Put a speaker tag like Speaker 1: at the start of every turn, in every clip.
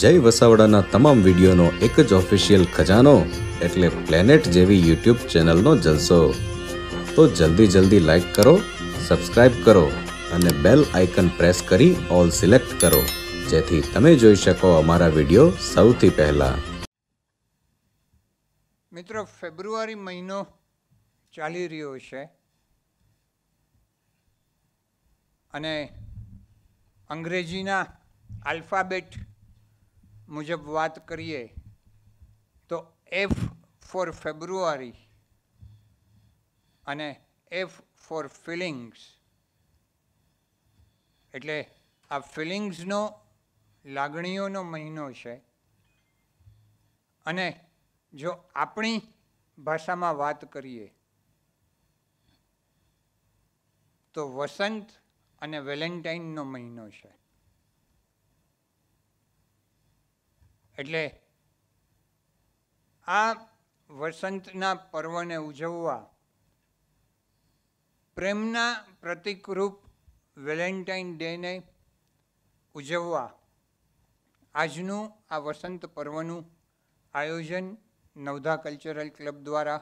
Speaker 1: જય વસાવડાના તમામ વિડીયોનો
Speaker 2: એક જ ઓફિશિયલ ખજાનો એટલે પ્લેનેટ જેવી યુટ્યુબ ચેનલનો જલસો તો જલ્દી જલ્દી લાઈક કરો સબસ્ક્રાઈબ કરો અને બેલ આઇકન પ્રેસ કરી ઓલ સિલેક્ટ કરો જેથી તમે જોઈ શકો અમારા વિડીયો સૌથી પહેલાં મિત્રો ફેબ્રુઆરી મહિનો ચાલી રહ્યો છે અને અંગ્રેજીના આલ્ફાબેટ મુજબ વાત કરીએ તો એફ ફોર ફેબ્રુઆરી અને એફ ફોર ફિલિંગ્સ એટલે આ ફિલિંગ્સનો લાગણીઓનો મહિનો છે અને જો આપણી ભાષામાં વાત કરીએ તો વસંત અને વેલેન્ટાઇનનો મહિનો છે એટલે આ વસંતના પર્વને ઉજવવા પ્રેમના પ્રતિકરૂપ વેલેન્ટાઇન ડેને ઉજવવા આજનું આ વસંત પર્વનું આયોજન નવધા કલ્ચરલ ક્લબ દ્વારા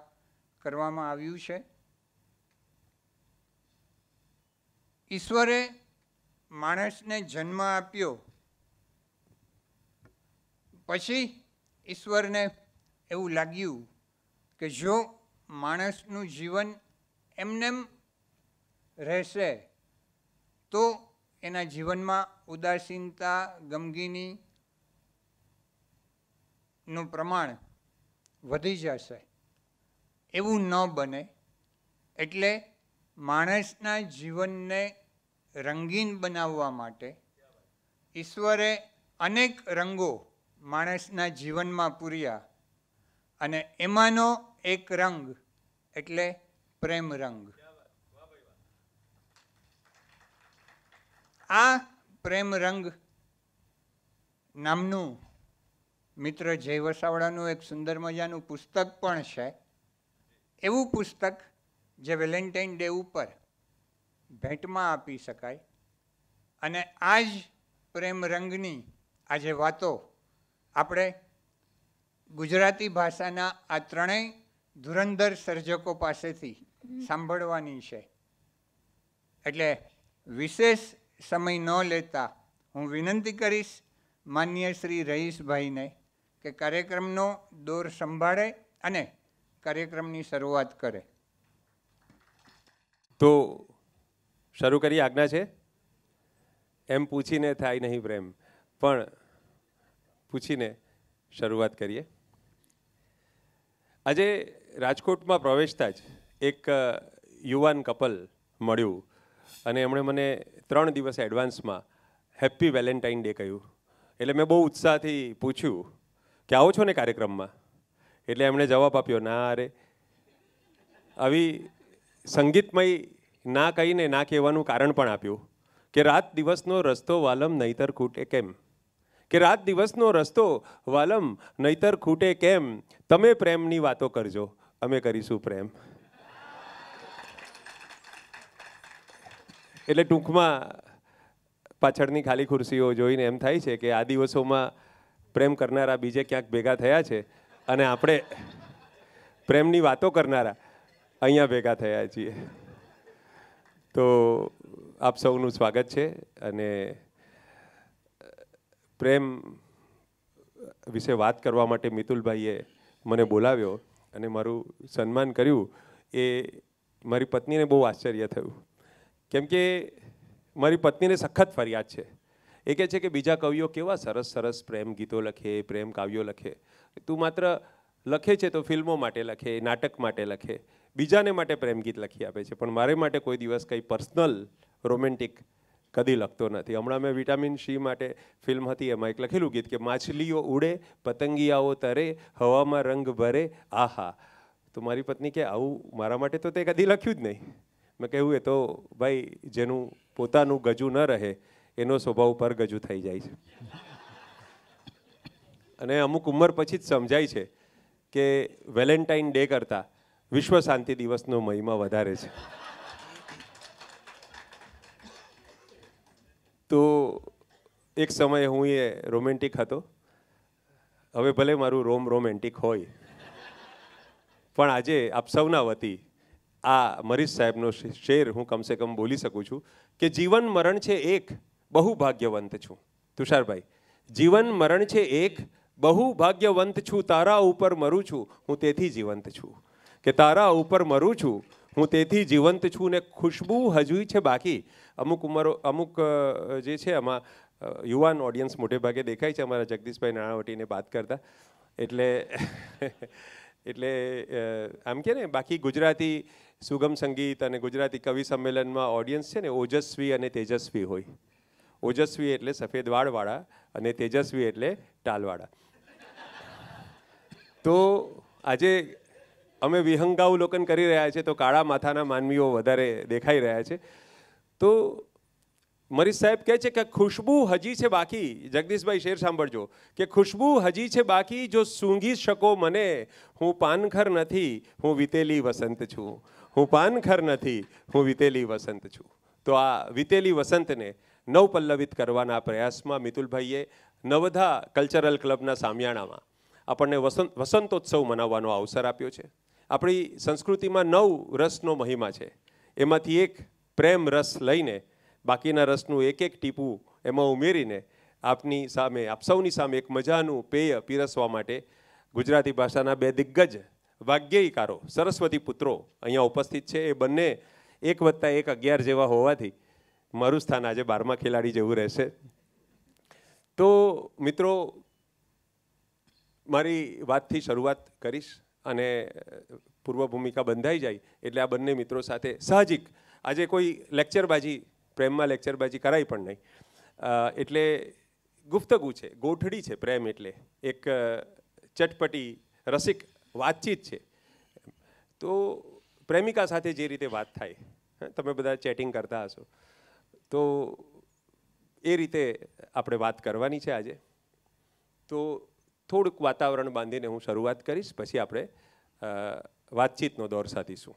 Speaker 2: કરવામાં આવ્યું છે ઈશ્વરે માણસને જન્મ આપ્યો પછી ઈશ્વરને એવું લાગ્યું કે જો માણસનું જીવન એમનેમ રહેશે તો એના જીવનમાં ઉદાસીનતા ગમગીની નું પ્રમાણ વધી જશે એવું ન બને એટલે માણસના જીવનને રંગીન બનાવવા માટે ઈશ્વરે અનેક રંગો માણસના જીવનમાં પૂર્યા અને એમાંનો એક રંગ એટલે પ્રેમ રંગ આ પ્રેમ રંગ નામનું મિત્ર જય વસાવડાનું એક સુંદર મજાનું પુસ્તક પણ છે એવું પુસ્તક જે વેલેન્ટાઇન ડે ઉપર ભેટમાં આપી શકાય અને આ જ પ્રેમ રંગની આજે વાતો આપણે ગુજરાતી ભાષાના આ ત્રણેય ધુરંધર સર્જકો પાસેથી સાંભળવાની છે એટલે વિશેષ સમય ન લેતા હું વિનંતી કરીશ માન્ય શ્રી રહીશભાઈને કે કાર્યક્રમનો દોર સંભાળે અને કાર્યક્રમની શરૂઆત કરે
Speaker 3: તો શરૂ કરી આજ્ઞા છે એમ પૂછીને થાય નહીં પ્રેમ પણ પૂછીને શરૂઆત કરીએ આજે રાજકોટમાં પ્રવેશતા જ એક યુવાન કપલ મળ્યું અને એમણે મને ત્રણ દિવસ એડવાન્સમાં હેપી વેલેન્ટાઇન ડે કહ્યું એટલે મેં બહુ ઉત્સાહથી પૂછ્યું કે આવો છો ને કાર્યક્રમમાં એટલે એમણે જવાબ આપ્યો ના અરે આવી સંગીતમય ના કહીને ના કહેવાનું કારણ પણ આપ્યું કે રાત દિવસનો રસ્તો વાલમ નહીતર કૂટે કેમ કે રાત દિવસનો રસ્તો વાલમ નહીતર ખૂટે કેમ તમે પ્રેમની વાતો કરજો અમે કરીશું પ્રેમ એટલે ટૂંકમાં પાછળની ખાલી ખુરશીઓ જોઈને એમ થાય છે કે આ દિવસોમાં પ્રેમ કરનારા બીજે ક્યાંક ભેગા થયા છે અને આપણે પ્રેમની વાતો કરનારા અહીંયા ભેગા થયા છીએ તો આપ સૌનું સ્વાગત છે અને પ્રેમ વિશે વાત કરવા માટે મિતુલભાઈએ મને બોલાવ્યો અને મારું સન્માન કર્યું એ મારી પત્નીને બહુ આશ્ચર્ય થયું કેમ કે મારી પત્નીને સખત ફરિયાદ છે એ કહે છે કે બીજા કવિઓ કેવા સરસ સરસ પ્રેમ ગીતો લખે પ્રેમ કાવ્યો લખે તું માત્ર લખે છે તો ફિલ્મો માટે લખે નાટક માટે લખે બીજાને માટે પ્રેમ ગીત લખી આપે છે પણ મારે માટે કોઈ દિવસ કંઈ પર્સનલ રોમેન્ટિક કદી લખતો નથી હમણાં મેં વિટામિન સી માટે ફિલ્મ હતી એમાં એક લખેલું ગીત કે માછલીઓ ઉડે પતંગિયાઓ તરે હવામાં રંગ ભરે આહા તો મારી પત્ની કે આવું મારા માટે તો તે કદી લખ્યું જ નહીં મેં કહ્યું એ તો ભાઈ જેનું પોતાનું ગજું ન રહે એનો સ્વભાવ પર ગજુ થઈ જાય છે અને અમુક ઉંમર પછી જ સમજાય છે કે વેલેન્ટાઇન ડે કરતાં વિશ્વ શાંતિ દિવસનો મહિમા વધારે છે તો એક સમયે હું એ રોમેન્ટિક હતો હવે ભલે મારું રોમ રોમેન્ટિક હોય પણ આજે આપ સૌના વતી આ મરીશ સાહેબનો શેર હું કમસે કમ બોલી શકું છું કે જીવન મરણ છે એક બહુ ભાગ્યવંત છું તુષારભાઈ જીવન મરણ છે એક બહુ ભાગ્યવંત છું તારા ઉપર મરું છું હું તેથી જીવંત છું કે તારા ઉપર મરું છું હું તેથી જીવંત છું ને ખુશ્બુ હજુ છે બાકી અમુક ઉંમરો અમુક જે છે આમાં યુવાન ઓડિયન્સ મોટે ભાગે દેખાય છે અમારા જગદીશભાઈ નાણાવટીને વાત કરતા એટલે એટલે આમ કે ને બાકી ગુજરાતી સુગમ સંગીત અને ગુજરાતી કવિ સંમેલનમાં ઓડિયન્સ છે ને ઓજસ્વી અને તેજસ્વી હોય ઓજસ્વી એટલે સફેદ વાળવાળા અને તેજસ્વી એટલે ટાલવાળા તો આજે અમે વિહંગાવલોકન કરી રહ્યા છીએ તો કાળા માથાના માનવીઓ વધારે દેખાઈ રહ્યા છે તો મરીશ સાહેબ કહે છે કે ખુશ્બુ હજી છે બાકી જગદીશભાઈ શેર સાંભળજો કે ખુશ્બુ હજી છે બાકી જો સૂંઘી શકો મને હું પાનખર નથી હું વિતેલી વસંત છું હું પાનખર નથી હું વિતેલી વસંત છું તો આ વિતેલી વસંતને નવપલ્લવિત કરવાના પ્રયાસમાં મિતુલભાઈએ નવધા કલ્ચરલ ક્લબના સામિયાણામાં આપણને વસંત વસંતોત્સવ મનાવવાનો અવસર આપ્યો છે આપણી સંસ્કૃતિમાં નવ રસનો મહિમા છે એમાંથી એક પ્રેમ રસ લઈને બાકીના રસનું એક એક ટીપું એમાં ઉમેરીને આપની સામે આપ સૌની સામે એક મજાનું પેય પીરસવા માટે ગુજરાતી ભાષાના બે દિગ્ગજ વાગ્યયકારો સરસ્વતી પુત્રો અહીંયા ઉપસ્થિત છે એ બંને એક વત્તા એક અગિયાર જેવા હોવાથી મારું સ્થાન આજે બારમા ખેલાડી જેવું રહેશે તો મિત્રો મારી વાતથી શરૂઆત કરીશ અને પૂર્વ ભૂમિકા બંધાઈ જાય એટલે આ બંને મિત્રો સાથે સાહજિક આજે કોઈ લેક્ચરબાજી પ્રેમમાં લેક્ચરબાજી કરાય પણ નહીં એટલે ગુફ્તગુ છે ગોઠડી છે પ્રેમ એટલે એક ચટપટી રસિક વાતચીત છે તો પ્રેમિકા સાથે જે રીતે વાત થાય તમે બધા ચેટિંગ કરતા હશો તો એ રીતે આપણે વાત કરવાની છે આજે તો થોડુંક વાતાવરણ બાંધીને હું શરૂઆત કરીશ પછી આપણે વાતચીતનો દોર સાધીશું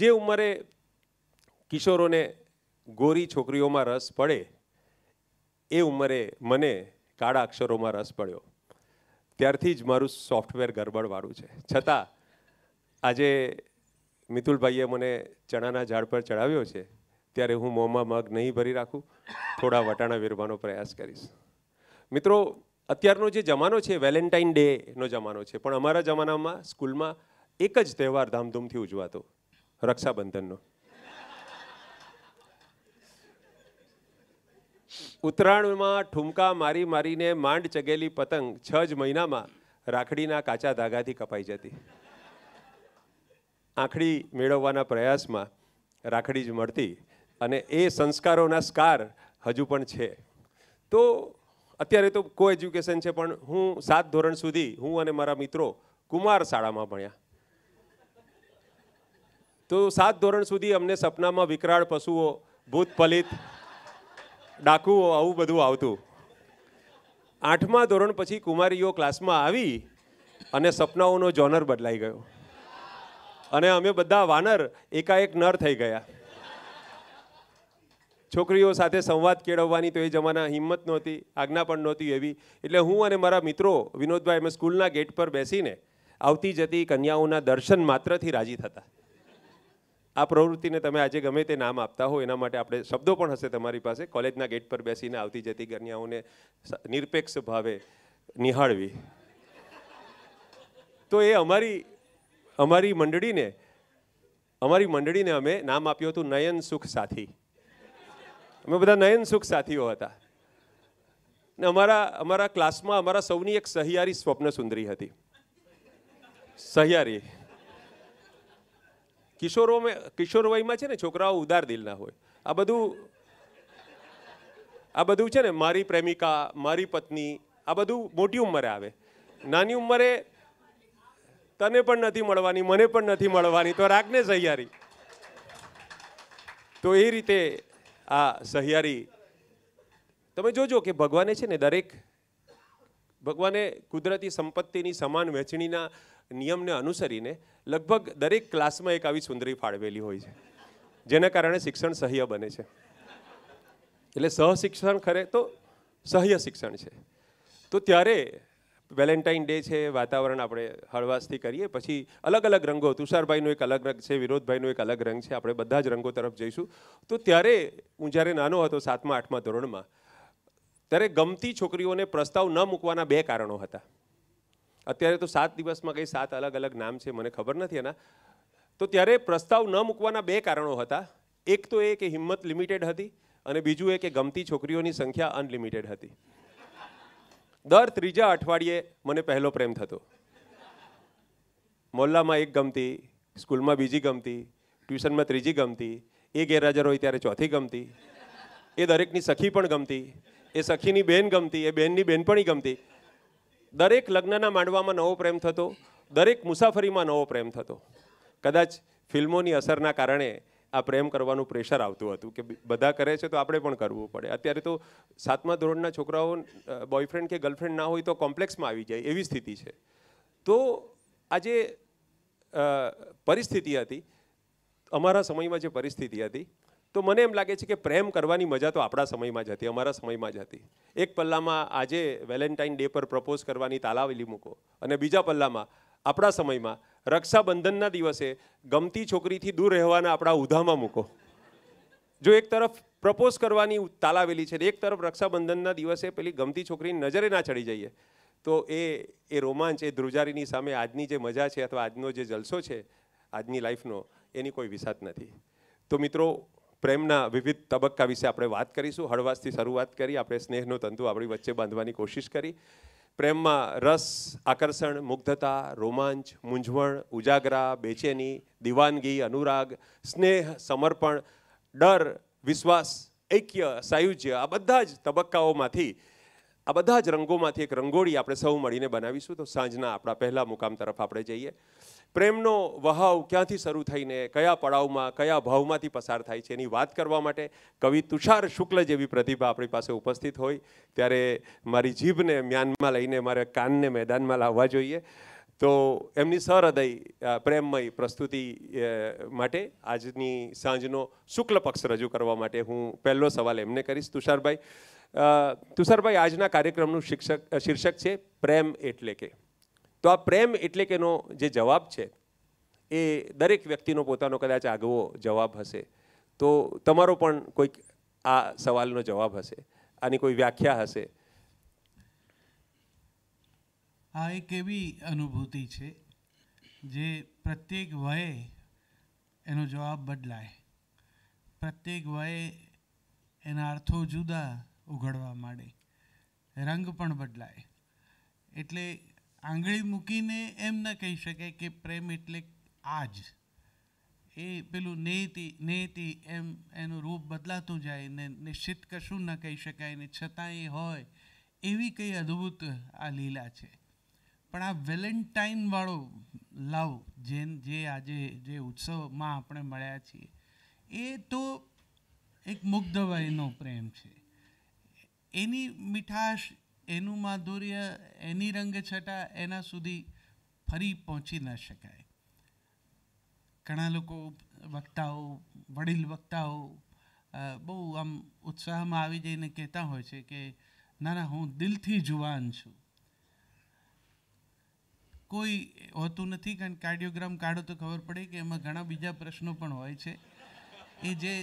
Speaker 3: જે ઉંમરે કિશોરોને ગોરી છોકરીઓમાં રસ પડે એ ઉંમરે મને કાળા અક્ષરોમાં રસ પડ્યો ત્યારથી જ મારું સોફ્ટવેર ગરબડવાળું છે છતાં આજે મિતુલભાઈએ મને ચણાના ઝાડ પર ચડાવ્યો છે ત્યારે હું મોંમાં મગ નહીં ભરી રાખું થોડા વટાણા વેરવાનો પ્રયાસ કરીશ મિત્રો અત્યારનો જે જમાનો છે વેલેન્ટાઇન ડેનો જમાનો છે પણ અમારા જમાનામાં સ્કૂલમાં એક જ તહેવાર ધામધૂમથી ઉજવાતો રક્ષાબંધનનો ઉત્તરાયણમાં ઠુમકા મારી મારીને માંડ ચગેલી પતંગ છ જ મહિનામાં રાખડીના કાચા ધાગાથી કપાઈ જતી આંખડી મેળવવાના પ્રયાસમાં રાખડી જ મળતી અને એ સંસ્કારોના સ્કાર હજુ પણ છે તો અત્યારે તો કો એજ્યુકેશન છે પણ હું સાત ધોરણ સુધી હું અને મારા મિત્રો કુમાર શાળામાં ભણ્યા તો સાત ધોરણ સુધી અમને સપનામાં વિકરાળ પશુઓ ભૂત પલિત ડાકુઓ આવું બધું આવતું આઠમા ધોરણ પછી કુમારીઓ ક્લાસમાં આવી અને સપનાઓનો જોનર બદલાઈ ગયો અને અમે બધા વાનર એકાએક નર થઈ ગયા છોકરીઓ સાથે સંવાદ કેળવવાની તો એ જમાના હિંમત નહોતી આજ્ઞા પણ નહોતી એવી એટલે હું અને મારા મિત્રો વિનોદભાઈ અમે સ્કૂલના ગેટ પર બેસીને આવતી જતી કન્યાઓના દર્શન માત્રથી રાજી થતા આ પ્રવૃત્તિને તમે આજે ગમે તે નામ આપતા હો એના માટે આપણે શબ્દો પણ હશે તમારી પાસે કોલેજના ગેટ પર બેસીને આવતી જતી કન્યાઓને નિરપેક્ષ ભાવે નિહાળવી તો એ અમારી અમારી મંડળીને અમારી મંડળીને અમે નામ આપ્યું હતું નયન સુખ સાથી અમે બધા નયન સુખ સાથીઓ હતા ને અમારા અમારા ક્લાસમાં અમારા સૌની એક સહિયારી સ્વપ્ન સુંદરી હતી સહિયારી કિશોરો કિશોર વયમાં છે ને છોકરાઓ ઉદાર દિલના હોય આ બધું આ બધું છે ને મારી પ્રેમિકા મારી પત્ની આ બધું મોટી ઉંમરે આવે નાની ઉંમરે તને પણ નથી મળવાની મને પણ નથી મળવાની તો રાખને સહિયારી તો એ રીતે આ સહિયારી તમે જોજો કે ભગવાને છે ને દરેક ભગવાને કુદરતી સંપત્તિની સમાન વહેંચણીના નિયમને અનુસરીને લગભગ દરેક ક્લાસમાં એક આવી સુંદરી ફાળવેલી હોય છે જેના કારણે શિક્ષણ સહ્ય બને છે એટલે સહશિક્ષણ ખરે તો સહ્ય શિક્ષણ છે તો ત્યારે વેલેન્ટાઇન ડે છે વાતાવરણ આપણે હળવાશથી કરીએ પછી અલગ અલગ રંગો તુષારભાઈનો એક અલગ રંગ છે વિરોધભાઈનો એક અલગ રંગ છે આપણે બધા જ રંગો તરફ જઈશું તો ત્યારે હું જ્યારે નાનો હતો સાતમા આઠમા ધોરણમાં ત્યારે ગમતી છોકરીઓને પ્રસ્તાવ ન મૂકવાના બે કારણો હતા અત્યારે તો સાત દિવસમાં કંઈ સાત અલગ અલગ નામ છે મને ખબર નથી એના તો ત્યારે પ્રસ્તાવ ન મૂકવાના બે કારણો હતા એક તો એ કે હિંમત લિમિટેડ હતી અને બીજું એ કે ગમતી છોકરીઓની સંખ્યા અનલિમિટેડ હતી દર ત્રીજા અઠવાડિયે મને પહેલો પ્રેમ થતો મોલ્લામાં એક ગમતી સ્કૂલમાં બીજી ગમતી ટ્યુશનમાં ત્રીજી ગમતી એ ગેરહાજર હોય ત્યારે ચોથી ગમતી એ દરેકની સખી પણ ગમતી એ સખીની બહેન ગમતી એ બહેનની બહેનપણી ગમતી દરેક લગ્નના માંડવામાં નવો પ્રેમ થતો દરેક મુસાફરીમાં નવો પ્રેમ થતો કદાચ ફિલ્મોની અસરના કારણે આ પ્રેમ કરવાનું પ્રેશર આવતું હતું કે બધા કરે છે તો આપણે પણ કરવું પડે અત્યારે તો સાતમા ધોરણના છોકરાઓ બોયફ્રેન્ડ કે ગર્લફ્રેન્ડ ના હોય તો કોમ્પ્લેક્સમાં આવી જાય એવી સ્થિતિ છે તો આજે પરિસ્થિતિ હતી અમારા સમયમાં જે પરિસ્થિતિ હતી તો મને એમ લાગે છે કે પ્રેમ કરવાની મજા તો આપણા સમયમાં જ હતી અમારા સમયમાં જ હતી એક પલ્લામાં આજે વેલેન્ટાઇન ડે પર પ્રપોઝ કરવાની તાલાવેલી મૂકો અને બીજા પલ્લામાં આપણા સમયમાં રક્ષાબંધનના દિવસે ગમતી છોકરીથી દૂર રહેવાના આપણા ઉધામાં મૂકો જો એક તરફ પ્રપોઝ કરવાની તાલાવેલી છે એક તરફ રક્ષાબંધનના દિવસે પેલી ગમતી છોકરીની નજરે ના ચડી જઈએ તો એ એ રોમાંચ એ ધ્રુજારીની સામે આજની જે મજા છે અથવા આજનો જે જલસો છે આજની લાઈફનો એની કોઈ વિસાત નથી તો મિત્રો પ્રેમના વિવિધ તબક્કા વિશે આપણે વાત કરીશું હળવાશથી શરૂઆત કરી આપણે સ્નેહનો તંતુ આપણી વચ્ચે બાંધવાની કોશિશ કરી પ્રેમમાં રસ આકર્ષણ મુગ્ધતા રોમાંચ મૂંઝવણ ઉજાગરા બેચેની દિવાનગી અનુરાગ સ્નેહ સમર્પણ ડર વિશ્વાસ ઐક્ય સાયુજ્ય આ બધા જ તબક્કાઓમાંથી આ બધા જ રંગોમાંથી એક રંગોળી આપણે સૌ મળીને બનાવીશું તો સાંજના આપણા પહેલા મુકામ તરફ આપણે જઈએ પ્રેમનો વહાવ ક્યાંથી શરૂ થઈને કયા પડાવમાં કયા ભાવમાંથી પસાર થાય છે એની વાત કરવા માટે કવિ તુષાર શુક્લ જેવી પ્રતિભા આપણી પાસે ઉપસ્થિત હોય ત્યારે મારી જીભને મ્યાનમાં લઈને મારે કાનને મેદાનમાં લાવવા જોઈએ તો એમની સહૃદય પ્રેમમય પ્રસ્તુતિ માટે આજની સાંજનો શુક્લ પક્ષ રજૂ કરવા માટે હું પહેલો સવાલ એમને કરીશ તુષારભાઈ તુષારભાઈ આજના કાર્યક્રમનું શિક્ષક શીર્ષક છે પ્રેમ એટલે કે તો આ પ્રેમ એટલે કે એનો જે જવાબ છે એ દરેક વ્યક્તિનો પોતાનો કદાચ આગવો જવાબ હશે તો તમારો પણ કોઈક આ સવાલનો જવાબ હશે આની કોઈ વ્યાખ્યા હશે
Speaker 4: આ એક એવી અનુભૂતિ છે જે પ્રત્યેક વયે એનો જવાબ બદલાય પ્રત્યેક વયે એના અર્થો જુદા ઉઘડવા માંડે રંગ પણ બદલાય એટલે આંગળી મૂકીને એમ ન કહી શકે કે પ્રેમ એટલે આજ એ પેલું નેતી નેતી એમ એનું રૂપ બદલાતું જાય ને નિશ્ચિત કશું ન કહી શકાય ને છતાં એ હોય એવી કંઈ અદ્ભુત આ લીલા છે પણ આ વેલેન્ટાઇનવાળો લવ જે જે આજે જે ઉત્સવમાં આપણે મળ્યા છીએ એ તો એક મુગ્ધભાઈનો પ્રેમ છે એની મીઠાશ એનું માધુર્ય એની રંગછટા એના સુધી ફરી પહોંચી ન શકાય ઘણા લોકો વક્તાઓ વડીલ વક્તાઓ બહુ આમ ઉત્સાહમાં આવી જઈને કહેતા હોય છે કે ના ના હું દિલથી જુવાન છું કોઈ હોતું નથી કારણ કાર્ડિયોગ્રામ કાઢો તો ખબર પડે કે એમાં ઘણા બીજા પ્રશ્નો પણ હોય છે એ જે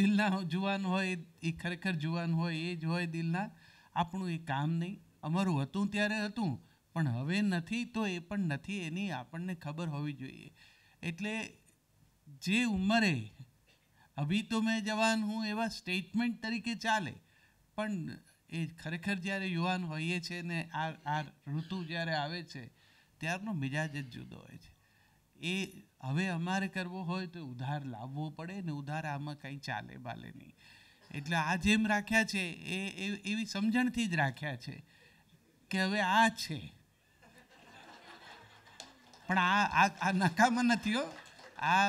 Speaker 4: દિલના જુવાન હોય એ ખરેખર જુવાન હોય એ જ હોય દિલના આપણું એ કામ નહીં અમારું હતું ત્યારે હતું પણ હવે નથી તો એ પણ નથી એની આપણને ખબર હોવી જોઈએ એટલે જે ઉંમરે અભી તો મેં જવાન હું એવા સ્ટેટમેન્ટ તરીકે ચાલે પણ એ ખરેખર જ્યારે યુવાન હોઈએ છીએ ને આ આ ઋતુ જ્યારે આવે છે ત્યારનો મિજાજ જ જુદો હોય છે એ હવે અમારે કરવો હોય તો ઉધાર લાવવો પડે ને ઉધાર આમાં કંઈ ચાલે ભાલે નહીં એટલે આ જેમ રાખ્યા છે એ એવી સમજણથી જ રાખ્યા છે કે હવે આ છે પણ આ આ નકામાં નથી હો આ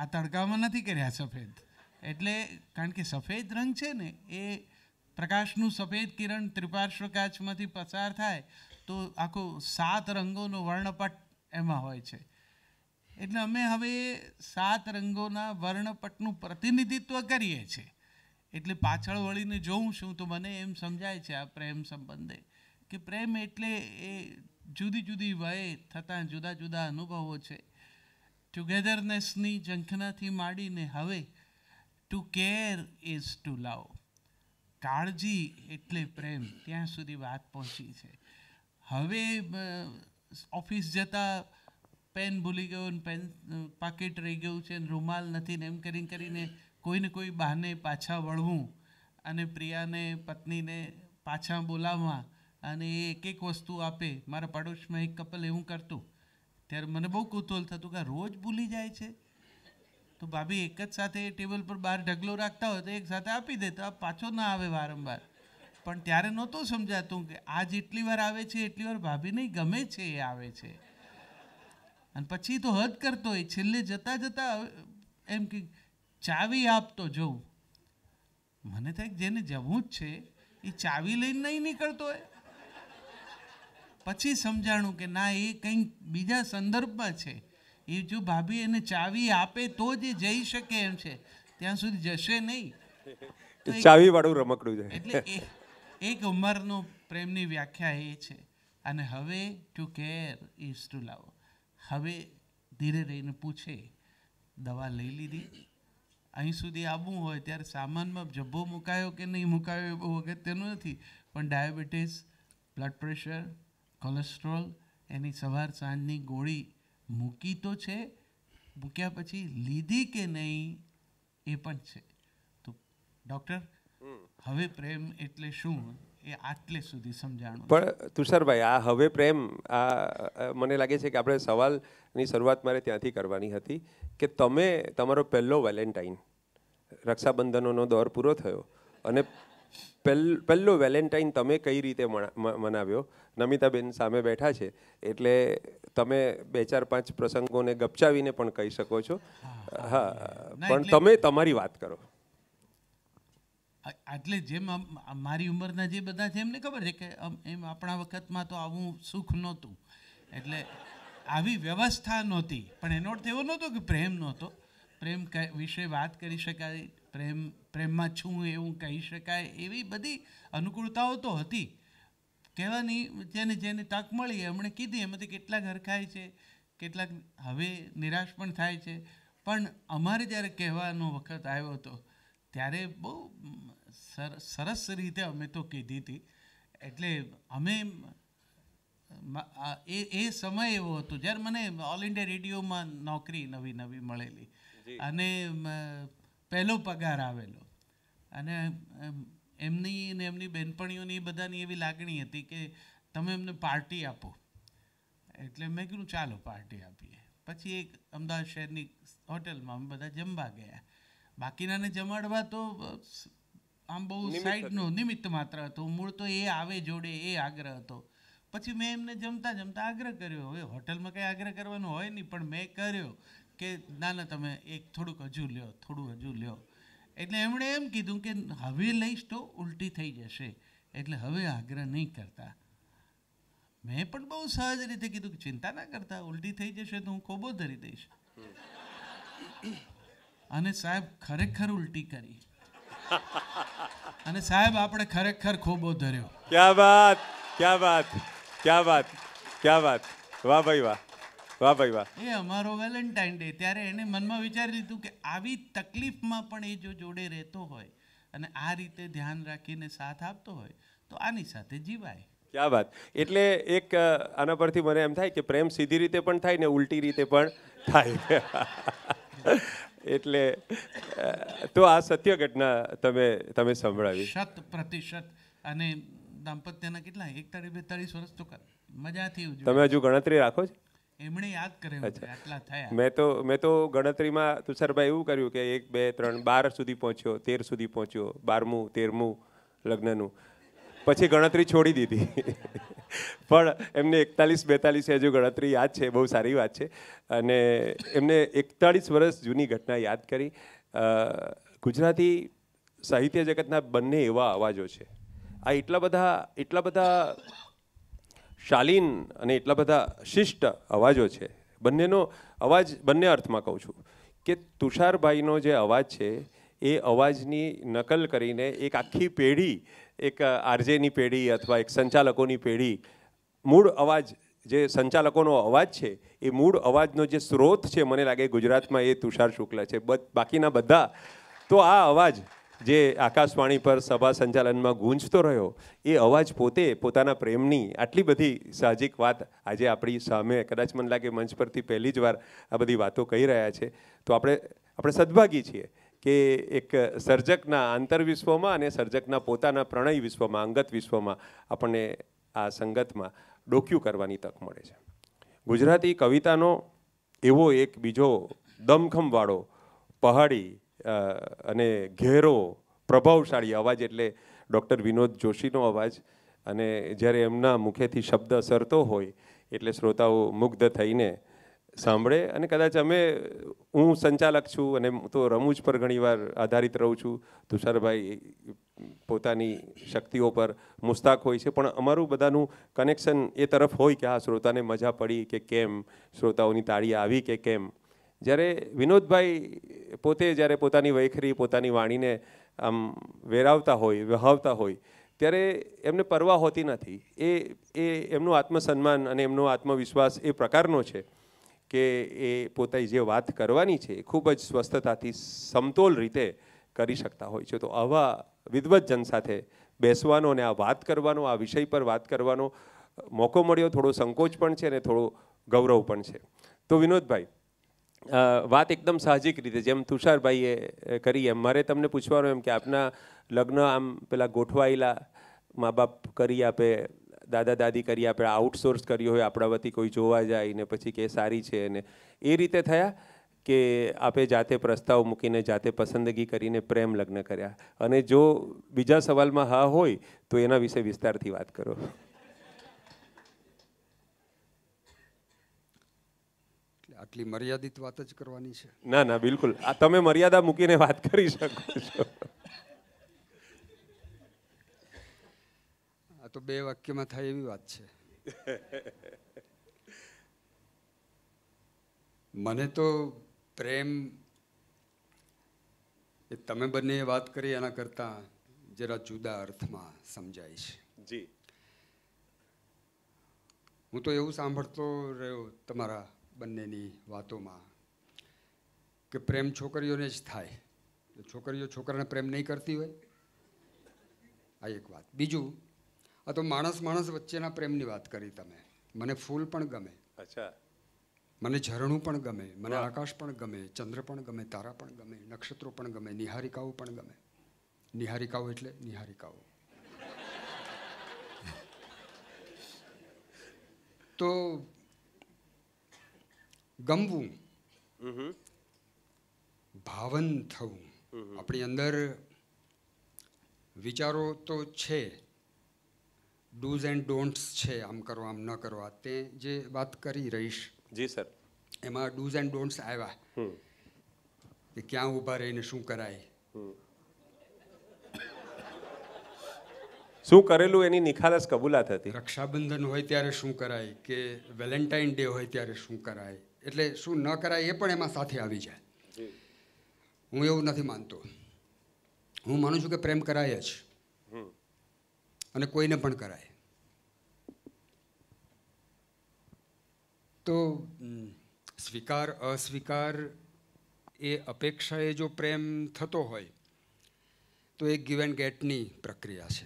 Speaker 4: આ તડકામાં નથી કર્યા સફેદ એટલે કારણ કે સફેદ રંગ છે ને એ પ્રકાશનું સફેદ કિરણ ત્રિપાર્શ્વકાચમાંથી પસાર થાય તો આખો સાત રંગોનો વર્ણપટ એમાં હોય છે એટલે અમે હવે સાત રંગોના વર્ણપટનું પ્રતિનિધિત્વ કરીએ છીએ એટલે પાછળ વળીને જોઉં છું તો મને એમ સમજાય છે આ પ્રેમ સંબંધે કે પ્રેમ એટલે એ જુદી જુદી વયે થતાં જુદા જુદા અનુભવો છે ટુગેધરનેસની ઝંખનાથી માંડીને હવે to care is to love કાળજી એટલે પ્રેમ ત્યાં સુધી વાત પહોંચી છે હવે ઓફિસ જતા પેન ભૂલી ગયો ને પેન પાકીટ રહી ગયું છે રૂમાલ નથી ને એમ કરીને કરીને કોઈને કોઈ બહાને પાછા વળવું અને પ્રિયાને પત્નીને પાછા બોલાવવા અને એ એક એક વસ્તુ આપે મારા પડોશમાં એક કપલ એવું કરતું ત્યારે મને બહુ કુતૂહલ થતું કે રોજ ભૂલી જાય છે તો ભાભી એક જ સાથે ટેબલ પર બહાર ઢગલો રાખતા હોય તો એક સાથે આપી દે તો આ પાછો ના આવે વારંવાર પણ ત્યારે નહોતું સમજાતું કે આ જેટલી વાર આવે છે એટલી વાર ભાભી નહીં ગમે છે એ આવે છે અને પછી તો હદ કરતો હોય છેલ્લે જતાં જતાં એમ કે ચાવી આપતો જોઉં મને થાય જેને જવું જ છે એ ચાવી લઈને નહીં નીકળતો એ પછી સમજાણું કે ના એ કંઈક બીજા સંદર્ભમાં છે એ જો ભાભી એને ચાવી આપે તો જ એ જઈ શકે એમ છે ત્યાં સુધી જશે નહીં ચાવી
Speaker 3: વાળું રમકડું છે એટલે
Speaker 4: એક ઉંમરનો પ્રેમની વ્યાખ્યા એ છે અને હવે ટુ કેર ઇઝ ટુ લાવ હવે ધીરે રહીને પૂછે દવા લઈ લીધી અહીં સુધી આવવું હોય ત્યારે સામાનમાં જબ્બો મુકાયો કે નહીં મુકાયો એ બહુ અગત્યનું નથી પણ ડાયાબિટીસ બ્લડ પ્રેશર કોલેસ્ટ્રોલ એની સવાર સાંજની ગોળી મૂકી તો છે મૂક્યા પછી લીધી કે નહીં એ પણ છે તો ડૉક્ટર હવે પ્રેમ એટલે શું એ આટલે સુધી સમજાણું
Speaker 3: પણ તુષારભાઈ આ હવે પ્રેમ આ મને લાગે છે કે આપણે સવાલની શરૂઆત મારે ત્યાંથી કરવાની હતી કે તમે તમારો પહેલો વેલેન્ટાઇન રક્ષાબંધનોનો દોર પૂરો થયો અને પહેલો વેલેન્ટાઇન તમે કઈ રીતે મનાવ્યો નમિતાબેન સામે બેઠા છે એટલે તમે બે ચાર પાંચ પ્રસંગોને ગપચાવીને પણ કહી શકો છો હા પણ તમે તમારી વાત કરો
Speaker 4: એટલે જેમ મારી ઉંમરના જે બધા છે એમને ખબર છે કે એમ આપણા વખતમાં તો આવું સુખ નહોતું એટલે આવી વ્યવસ્થા નહોતી પણ એનો અર્થ એવો નહોતો કે પ્રેમ નહોતો પ્રેમ વિશે વાત કરી શકાય પ્રેમ પ્રેમમાં છું એવું કહી શકાય એવી બધી અનુકૂળતાઓ તો હતી કહેવાની જેને જેની તક મળી એમણે કીધી એમાંથી કેટલાક હરખાય છે કેટલાક હવે નિરાશ પણ થાય છે પણ અમારે જ્યારે કહેવાનો વખત આવ્યો હતો ત્યારે બહુ સર સરસ રીતે અમે તો કીધી હતી એટલે અમે એ એ સમય એવો હતો જ્યારે મને ઓલ ઇન્ડિયા રેડિયોમાં નોકરી નવી નવી મળેલી અને પહેલો પગાર આવેલો અને એમની ને એમની બહેનપણીઓની બધાની એવી લાગણી હતી કે તમે એમને પાર્ટી આપો એટલે મેં કીધું ચાલો પાર્ટી આપીએ પછી એક અમદાવાદ શહેરની હોટેલમાં અમે બધા જમવા ગયા બાકીનાને જમાડવા તો આમ બહુ સાઈડનો નિમિત્ત માત્ર હતો મૂળ તો એ આવે જોડે એ આગ્રહ હતો પછી મેં એમને જમતા જમતા આગ્રહ કર્યો હવે હોટલમાં કંઈ આગ્રહ કરવાનો હોય નહીં પણ મેં કર્યો કે નાના તમે એક થોડુંક હજુ લ્યો થોડું હજુ લ્યો એટલે એમણે એમ કીધું કે હવે લઈશ તો ઉલટી થઈ જશે એટલે હવે આગ્રહ નહીં કરતા મેં પણ બહુ સહજ રીતે કીધું કે ચિંતા ના કરતા ઉલટી થઈ જશે તો હું કોબો ધરી દઈશ અને સાહેબ ખરેખર ઉલટી કરી અને સાહેબ આપણે ખરેખર ખોબો ધર્યો
Speaker 5: ક્યાં વાત ક્યાં વાત ક્યાં વાત ક્યાં વાત વાહ ભાઈ વાહ વાહ ભાઈ વાહ
Speaker 4: એ અમારો વેલેન્ટાઇન ડે ત્યારે એને મનમાં વિચારી લીધું કે આવી તકલીફમાં પણ એ જો જોડે રહેતો હોય અને આ રીતે ધ્યાન રાખીને સાથ આપતો હોય તો આની સાથે જીવાય
Speaker 3: ક્યાં વાત એટલે એક આના પરથી મને એમ થાય કે પ્રેમ સીધી રીતે પણ થાય ને ઉલટી રીતે પણ થાય એટલે તો આ સત્ય ઘટના તમે તમે સંભળાવી
Speaker 4: શત પ્રતિશત અને દાંપત્યના કેટલા એકતાળીસ બેતાળીસ વર્ષ તો મજાથી તમે હજુ
Speaker 3: ગણતરી રાખો છો એમણે યાદ કરે આટલા થયા મેં તો મેં તો ગણતરીમાં તુષારભાઈ એવું કર્યું કે એક બે ત્રણ બાર સુધી પહોંચ્યો તેર સુધી પહોંચ્યો બારમું તેરમું લગ્નનું પછી ગણતરી છોડી દીધી પણ એમને એકતાલીસ બેતાલીસ હજુ ગણતરી યાદ છે બહુ સારી વાત છે અને એમને એકતાળીસ વર્ષ જૂની ઘટના યાદ કરી ગુજરાતી સાહિત્ય જગતના બંને એવા અવાજો છે આ એટલા બધા એટલા બધા શાલીન અને એટલા બધા શિષ્ટ અવાજો છે બંનેનો અવાજ બંને અર્થમાં કહું છું કે તુષારભાઈનો જે અવાજ છે એ અવાજની નકલ કરીને એક આખી પેઢી એક આરજેની પેઢી અથવા એક સંચાલકોની પેઢી મૂળ અવાજ જે સંચાલકોનો અવાજ છે એ મૂળ અવાજનો જે સ્ત્રોત છે મને લાગે ગુજરાતમાં એ તુષાર શુક્લ છે બાકીના બધા તો આ અવાજ જે આકાશવાણી પર સભા સંચાલનમાં ગૂંજતો રહ્યો એ અવાજ પોતે પોતાના પ્રેમની આટલી બધી સાહજિક વાત આજે આપણી સામે કદાચ મને લાગે મંચ પરથી પહેલી જ વાર આ બધી વાતો કહી રહ્યા છે તો આપણે આપણે સદભાગી છીએ કે એક સર્જકના આંતરવિશ્વમાં અને સર્જકના પોતાના પ્રણય વિશ્વમાં અંગત વિશ્વમાં આપણને આ સંગતમાં ડોક્યુ કરવાની તક મળે છે ગુજરાતી કવિતાનો એવો એક બીજો દમખમવાળો પહાડી અને ઘેરો પ્રભાવશાળી અવાજ એટલે ડૉક્ટર વિનોદ જોશીનો અવાજ અને જ્યારે એમના મુખેથી શબ્દ સરતો હોય એટલે શ્રોતાઓ મુગ્ધ થઈને સાંભળે અને કદાચ અમે હું સંચાલક છું અને હું તો રમૂજ પર ઘણીવાર આધારિત રહું છું તુષારભાઈ પોતાની શક્તિઓ પર મુસ્તાક હોય છે પણ અમારું બધાનું કનેક્શન એ તરફ હોય કે આ શ્રોતાને મજા પડી કે કેમ શ્રોતાઓની તાળી આવી કે કેમ જ્યારે વિનોદભાઈ પોતે જ્યારે પોતાની વૈખરી પોતાની વાણીને આમ વેરાવતા હોય વહાવતા હોય ત્યારે એમને પરવા હોતી નથી એ એ એમનું આત્મસન્માન અને એમનો આત્મવિશ્વાસ એ પ્રકારનો છે કે એ પોતાની જે વાત કરવાની છે એ ખૂબ જ સ્વસ્થતાથી સમતોલ રીતે કરી શકતા હોય છે તો આવા વિદવતજન સાથે બેસવાનો અને આ વાત કરવાનો આ વિષય પર વાત કરવાનો મોકો મળ્યો થોડો સંકોચ પણ છે અને થોડો ગૌરવ પણ છે તો વિનોદભાઈ વાત એકદમ સાહજિક રીતે જેમ તુષારભાઈએ કરી એમ મારે તમને પૂછવાનું એમ કે આપના લગ્ન આમ પેલા ગોઠવાયેલા મા બાપ કરી આપે દાદા દાદી કરી આપણે આઉટસોર્સ કર્યો હોય આપણા વતી કોઈ જોવા જાય ને પછી કે સારી છે ને એ રીતે થયા કે આપે જાતે પ્રસ્તાવ મૂકીને જાતે પસંદગી કરીને પ્રેમ લગ્ન કર્યા અને જો બીજા સવાલમાં હા હોય તો એના વિશે વિસ્તારથી વાત કરો
Speaker 1: આટલી મર્યાદિત વાત જ કરવાની છે ના
Speaker 3: ના બિલકુલ આ તમે મર્યાદા મૂકીને વાત કરી શકો છો
Speaker 1: તો બે વાક્યમાં થાય એવી વાત છે મને તો પ્રેમ એ તમે બંને વાત કરી એના કરતા જરા જુદા અર્થમાં સમજાય છે જી હું તો એવું સાંભળતો રહ્યો તમારા બંનેની વાતોમાં કે પ્રેમ છોકરીઓને જ થાય છોકરીઓ છોકરાને પ્રેમ નહીં કરતી હોય આ એક વાત બીજું આ તો માણસ માણસ વચ્ચેના પ્રેમની વાત કરી તમે મને ફૂલ પણ ગમે મને ઝરણું પણ ગમે મને આકાશ પણ ગમે ચંદ્ર પણ ગમે તારા પણ ગમે નક્ષત્રો પણ ગમે નિહારિકાઓ પણ ગમે નિહારિકાઓ એટલે નિહારિકાઓ તો ગમવું ભાવન થવું આપણી અંદર વિચારો તો છે ડૂઝ એન્ડ ડોન્ટ્સ છે આમ કરવા આમ ન કરવા તે જે વાત કરી રહીશ જી સર એમાં ડૂઝ એન્ડ ડોન્ટ્સ આવ્યા કે ક્યાં ઊભા રહીને શું કરાય શું કરેલું એની નિખાલસ કબૂલાત હતી રક્ષાબંધન હોય ત્યારે શું કરાય કે વેલેન્ટાઇન ડે હોય ત્યારે શું કરાય એટલે શું ન કરાય એ પણ એમાં સાથે આવી જાય હું એવું નથી માનતો હું માનું છું કે પ્રેમ કરાય જ અને કોઈને પણ કરાય તો સ્વીકાર અસ્વીકાર એ અપેક્ષાએ જો પ્રેમ થતો હોય તો એ ગીવ એન્ડ ગેટની પ્રક્રિયા છે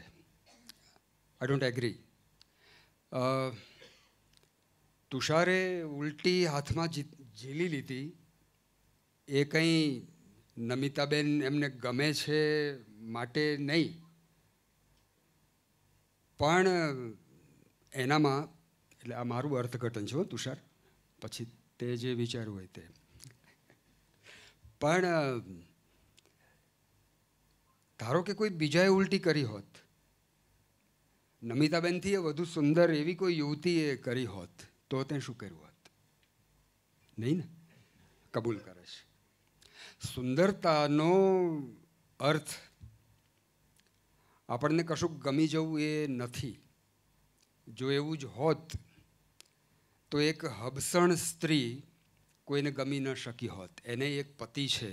Speaker 1: આઈ ડોન્ટ એગ્રી તુષારે ઉલટી હાથમાં ઝીલી લીધી એ કંઈ નમિતાબેન એમને ગમે છે માટે નહીં પણ એનામાં એટલે આ મારું અર્થઘટન છે તુષાર પછી તે જે વિચારવું હોય તે પણ ધારો કે કોઈ બીજાએ ઉલટી કરી હોત નમિતાબેનથી એ વધુ સુંદર એવી કોઈ યુવતીએ કરી હોત તો તે શું કર્યું હોત નહીં ને કબૂલ કરે છે સુંદરતાનો અર્થ આપણને કશું ગમી જવું એ નથી જો એવું જ હોત તો એક હબસણ સ્ત્રી કોઈને ગમી ન શકી હોત એને એક પતિ છે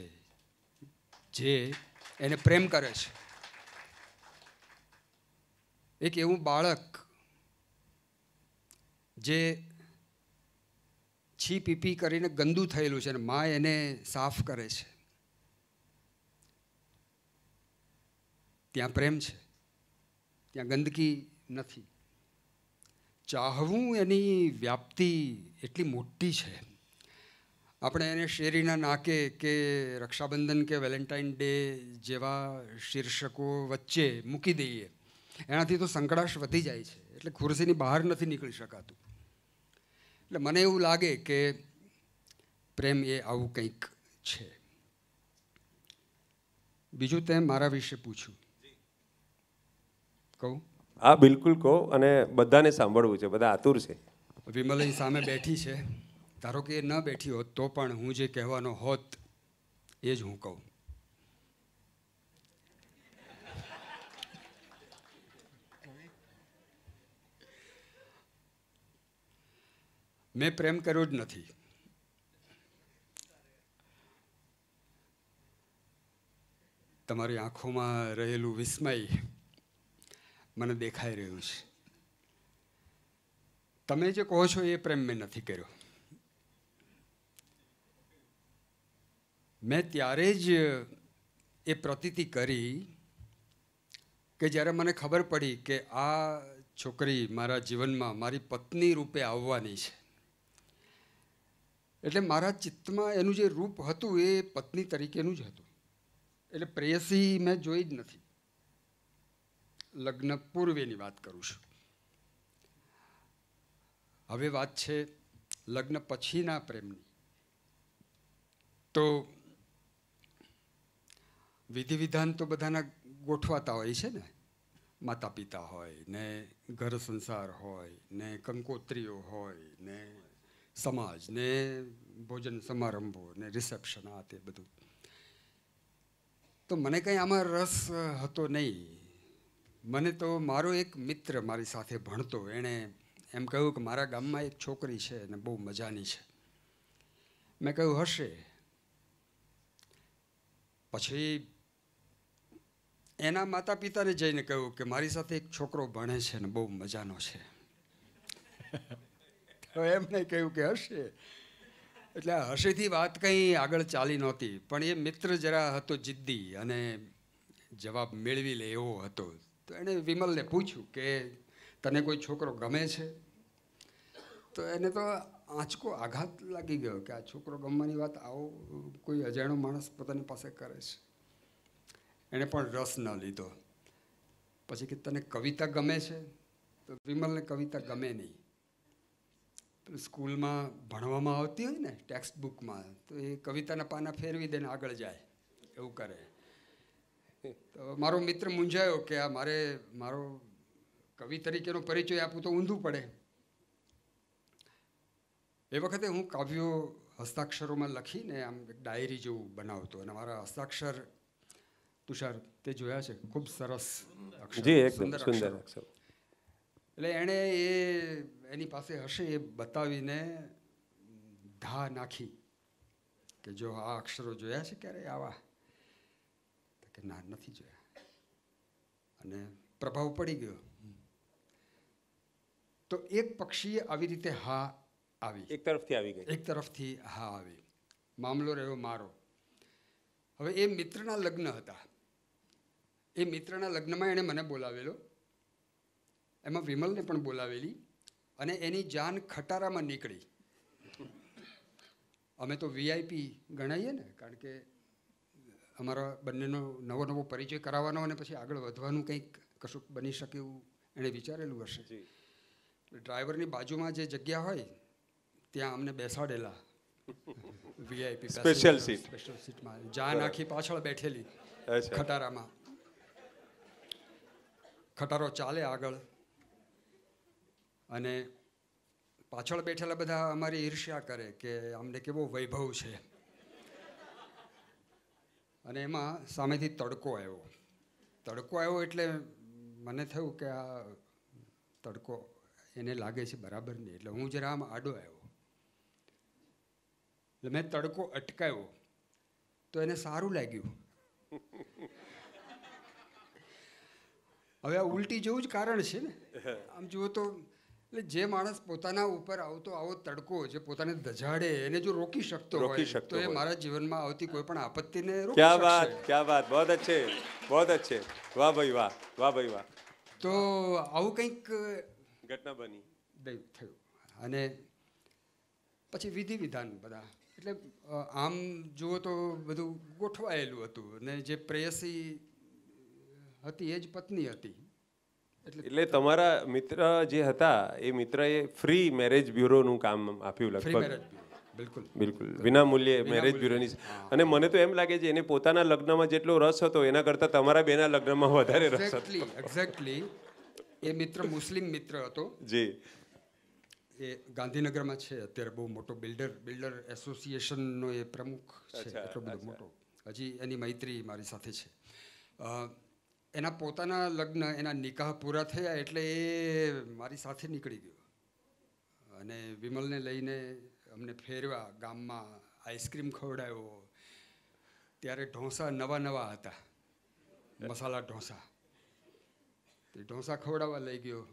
Speaker 1: જે એને પ્રેમ કરે છે એક એવું બાળક જે છી પીપી કરીને ગંદુ થયેલું છે અને મા એને સાફ કરે છે ત્યાં પ્રેમ છે ત્યાં ગંદકી નથી ચાહવું એની વ્યાપ્તિ એટલી મોટી છે આપણે એને શેરીના નાકે કે રક્ષાબંધન કે વેલેન્ટાઇન ડે જેવા શીર્ષકો વચ્ચે મૂકી દઈએ એનાથી તો સંકળાશ વધી જાય છે એટલે ખુરશીની બહાર નથી નીકળી શકાતું એટલે મને એવું લાગે કે પ્રેમ એ આવું કંઈક છે બીજું તે મારા વિશે પૂછ્યું કહું
Speaker 3: આ બિલકુલ કહો અને બધાને સાંભળવું છે બધા આતુર છે
Speaker 1: વિમલ સામે બેઠી છે ધારો કે એ ન બેઠી હોત તો પણ હું જે કહેવાનો હોત એ જ હું કહું મેં પ્રેમ કર્યો જ નથી તમારી આંખોમાં રહેલું વિસ્મય મને દેખાઈ રહ્યું છે તમે જે કહો છો એ પ્રેમ મેં નથી કર્યો મેં ત્યારે જ એ પ્રતિતિ કરી કે જ્યારે મને ખબર પડી કે આ છોકરી મારા જીવનમાં મારી પત્ની રૂપે આવવાની છે એટલે મારા ચિત્તમાં એનું જે રૂપ હતું એ પત્ની તરીકેનું જ હતું એટલે પ્રેયસી મેં જોઈ જ નથી લગ્ન પૂર્વેની વાત કરું છું હવે વાત છે લગ્ન પછીના પ્રેમની તો વિધિ વિધાન તો બધાના ગોઠવાતા હોય છે ને માતા પિતા હોય ને ઘર સંસાર હોય ને કંકોત્રીઓ હોય ને સમાજ ને ભોજન સમારંભો ને રિસેપ્શન આ તે બધું તો મને કંઈ આમાં રસ હતો નહીં મને તો મારો એક મિત્ર મારી સાથે ભણતો એણે એમ કહ્યું કે મારા ગામમાં એક છોકરી છે અને બહુ મજાની છે મેં કહ્યું હશે પછી એના માતા પિતાને જઈને કહ્યું કે મારી સાથે એક છોકરો ભણે છે ને બહુ મજાનો છે તો એમને કહ્યું કે હશે એટલે હશેથી વાત કંઈ આગળ ચાલી નહોતી પણ એ મિત્ર જરા હતો જિદ્દી અને જવાબ મેળવી લે એવો હતો તો એણે વિમલને પૂછ્યું કે તને કોઈ છોકરો ગમે છે તો એને તો આંચકો આઘાત લાગી ગયો કે આ છોકરો ગમવાની વાત આવો કોઈ અજાણો માણસ પોતાની પાસે કરે છે એણે પણ રસ ન લીધો પછી કે તને કવિતા ગમે છે તો વિમલને કવિતા ગમે નહીં સ્કૂલમાં ભણવામાં આવતી હોય ને ટેક્સ્ટ બુકમાં તો એ કવિતાના પાના ફેરવી દેને આગળ જાય એવું કરે તો મારો મિત્ર મૂંઝાયો કે આ મારે મારો કવિ તરીકેનો પરિચય આપવું તો ઊંધું પડે એ વખતે હું કાવ્યો હસ્તાક્ષરોમાં લખીને આમ એક ડાયરી જેવું બનાવતો અને મારા હસ્તાક્ષર તુષાર તે જોયા છે ખૂબ સરસ સુંદર અક્ષર એટલે એણે એ એની પાસે હશે એ બતાવીને ધા નાખી કે જો આ અક્ષરો જોયા છે ક્યારે આવા કે ના નથી જોયા અને પ્રભાવ પડી ગયો તો એક પક્ષીએ આવી રીતે હા આવી એક તરફથી આવી ગઈ એક તરફથી હા આવી મામલો રહ્યો મારો હવે એ મિત્રના લગ્ન હતા એ મિત્રના લગ્નમાં એણે મને બોલાવેલો એમાં વિમલને પણ બોલાવેલી અને એની જાન ખટારામાં નીકળી અમે તો વીઆઈપી ગણાઈએ ને કારણ કે અમારા બંનેનો નવો નવો પરિચય કરાવવાનો અને પછી આગળ વધવાનું કંઈક કશું બની શકે એવું એણે વિચારેલું હશે ડ્રાઈવરની બાજુમાં જે જગ્યા હોય ત્યાં અમને બેસાડેલા વીઆઈપી સ્પેશિયલ સીટ સ્પેશિયલ સીટમાં જાન નાખી પાછળ બેઠેલી ખટારામાં ખટારો ચાલે આગળ અને પાછળ બેઠેલા બધા અમારી ઈર્ષ્યા કરે કે અમને કેવો વૈભવ છે અને એમાં સામેથી તડકો આવ્યો તડકો આવ્યો એટલે મને થયું કે આ તડકો એને લાગે છે બરાબર નહીં એટલે હું જરા આમ આડો આવ્યો એટલે મેં તડકો અટકાવ્યો તો એને સારું લાગ્યું હવે આ ઉલટી જેવું જ કારણ છે ને આમ જુઓ તો એટલે જે માણસ પોતાના ઉપર આવતો આવો તડકો જે પોતાને ધજાડે એને જો રોકી શકતો રોકી શકતો એ મારા જીવનમાં આવતી કોઈ પણ આપત્તિને ક્યાં વાત
Speaker 5: ક્યાં વાત બહુ અચ્છે બહુ અચ્છે વાહ ભાઈ વાહ વાહ ભાઈ વાહ
Speaker 1: તો આવું કંઈક ઘટના બની
Speaker 5: દૈવ થયું
Speaker 1: અને પછી વિધિ વિધાન બધા એટલે આમ જુઓ તો બધું ગોઠવાયેલું હતું અને જે પ્રેયસી હતી એ જ પત્ની હતી
Speaker 3: એટલે તમારા મિત્ર જે હતા એ મિત્રએ ફ્રી મેરેજ બ્યુરોનું કામ આપ્યું લગભગ બિલકુલ બિલકુલ વિના મૂલ્યે મેરેજ બ્યુરોની અને મને તો એમ લાગે છે એને પોતાના લગ્નમાં જેટલો રસ હતો એના કરતાં તમારા બેના લગ્નમાં વધારે રસ હતો
Speaker 1: એક્ઝેક્ટલી એ મિત્ર મુસ્લિમ મિત્ર હતો જી એ ગાંધીનગરમાં છે અત્યારે બહુ મોટો બિલ્ડર બિલ્ડર એસોસિએશનનો એ પ્રમુખ છે એટલો બધો મોટો હજી એની મૈત્રી મારી સાથે છે એના પોતાના લગ્ન એના નિકાહ પૂરા થયા એટલે એ મારી સાથે નીકળી ગયો અને વિમલને લઈને અમને ફેરવા ગામમાં આઈસ્ક્રીમ ખવડાવ્યો ત્યારે ઢોંસા નવા નવા હતા મસાલા ઢોંસા તે ઢોંસા ખવડાવવા લઈ ગયો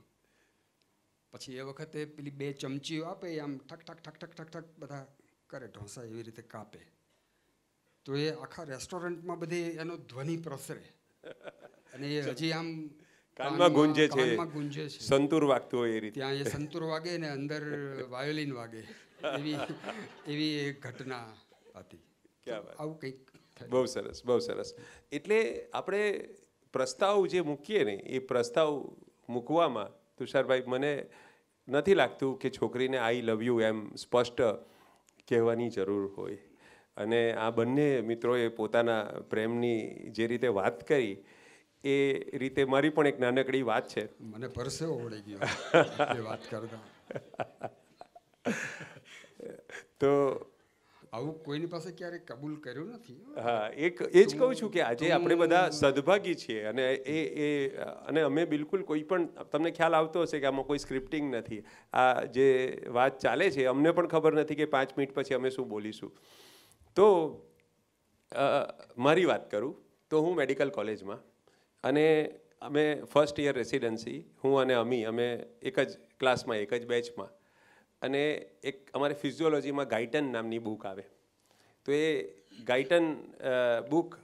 Speaker 1: પછી એ વખતે પેલી બે ચમચીઓ આપે આમ ઠક ઠક ઠક ઠક ઠક ઠક બધા કરે ઢોંસા એવી રીતે કાપે તો એ આખા રેસ્ટોરન્ટમાં બધી એનો ધ્વનિ પ્રસરે અને હજી આમ કાનમાં ગુંજે છે ગુંજે છે
Speaker 3: સંતુર વાગતું હોય એ રીતે ત્યાં એ સંતુર
Speaker 1: વાગે ને અંદર વાયોલિન વાગે એવી એવી એક ઘટના હતી આવું
Speaker 3: કંઈક બહુ સરસ બહુ સરસ એટલે આપણે પ્રસ્તાવ જે મૂકીએ ને એ પ્રસ્તાવ મૂકવામાં તુષારભાઈ મને નથી લાગતું કે છોકરીને આઈ લવ યુ એમ સ્પષ્ટ કહેવાની જરૂર હોય અને આ બંને મિત્રોએ પોતાના પ્રેમની જે રીતે વાત કરી એ રીતે મારી પણ એક નાનકડી વાત છે
Speaker 1: મને પરસેવો વળી ગયો એ વાત કરતા
Speaker 3: તો આવું કોઈની
Speaker 1: પાસે ક્યારે કબૂલ કર્યું નથી
Speaker 5: હા એક એ જ કહું છું કે આજે આપણે બધા
Speaker 3: સદભાગી છીએ અને એ એ અને અમે બિલકુલ કોઈ પણ તમને ખ્યાલ આવતો હશે કે આમાં કોઈ સ્ક્રિપ્ટિંગ નથી આ જે વાત ચાલે છે અમને પણ ખબર નથી કે પાંચ મિનિટ પછી અમે શું બોલીશું તો મારી વાત કરું તો હું મેડિકલ કોલેજમાં અને અમે ફર્સ્ટ યર રેસિડન્સી હું અને અમી અમે એક જ ક્લાસમાં એક જ બેચમાં અને એક અમારે ફિઝિયોલોજીમાં ગાઇટન નામની બુક આવે તો એ ગાઇટન બુક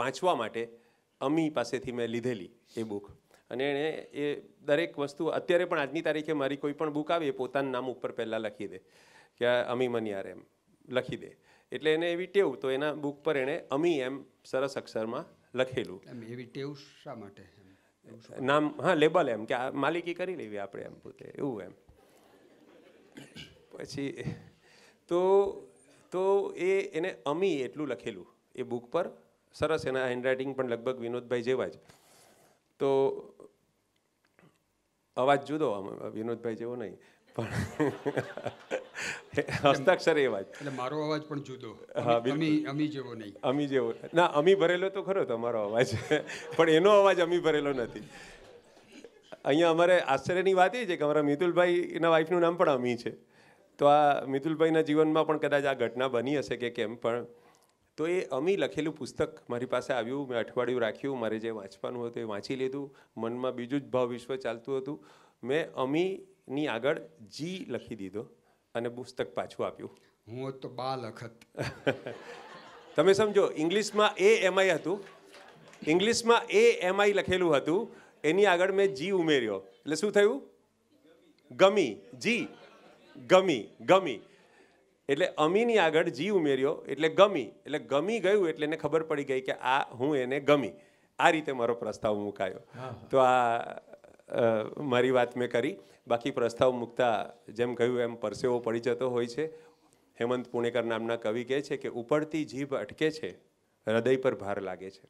Speaker 3: વાંચવા માટે અમી પાસેથી મેં લીધેલી એ બુક અને એણે એ દરેક વસ્તુ અત્યારે પણ આજની તારીખે મારી કોઈ પણ બુક આવે એ પોતાના નામ ઉપર પહેલાં લખી દે કે અમી મનિયાર એમ લખી દે એટલે એને એવી ટેવ તો એના બુક પર એણે અમી એમ સરસ અક્ષરમાં લખેલું
Speaker 1: એવી ટેવ શા માટે નામ
Speaker 3: હા લેબલ એમ કે આ માલિકી કરી લેવી આપણે એમ પોતે એવું એમ પછી તો તો એ એને અમી એટલું લખેલું એ બુક પર સરસ એના હેન્ડરાઇટિંગ પણ લગભગ વિનોદભાઈ જેવા જ તો અવાજ જુદો વિનોદભાઈ જેવો નહીં પણ હસ્તાક્ષર એવા જ
Speaker 1: એટલે મારો અવાજ પણ જુદો હા અમી
Speaker 3: અમી જેવો નહીં અમી જેવો ના અમી ભરેલો તો ખરો તમારો અવાજ પણ એનો અવાજ અમી ભરેલો નથી અહીંયા અમારે આશ્ચર્યની વાત એ છે કે અમારા મિતુલભાઈ એના વાઈફનું નામ પણ અમી છે તો આ મિતુલભાઈના જીવનમાં પણ કદાચ આ ઘટના બની હશે કે કેમ પણ તો એ અમી લખેલું પુસ્તક મારી પાસે આવ્યું મેં અઠવાડિયું રાખ્યું મારે જે વાંચવાનું હતું એ વાંચી લીધું મનમાં બીજું જ ભાવ વિશ્વ ચાલતું હતું મેં અમી ની આગળ જી લખી દીધો અને પુસ્તક પાછું આપ્યું
Speaker 1: હું તો બાલક
Speaker 3: તમે સમજો ઇંગ્લિશમાં એ એમઆઈ હતું ઇંગ્લિશમાં એ એમઆઈ લખેલું હતું એની આગળ મેં જી ઉમેર્યો એટલે શું થયું ગમી જી ગમી ગમી એટલે અમીની આગળ જી ઉમેર્યો એટલે ગમી એટલે ગમી ગયું એટલે એને ખબર પડી ગઈ કે આ હું એને ગમી આ રીતે મારો પ્રસ્તાવ મુકાયો તો આ મારી વાત મેં કરી બાકી પ્રસ્તાવ મૂકતા જેમ કહ્યું એમ પરસેવો પડી જતો હોય છે હેમંત પુણેકર નામના કવિ કહે છે કે ઉપડતી જીભ અટકે છે હૃદય પર ભાર લાગે છે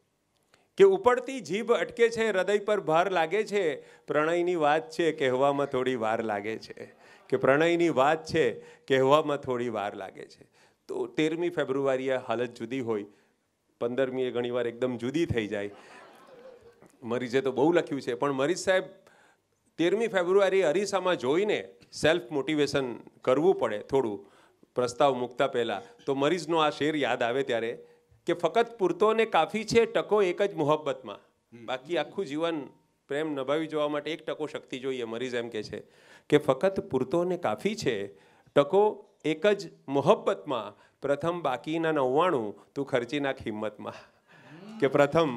Speaker 3: કે ઉપડતી જીભ અટકે છે હૃદય પર ભાર લાગે છે પ્રણયની વાત છે કહેવામાં થોડી વાર લાગે છે કે પ્રણયની વાત છે કહેવામાં થોડી વાર લાગે છે તો તેરમી ફેબ્રુઆરીએ હાલત જુદી હોય પંદરમીએ ઘણીવાર એકદમ જુદી થઈ જાય મરીજે તો બહુ લખ્યું છે પણ મરીજ સાહેબ તેરમી ફેબ્રુઆરી અરીસામાં જોઈને સેલ્ફ મોટિવેશન કરવું પડે થોડું પ્રસ્તાવ મૂકતા પહેલાં તો મરીઝનો આ શેર યાદ આવે ત્યારે કે ફક્ત પૂરતો ને કાફી છે ટકો એક જ મોહબ્બતમાં બાકી આખું જીવન પ્રેમ નભાવી જોવા માટે એક ટકો શક્તિ જોઈએ મરીઝ એમ કે છે કે ફક્ત પૂરતો ને કાફી છે ટકો એક જ મોહબ્બતમાં પ્રથમ બાકીના નવ્વાણું તું ખર્ચી નાખ હિંમતમાં કે પ્રથમ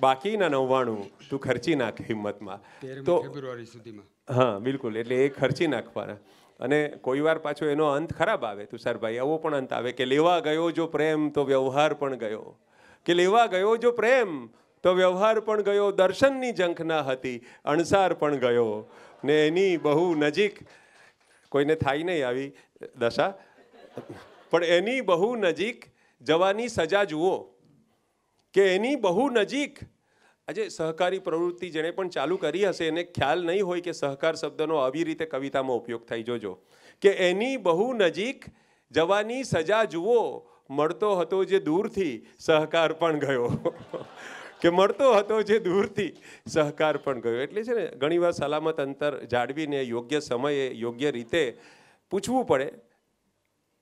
Speaker 3: બાકીના નવ્વાણું તું ખર્ચી નાખ હિંમતમાં
Speaker 1: તો ફેબ્રુઆરી સુધીમાં
Speaker 3: હા બિલકુલ એટલે એ ખર્ચી નાખવાના અને કોઈ વાર પાછો એનો અંત ખરાબ આવે તુષારભાઈ આવો પણ અંત આવે કે લેવા ગયો જો પ્રેમ તો વ્યવહાર પણ ગયો કે લેવા ગયો જો પ્રેમ તો વ્યવહાર પણ ગયો દર્શનની ઝંખના હતી અણસાર પણ ગયો ને એની બહુ નજીક કોઈને થાય નહીં આવી દશા પણ એની બહુ નજીક જવાની સજા જુઓ કે એની બહુ નજીક આજે સહકારી પ્રવૃત્તિ જેણે પણ ચાલુ કરી હશે એને ખ્યાલ નહીં હોય કે સહકાર શબ્દનો આવી રીતે કવિતામાં ઉપયોગ થઈ જોજો કે એની બહુ નજીક જવાની સજા જુઓ મળતો હતો જે દૂરથી સહકાર પણ ગયો કે મળતો હતો જે દૂરથી સહકાર પણ ગયો એટલે છે ને ઘણીવાર સલામત અંતર જાળવીને યોગ્ય સમયે યોગ્ય રીતે પૂછવું પડે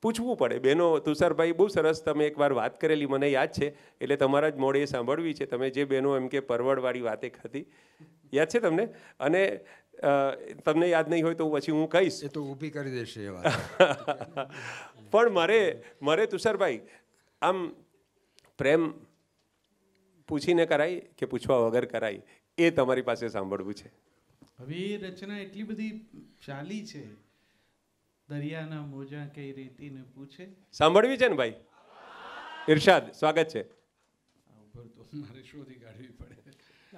Speaker 3: પૂછવું પડે બહેનો તુષારભાઈ બહુ સરસ તમે એકવાર વાત કરેલી મને યાદ છે એટલે તમારા જ મોડે સાંભળવી છે તમે જે બહેનો એમ કે પરવડવાળી વાત એક હતી યાદ છે તમને અને તમને યાદ નહીં હોય તો પછી હું કહીશ એ તો ઊભી કરી દેશે પણ મારે મારે તુષારભાઈ આમ પ્રેમ પૂછીને કરાય કે પૂછવા વગર કરાય એ તમારી પાસે સાંભળવું છે
Speaker 4: હવે એ રચના એટલી બધી ચાલી છે દરિયાના મોજા કઈ રેતીને પૂછે
Speaker 3: સાંભળવી છે ને ભાઈ ઇરશાદ
Speaker 5: સ્વાગત છે
Speaker 4: તો મારે શોધી કાઢવી પડે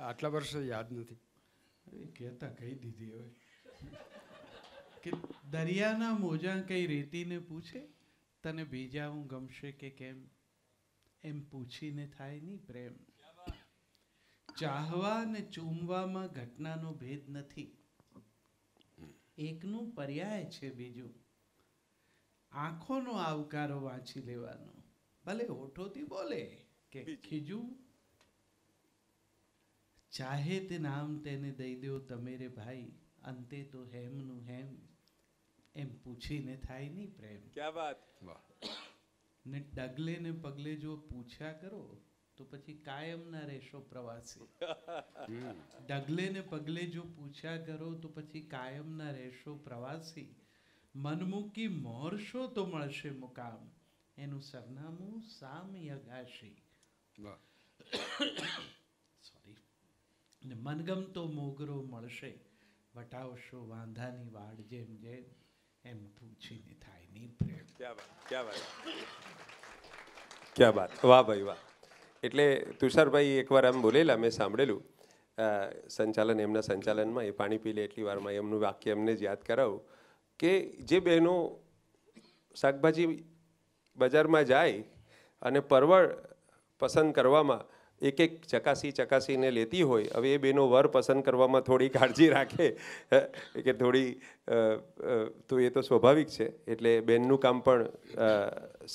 Speaker 1: આટલા વર્ષો યાદ નથી
Speaker 4: કહેતા કહી દીધી હવે કે દરિયાના મોજા કઈ રેતીને પૂછે તને બીજા હું ગમશે કે કેમ એમ પૂછીને થાય નહીં પ્રેમ ચાહવા ને ચૂમવામાં ઘટનાનો ભેદ નથી એકનું પર્યાય છે બીજું આંખોનો આવકારો વાંચી લેવાનો ભલે હોઠોથી બોલે કે ખીજું ચાહે તે નામ તેને દઈ દો તમે રે ભાઈ અંતે તો હેમનું હેમ એમ પૂછીને થાય નહીં પ્રેમ ક્યાં
Speaker 1: વાત
Speaker 4: ને ડગલે ને પગલે જો પૂછ્યા કરો તો પછી કાયમ ના રહેશો પ્રવાસી ડગલે ને પગલે જો પૂછ્યા કરો તો પછી કાયમ ના રહેશો પ્રવાસી મનમૂકી મોરશો તો મળશે મુકામ એનું સરનામું સામયગાશી સોરી સોરી મનગમતો મોગરો મળશે વટાવશો વાંધાની વાડ જેમ જેમ એમ પૂછીને થાય નહીં પ્રેમ ક્યાં
Speaker 5: વાત વાહ
Speaker 3: ભાઈ વાહ એટલે તુષારભાઈ એકવાર આમ બોલેલા મેં સાંભળેલું સંચાલન એમના સંચાલનમાં એ પાણી પી લે એટલી વારમાં એમનું વાક્ય એમને જ યાદ કરાવું કે જે બહેનો શાકભાજી બજારમાં જાય અને પરવળ પસંદ કરવામાં એક એક ચકાસી ચકાસીને લેતી હોય હવે એ બેનો વર પસંદ કરવામાં થોડી કાળજી રાખે કે થોડી તો એ તો સ્વાભાવિક છે એટલે બેનનું કામ પણ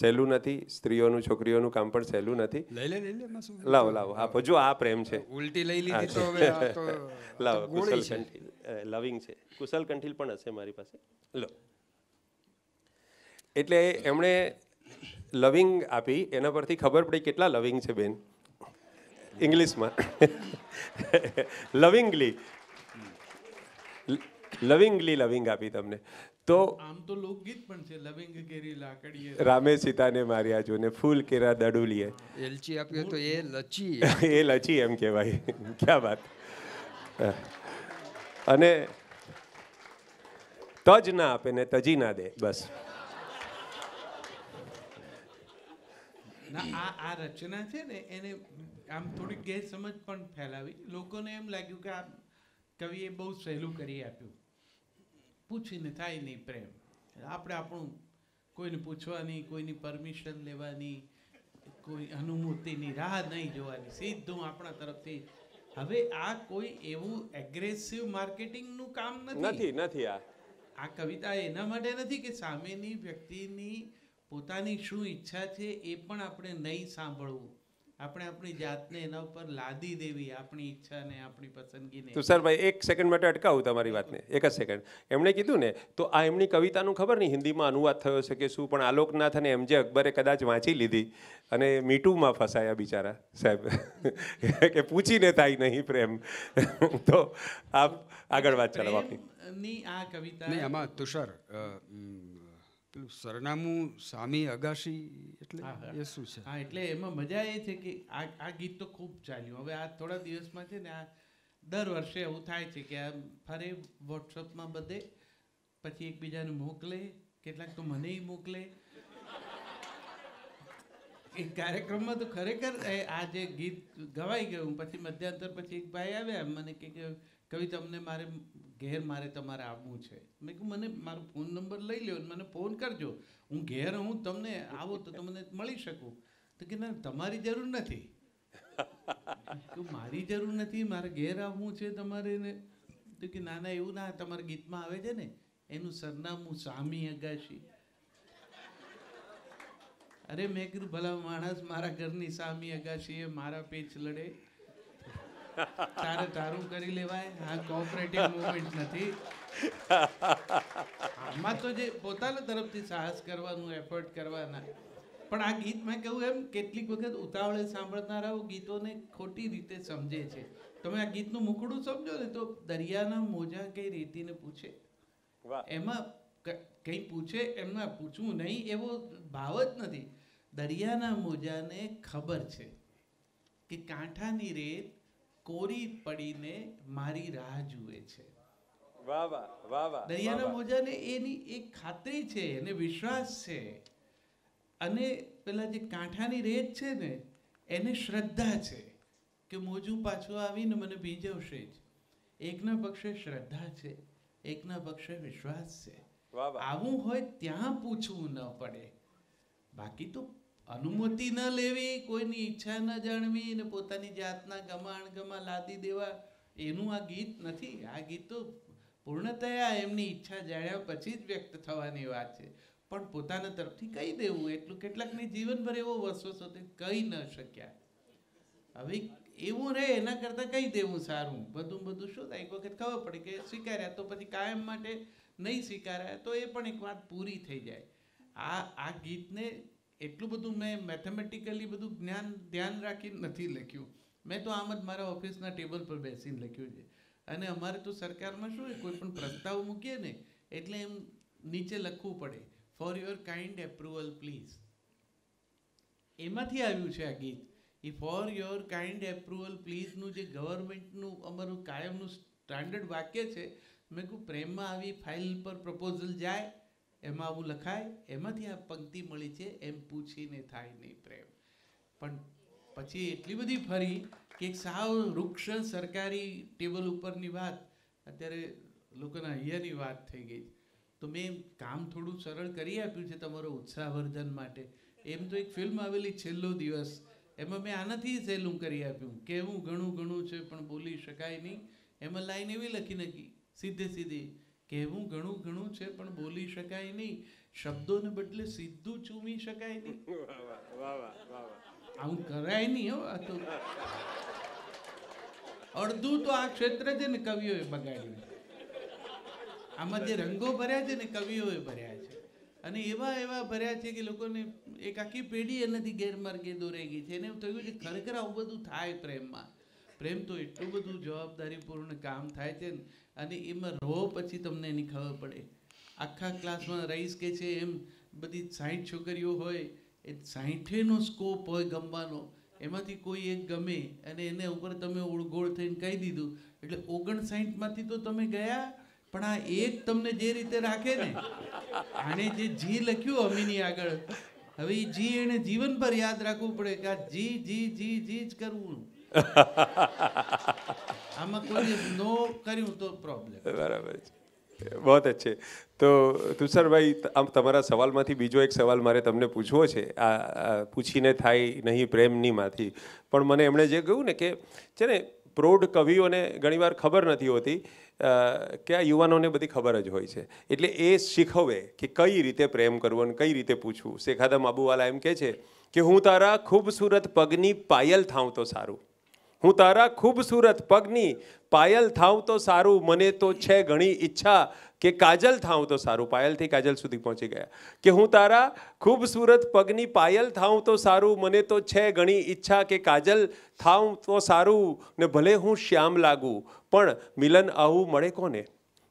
Speaker 3: સહેલું નથી સ્ત્રીઓનું છોકરીઓનું કામ પણ સહેલું નથી લાવો લાવો હા જો આ પ્રેમ છે ઉલટી લઈ લીધી તો લાવો કુશલ કંઠીલ લવિંગ છે કુશલ કંઠીલ પણ હશે મારી પાસે લો એટલે એમણે લવિંગ આપી એના પરથી ખબર પડી કેટલા લવિંગ છે બેન ઇંગ્લિશમાં લવિંગલી લવિંગલી લવિંગ આપી તમને તો
Speaker 4: આમ તો લોકગીત પણ છે લવિંગ કેરી લાકડીએ રામે
Speaker 3: સીતાને માર્યા જો ને ફૂલ કેરા દડુલીએ એલચી આપ્યો તો એ લચી એ લચી એમ કહેવાય ક્યાં વાત અને તજ ના આપે ને તજી ના દે
Speaker 5: બસ
Speaker 4: આ આ રચના છે ને એને આમ થોડીક ગેરસમજ પણ ફેલાવી લોકોને એમ લાગ્યું કે આ કવિએ બહુ સહેલું કરી આપ્યું પૂછીને થાય નહીં પ્રેમ આપણે આપણું કોઈને પૂછવાની કોઈની પરમિશન લેવાની કોઈ અનુમતિની રાહ નહીં જોવાની સીધું આપણા તરફથી હવે આ કોઈ એવું એગ્રેસિવ માર્કેટિંગનું કામ નથી નથી આ આ કવિતા એના માટે નથી કે સામેની વ્યક્તિની પોતાની શું ઈચ્છા છે એ પણ આપણે નહીં સાંભળવું આપણે આપણી જાતને એના ઉપર લાદી દેવી આપણી ઈચ્છાને આપણી પસંદગીને ભાઈ
Speaker 3: એક સેકન્ડ માટે અટકાવું તમારી વાતને એક જ સેકન્ડ એમણે કીધું ને તો આ એમની કવિતાનું ખબર નહીં હિન્દીમાં અનુવાદ થયો છે કે શું પણ આલોકનાથ અને એમ જે અકબરે કદાચ વાંચી લીધી અને મીટુમાં ફસાયા બિચારા સાહેબ કે પૂછીને થાય નહીં પ્રેમ તો
Speaker 5: આપ આગળ વાત ચાલો
Speaker 4: આપની આ કવિતા એમાં
Speaker 1: તુષાર પેલું સરનામું સામી અગાશી એટલે એ શું છે
Speaker 4: હા એટલે એમાં મજા એ છે કે આ આ ગીત તો ખૂબ ચાલ્યું હવે આ થોડા દિવસમાં છે ને આ દર વર્ષે એવું થાય છે કે આ ફરે વોટ્સઅપમાં બધે પછી એકબીજાને મોકલે કેટલાક તો મને મોકલે એ કાર્યક્રમમાં તો ખરેખર આ જે ગીત ગવાઈ ગયું પછી મધ્યાંતર પછી એક ભાઈ આવ્યા મને કે કવિ તમને મારે ઘેર મારે તમારે આવવું છે મેં કીધું મને મારો ફોન નંબર લઈ લ્યો મને ફોન કરજો હું ઘેર હું તમને આવો તો તમને મળી શકું તો કે ના તમારી જરૂર નથી મારી જરૂર નથી મારે ઘેર આવવું છે તમારે ને તો કે ના ના એવું ના તમારે ગીતમાં આવે છે ને એનું સરનામું સામી અગાશી અરે મેં કીધું ભલા માણસ મારા ઘરની સામી અગાશીએ મારા પેચ લડે તારે તારું કરી લેવાય આ કોઓપરેટિવ મુવમેન્ટ નથી આમાં તો જે પોતાના તરફથી સાહસ કરવાનું એફર્ટ કરવાના પણ આ ગીત મેં કહ્યું એમ કેટલીક વખત ઉતાવળે સાંભળનારાઓ ગીતોને ખોટી રીતે સમજે છે તમે આ ગીતનું મુકડું સમજો ને તો દરિયાના મોજા કઈ રીતિને પૂછે એમાં કઈ પૂછે એમના પૂછવું નહીં એવો ભાવ જ નથી દરિયાના મોજાને ખબર છે કે કાંઠાની રેત કોરી પડીને મારી રાહ જુએ છે દરિયાના મોજાને એની એક ખાતરી છે એને વિશ્વાસ છે અને પેલા જે કાંઠાની રેત છે ને એને શ્રદ્ધા છે કે મોજું પાછું આવીને મને ભીજવશે જ એકના પક્ષે શ્રદ્ધા છે એકના પક્ષે વિશ્વાસ છે આવું હોય ત્યાં પૂછવું ન પડે બાકી તો અનુમતિ ન લેવી કોઈની ઈચ્છા ન જાણવી ને પોતાની જાતના ગમાણ ગમા લાદી દેવા એનું આ ગીત નથી આ ગીત તો પૂર્ણતયા એમની ઈચ્છા જાણ્યા પછી જ વ્યક્ત થવાની વાત છે પણ પોતાના તરફથી કહી દેવું એટલું કેટલાકને જીવનભર એવો વસવસો તે કહી ન શક્યા હવે એવું રહે એના કરતાં કહી દેવું સારું બધું બધું શું થાય એક વખત ખબર પડે કે સ્વીકાર્યા તો પછી કાયમ માટે નહીં સ્વીકાર્યા તો એ પણ એક વાત પૂરી થઈ જાય આ આ ગીતને એટલું બધું મેં મેથેમેટિકલી બધું જ્ઞાન ધ્યાન રાખી નથી લખ્યું મેં તો આમ જ મારા ઓફિસના ટેબલ પર બેસીને લખ્યું છે અને અમારે તો સરકારમાં શું કોઈ પણ પ્રસ્તાવ મૂકીએ ને એટલે એમ નીચે લખવું પડે for your kind approval please એમાંથી આવ્યું છે આ ગીત એ ફોર યોર કાઇન્ડ એપ્રુવલ પ્લીઝનું જે ગવર્મેન્ટનું અમારું કાયમનું સ્ટાન્ડર્ડ વાક્ય છે મેં કહું પ્રેમમાં આવી ફાઇલ પર પ્રપોઝલ જાય એમાં આવું લખાય એમાંથી આ પંક્તિ મળી છે એમ પૂછીને થાય નહીં પ્રેમ પણ પછી એટલી બધી ફરી કે એક સાવ વૃક્ષ સરકારી ટેબલ ઉપરની વાત અત્યારે લોકોના અહીંયાની વાત થઈ ગઈ તો મેં કામ થોડું સરળ કરી આપ્યું છે તમારો ઉત્સાહવર્ધન માટે એમ તો એક ફિલ્મ આવેલી છેલ્લો દિવસ એમાં મેં આનાથી સહેલું કરી આપ્યું કહેવું ઘણું ઘણું છે પણ બોલી શકાય નહીં એમાં લાઈન એવી લખી નાખી સીધે સીધી કહેવું ઘણું ઘણું છે પણ બોલી શકાય નહીં શબ્દોને બદલે સીધું ચૂમી શકાય નહીં આવું કરાય નહીં હો તો અડધું તો આ ક્ષેત્ર છે ને કવિઓએ બગાડ્યું આમાં જે રંગો ભર્યા છે ને કવિઓએ ભર્યા છે અને એવા એવા ભર્યા છે કે લોકોને એક આખી પેઢી એનાથી ગેરમાર્ગે દોરાઈ ગઈ છે એને એવું થયું કે ખરેખર આવું બધું થાય પ્રેમમાં પ્રેમ તો એટલું બધું જવાબદારીપૂર્ણ કામ થાય છે ને અને એમાં રહો પછી તમને એની ખબર પડે આખા ક્લાસમાં રહીશ કે છે એમ બધી સાઠ છોકરીઓ હોય એ સાઠેનો સ્કોપ હોય ગમવાનો એમાંથી કોઈ એક ગમે અને એને ઉપર તમે ઓળગોળ થઈને કહી દીધું એટલે ઓગણસાઠમાંથી તો તમે ગયા પણ આ એક તમને જે રીતે રાખે ને આને જે જી લખ્યું અમીની આગળ હવે એ જી એને જીવનભર યાદ રાખવું પડે કે આ જી જી જી જી જ કરવું આમાં કોઈ નો કર્યું તો પ્રોબ્લેમ બરાબર
Speaker 3: છે બહુ અચ્છે તો તુષારભાઈ આમ તમારા સવાલમાંથી બીજો એક સવાલ મારે તમને પૂછવો છે આ પૂછીને થાય નહીં પ્રેમનીમાંથી પણ મને એમણે જે કહ્યું ને કે છે ને પ્રૌઢ કવિઓને ઘણીવાર ખબર નથી હોતી કે આ યુવાનોને બધી ખબર જ હોય છે એટલે એ શીખવે કે કઈ રીતે પ્રેમ કરવો અને કઈ રીતે પૂછવું શેખાદા માબુવાલા એમ કહે છે કે હું તારા ખૂબસૂરત પગની પાયલ થાઉં તો સારું હું તારા ખૂબસૂરત પગની પાયલ થાઉં તો સારું મને તો છે ઘણી ઈચ્છા કે કાજલ થાઉં તો સારું પાયલથી કાજલ સુધી પહોંચી ગયા કે હું તારા ખૂબસૂરત પગની પાયલ થાઉં તો સારું મને તો છે ઘણી ઈચ્છા કે કાજલ થાઉં તો સારું ને ભલે હું શ્યામ લાગું પણ મિલન આવું મળે કોને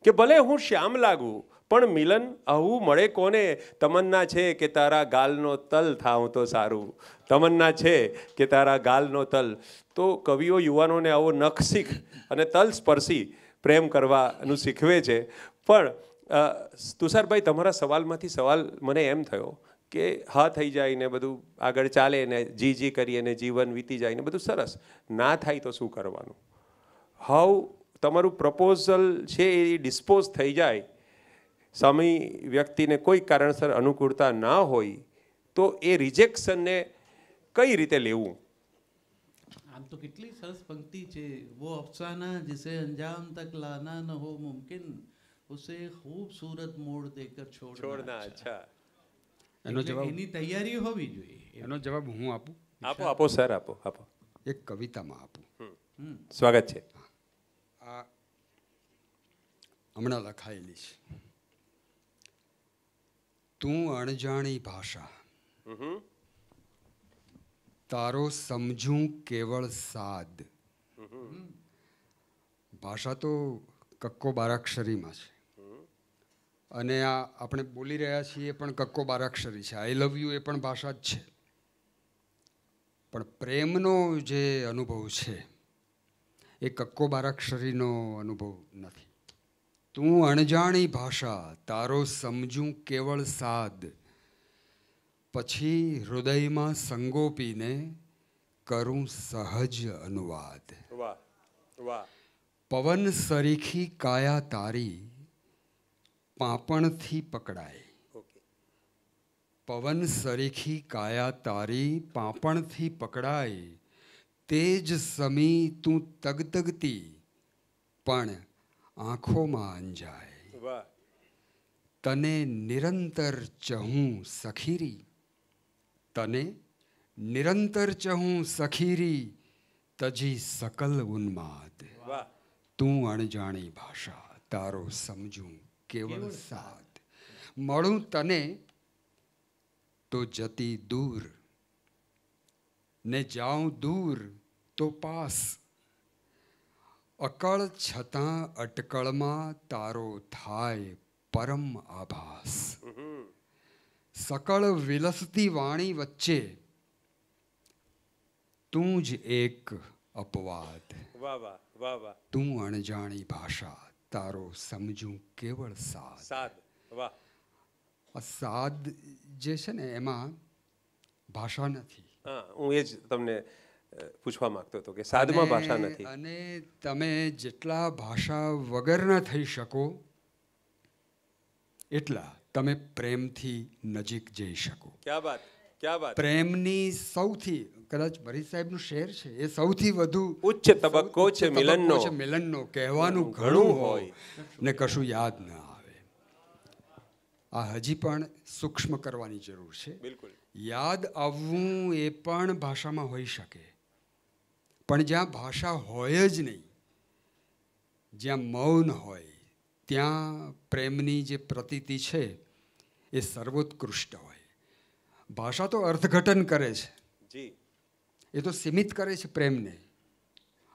Speaker 3: કે ભલે હું શ્યામ લાગું પણ મિલન આવું મળે કોને તમન્ના છે કે તારા ગાલનો તલ થાઉં તો સારું તમન્ના છે કે તારા ગાલનો તલ તો કવિઓ યુવાનોને આવો નખ શીખ અને તલ સ્પર્શી પ્રેમ કરવાનું શીખવે છે પણ તુષારભાઈ તમારા સવાલમાંથી સવાલ મને એમ થયો કે હા થઈ જાય ને બધું આગળ ચાલે ને જી જી કરીએ ને જીવન વીતી જાય ને બધું સરસ ના થાય તો શું કરવાનું હાઉ તમારું પ્રપોઝલ છે એ ડિસ્પોઝ થઈ જાય સામી વ્યક્તિને કોઈ કારણસર અનુકૂળતા ના હોય તો એ રિજેક્શનને કઈ રીતે લેવું
Speaker 4: આમ તો કેટલી સરસ પંક્તિ છે વો અફસાના જિસે અંજામ તક લાના ન હો મુમકિન ઉસે ખૂબસૂરત મોડ દેકર છોડના
Speaker 5: અચ્છા એનો જવાબ એની તૈયારી હોવી જોઈએ
Speaker 1: એનો જવાબ હું આપું આપો આપો સર આપો આપો એક કવિતામાં આપું સ્વાગત છે આ હમણાં લખાયેલી છે તું અણજાણી ભાષા તારો સમજું કેવળ સાદ ભાષા તો કક્કો બારાક્ષરીમાં છે અને આ આપણે બોલી રહ્યા છીએ પણ કક્કો બારાક્ષરી છે આઈ લવ યુ એ પણ ભાષા જ છે પણ પ્રેમનો જે અનુભવ છે એ કક્કો બારાક્ષરીનો અનુભવ નથી તું અણજાણી ભાષા તારો સમજું કેવળ સાદ પછી હૃદયમાં સંગોપીને કરું સહજ અનુવાદ પવન સરીખી કાયા તારી પાંપણથી પકડાય પવન સરીખી કાયા તારી પાંપણથી પકડાય તે જ સમી તું તગતગતી પણ આંખોમાં અંજાય તને નિરંતર ચહું સખીરી તને નિરંતર ચહું સખીરી તજી સકલ ઉન્માદ તું અણજાણી ભાષા તારો સમજું કેવળ સાથ મળું તને તો જતી દૂર ને જાઉં દૂર તો પાસ અકળ છતાં અટકળમાં તારો થાય પરમ આભાસ સકળ વિલસતી વાણી વચ્ચે તું
Speaker 5: જ એક
Speaker 1: અપવાદ તું અણજાણી ભાષા તારો સમજું કેવળ
Speaker 5: સાદ
Speaker 1: આ સાદ જે છે ને એમાં ભાષા નથી
Speaker 3: હું એ જ તમને પૂછવા માંગતો હતો કે સાદમાં ભાષા નથી
Speaker 1: અને તમે જેટલા ભાષા વગરના થઈ શકો
Speaker 3: એટલા તમે પ્રેમથી
Speaker 1: નજીક જઈ શકો
Speaker 5: ક્યાં વાત ક્યાં વાત
Speaker 1: પ્રેમની સૌથી કદાચ ભરત સાહેબનું શેર છે એ સૌથી વધુ ઉચ્ચ
Speaker 5: તબક્કો છે મિલનનો છે
Speaker 1: મિલનનો કહેવાનું ઘણું હોય ને કશું યાદ ન આવે આ હજી પણ સૂક્ષ્મ કરવાની જરૂર છે બિલકુલ યાદ આવવું એ પણ ભાષામાં હોઈ શકે પણ જ્યાં ભાષા હોય જ નહીં જ્યાં મૌન હોય ત્યાં પ્રેમની જે પ્રતીતિ છે એ સર્વોત્કૃષ્ટ હોય ભાષા તો અર્થઘટન કરે છે એ તો સીમિત કરે છે પ્રેમને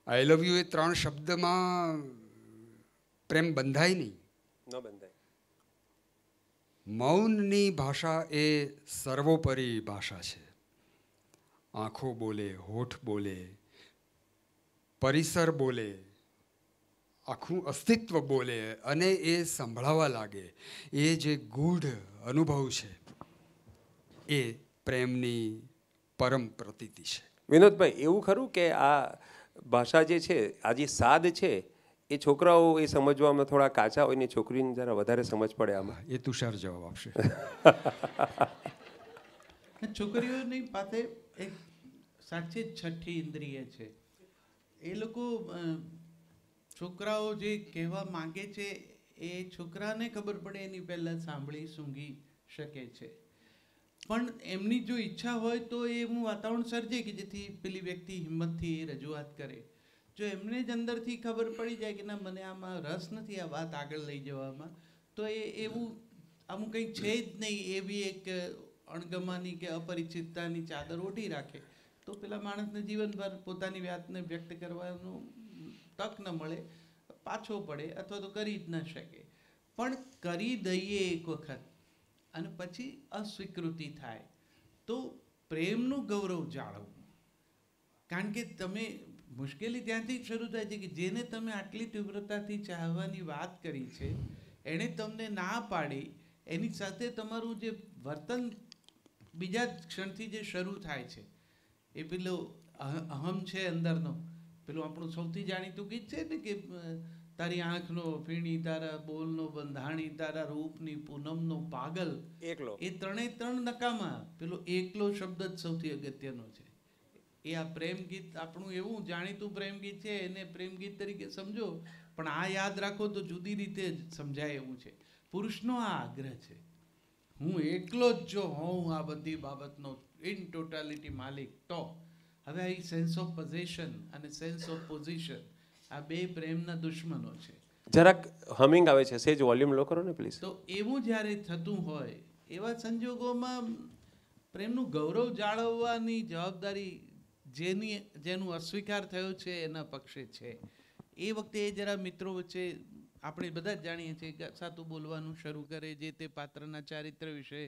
Speaker 1: આઈ લવ યુ એ ત્રણ શબ્દમાં પ્રેમ બંધાય નહીં બંધાય મૌનની ભાષા એ સર્વોપરી ભાષા છે આંખો બોલે હોઠ બોલે પરિસર બોલે આખું અસ્તિત્વ બોલે અને એ સંભળાવા લાગે એ જે ગૂઢ અનુભવ
Speaker 3: છે એ પ્રેમની પરમ પ્રતીતિ છે વિનોદભાઈ એવું ખરું કે આ ભાષા જે છે આ જે સાદ છે એ છોકરાઓ એ સમજવામાં થોડા કાચા હોય ને છોકરીને જરા વધારે સમજ પડે આમાં એ તુષાર જવાબ આપશે
Speaker 4: છોકરીઓની પાસે એક સાચી છઠ્ઠી ઇન્દ્રિય છે એ લોકો છોકરાઓ જે કહેવા માગે છે એ છોકરાને ખબર પડે એની પહેલાં સાંભળી સૂંઘી શકે છે પણ એમની જો ઈચ્છા હોય તો એ હું વાતાવરણ સર્જે કે જેથી પેલી વ્યક્તિ હિંમતથી એ રજૂઆત કરે જો એમને જ અંદરથી ખબર પડી જાય કે ના મને આમાં રસ નથી આ વાત આગળ લઈ જવામાં તો એ એવું આમ કંઈ છે જ નહીં એવી એક અણગમાની કે અપરિચિતતાની ચાદર ઓઢી રાખે તો પેલા માણસને જીવનભર પોતાની વાતને વ્યક્ત કરવાનો તક ન મળે પાછો પડે અથવા તો કરી જ ન શકે પણ કરી દઈએ એક વખત અને પછી અસ્વીકૃતિ થાય તો પ્રેમનું ગૌરવ જાળવવું કારણ કે તમે મુશ્કેલી ત્યાંથી જ શરૂ થાય છે કે જેને તમે આટલી તીવ્રતાથી ચાહવાની વાત કરી છે એણે તમને ના પાડી એની સાથે તમારું જે વર્તન બીજા ક્ષણથી જે શરૂ થાય છે એ પેલું અહમ છે અંદરનો પેલું આપણું સૌથી જાણીતું ગીત છે ને કે તારી આંખનો ફીણી તારા બોલનો બંધાણી તારા રૂપની પૂનમનો પાગલ એકલો એ ત્રણેય ત્રણ નકામાં પેલો એકલો શબ્દ જ સૌથી અગત્યનો છે એ આ પ્રેમ ગીત આપણું એવું જાણીતું પ્રેમ ગીત છે એને પ્રેમ ગીત તરીકે સમજો પણ આ યાદ રાખો તો જુદી રીતે જ સમજાય એવું છે પુરુષનો આ આગ્રહ છે હું એકલો જ જો હોઉં આ બધી બાબતનો ઇન ટોટાલિટી માલિક તો હવે આ સેન્સ ઓફ પોઝિશન અને સેન્સ ઓફ પોઝિશન આ બે પ્રેમના દુશ્મનો છે
Speaker 3: જરાક હમિંગ આવે છે સેજ વોલ્યુમ લો કરો ને પ્લીઝ તો
Speaker 4: એવું જ્યારે થતું હોય એવા સંજોગોમાં પ્રેમનું ગૌરવ જાળવવાની જવાબદારી જેની જેનું અસ્વીકાર થયો છે એના પક્ષે છે એ વખતે એ જરા મિત્રો વચ્ચે આપણે બધા જ જાણીએ છીએ કે સાતું બોલવાનું શરૂ કરે જે તે પાત્રના ચારિત્ર વિશે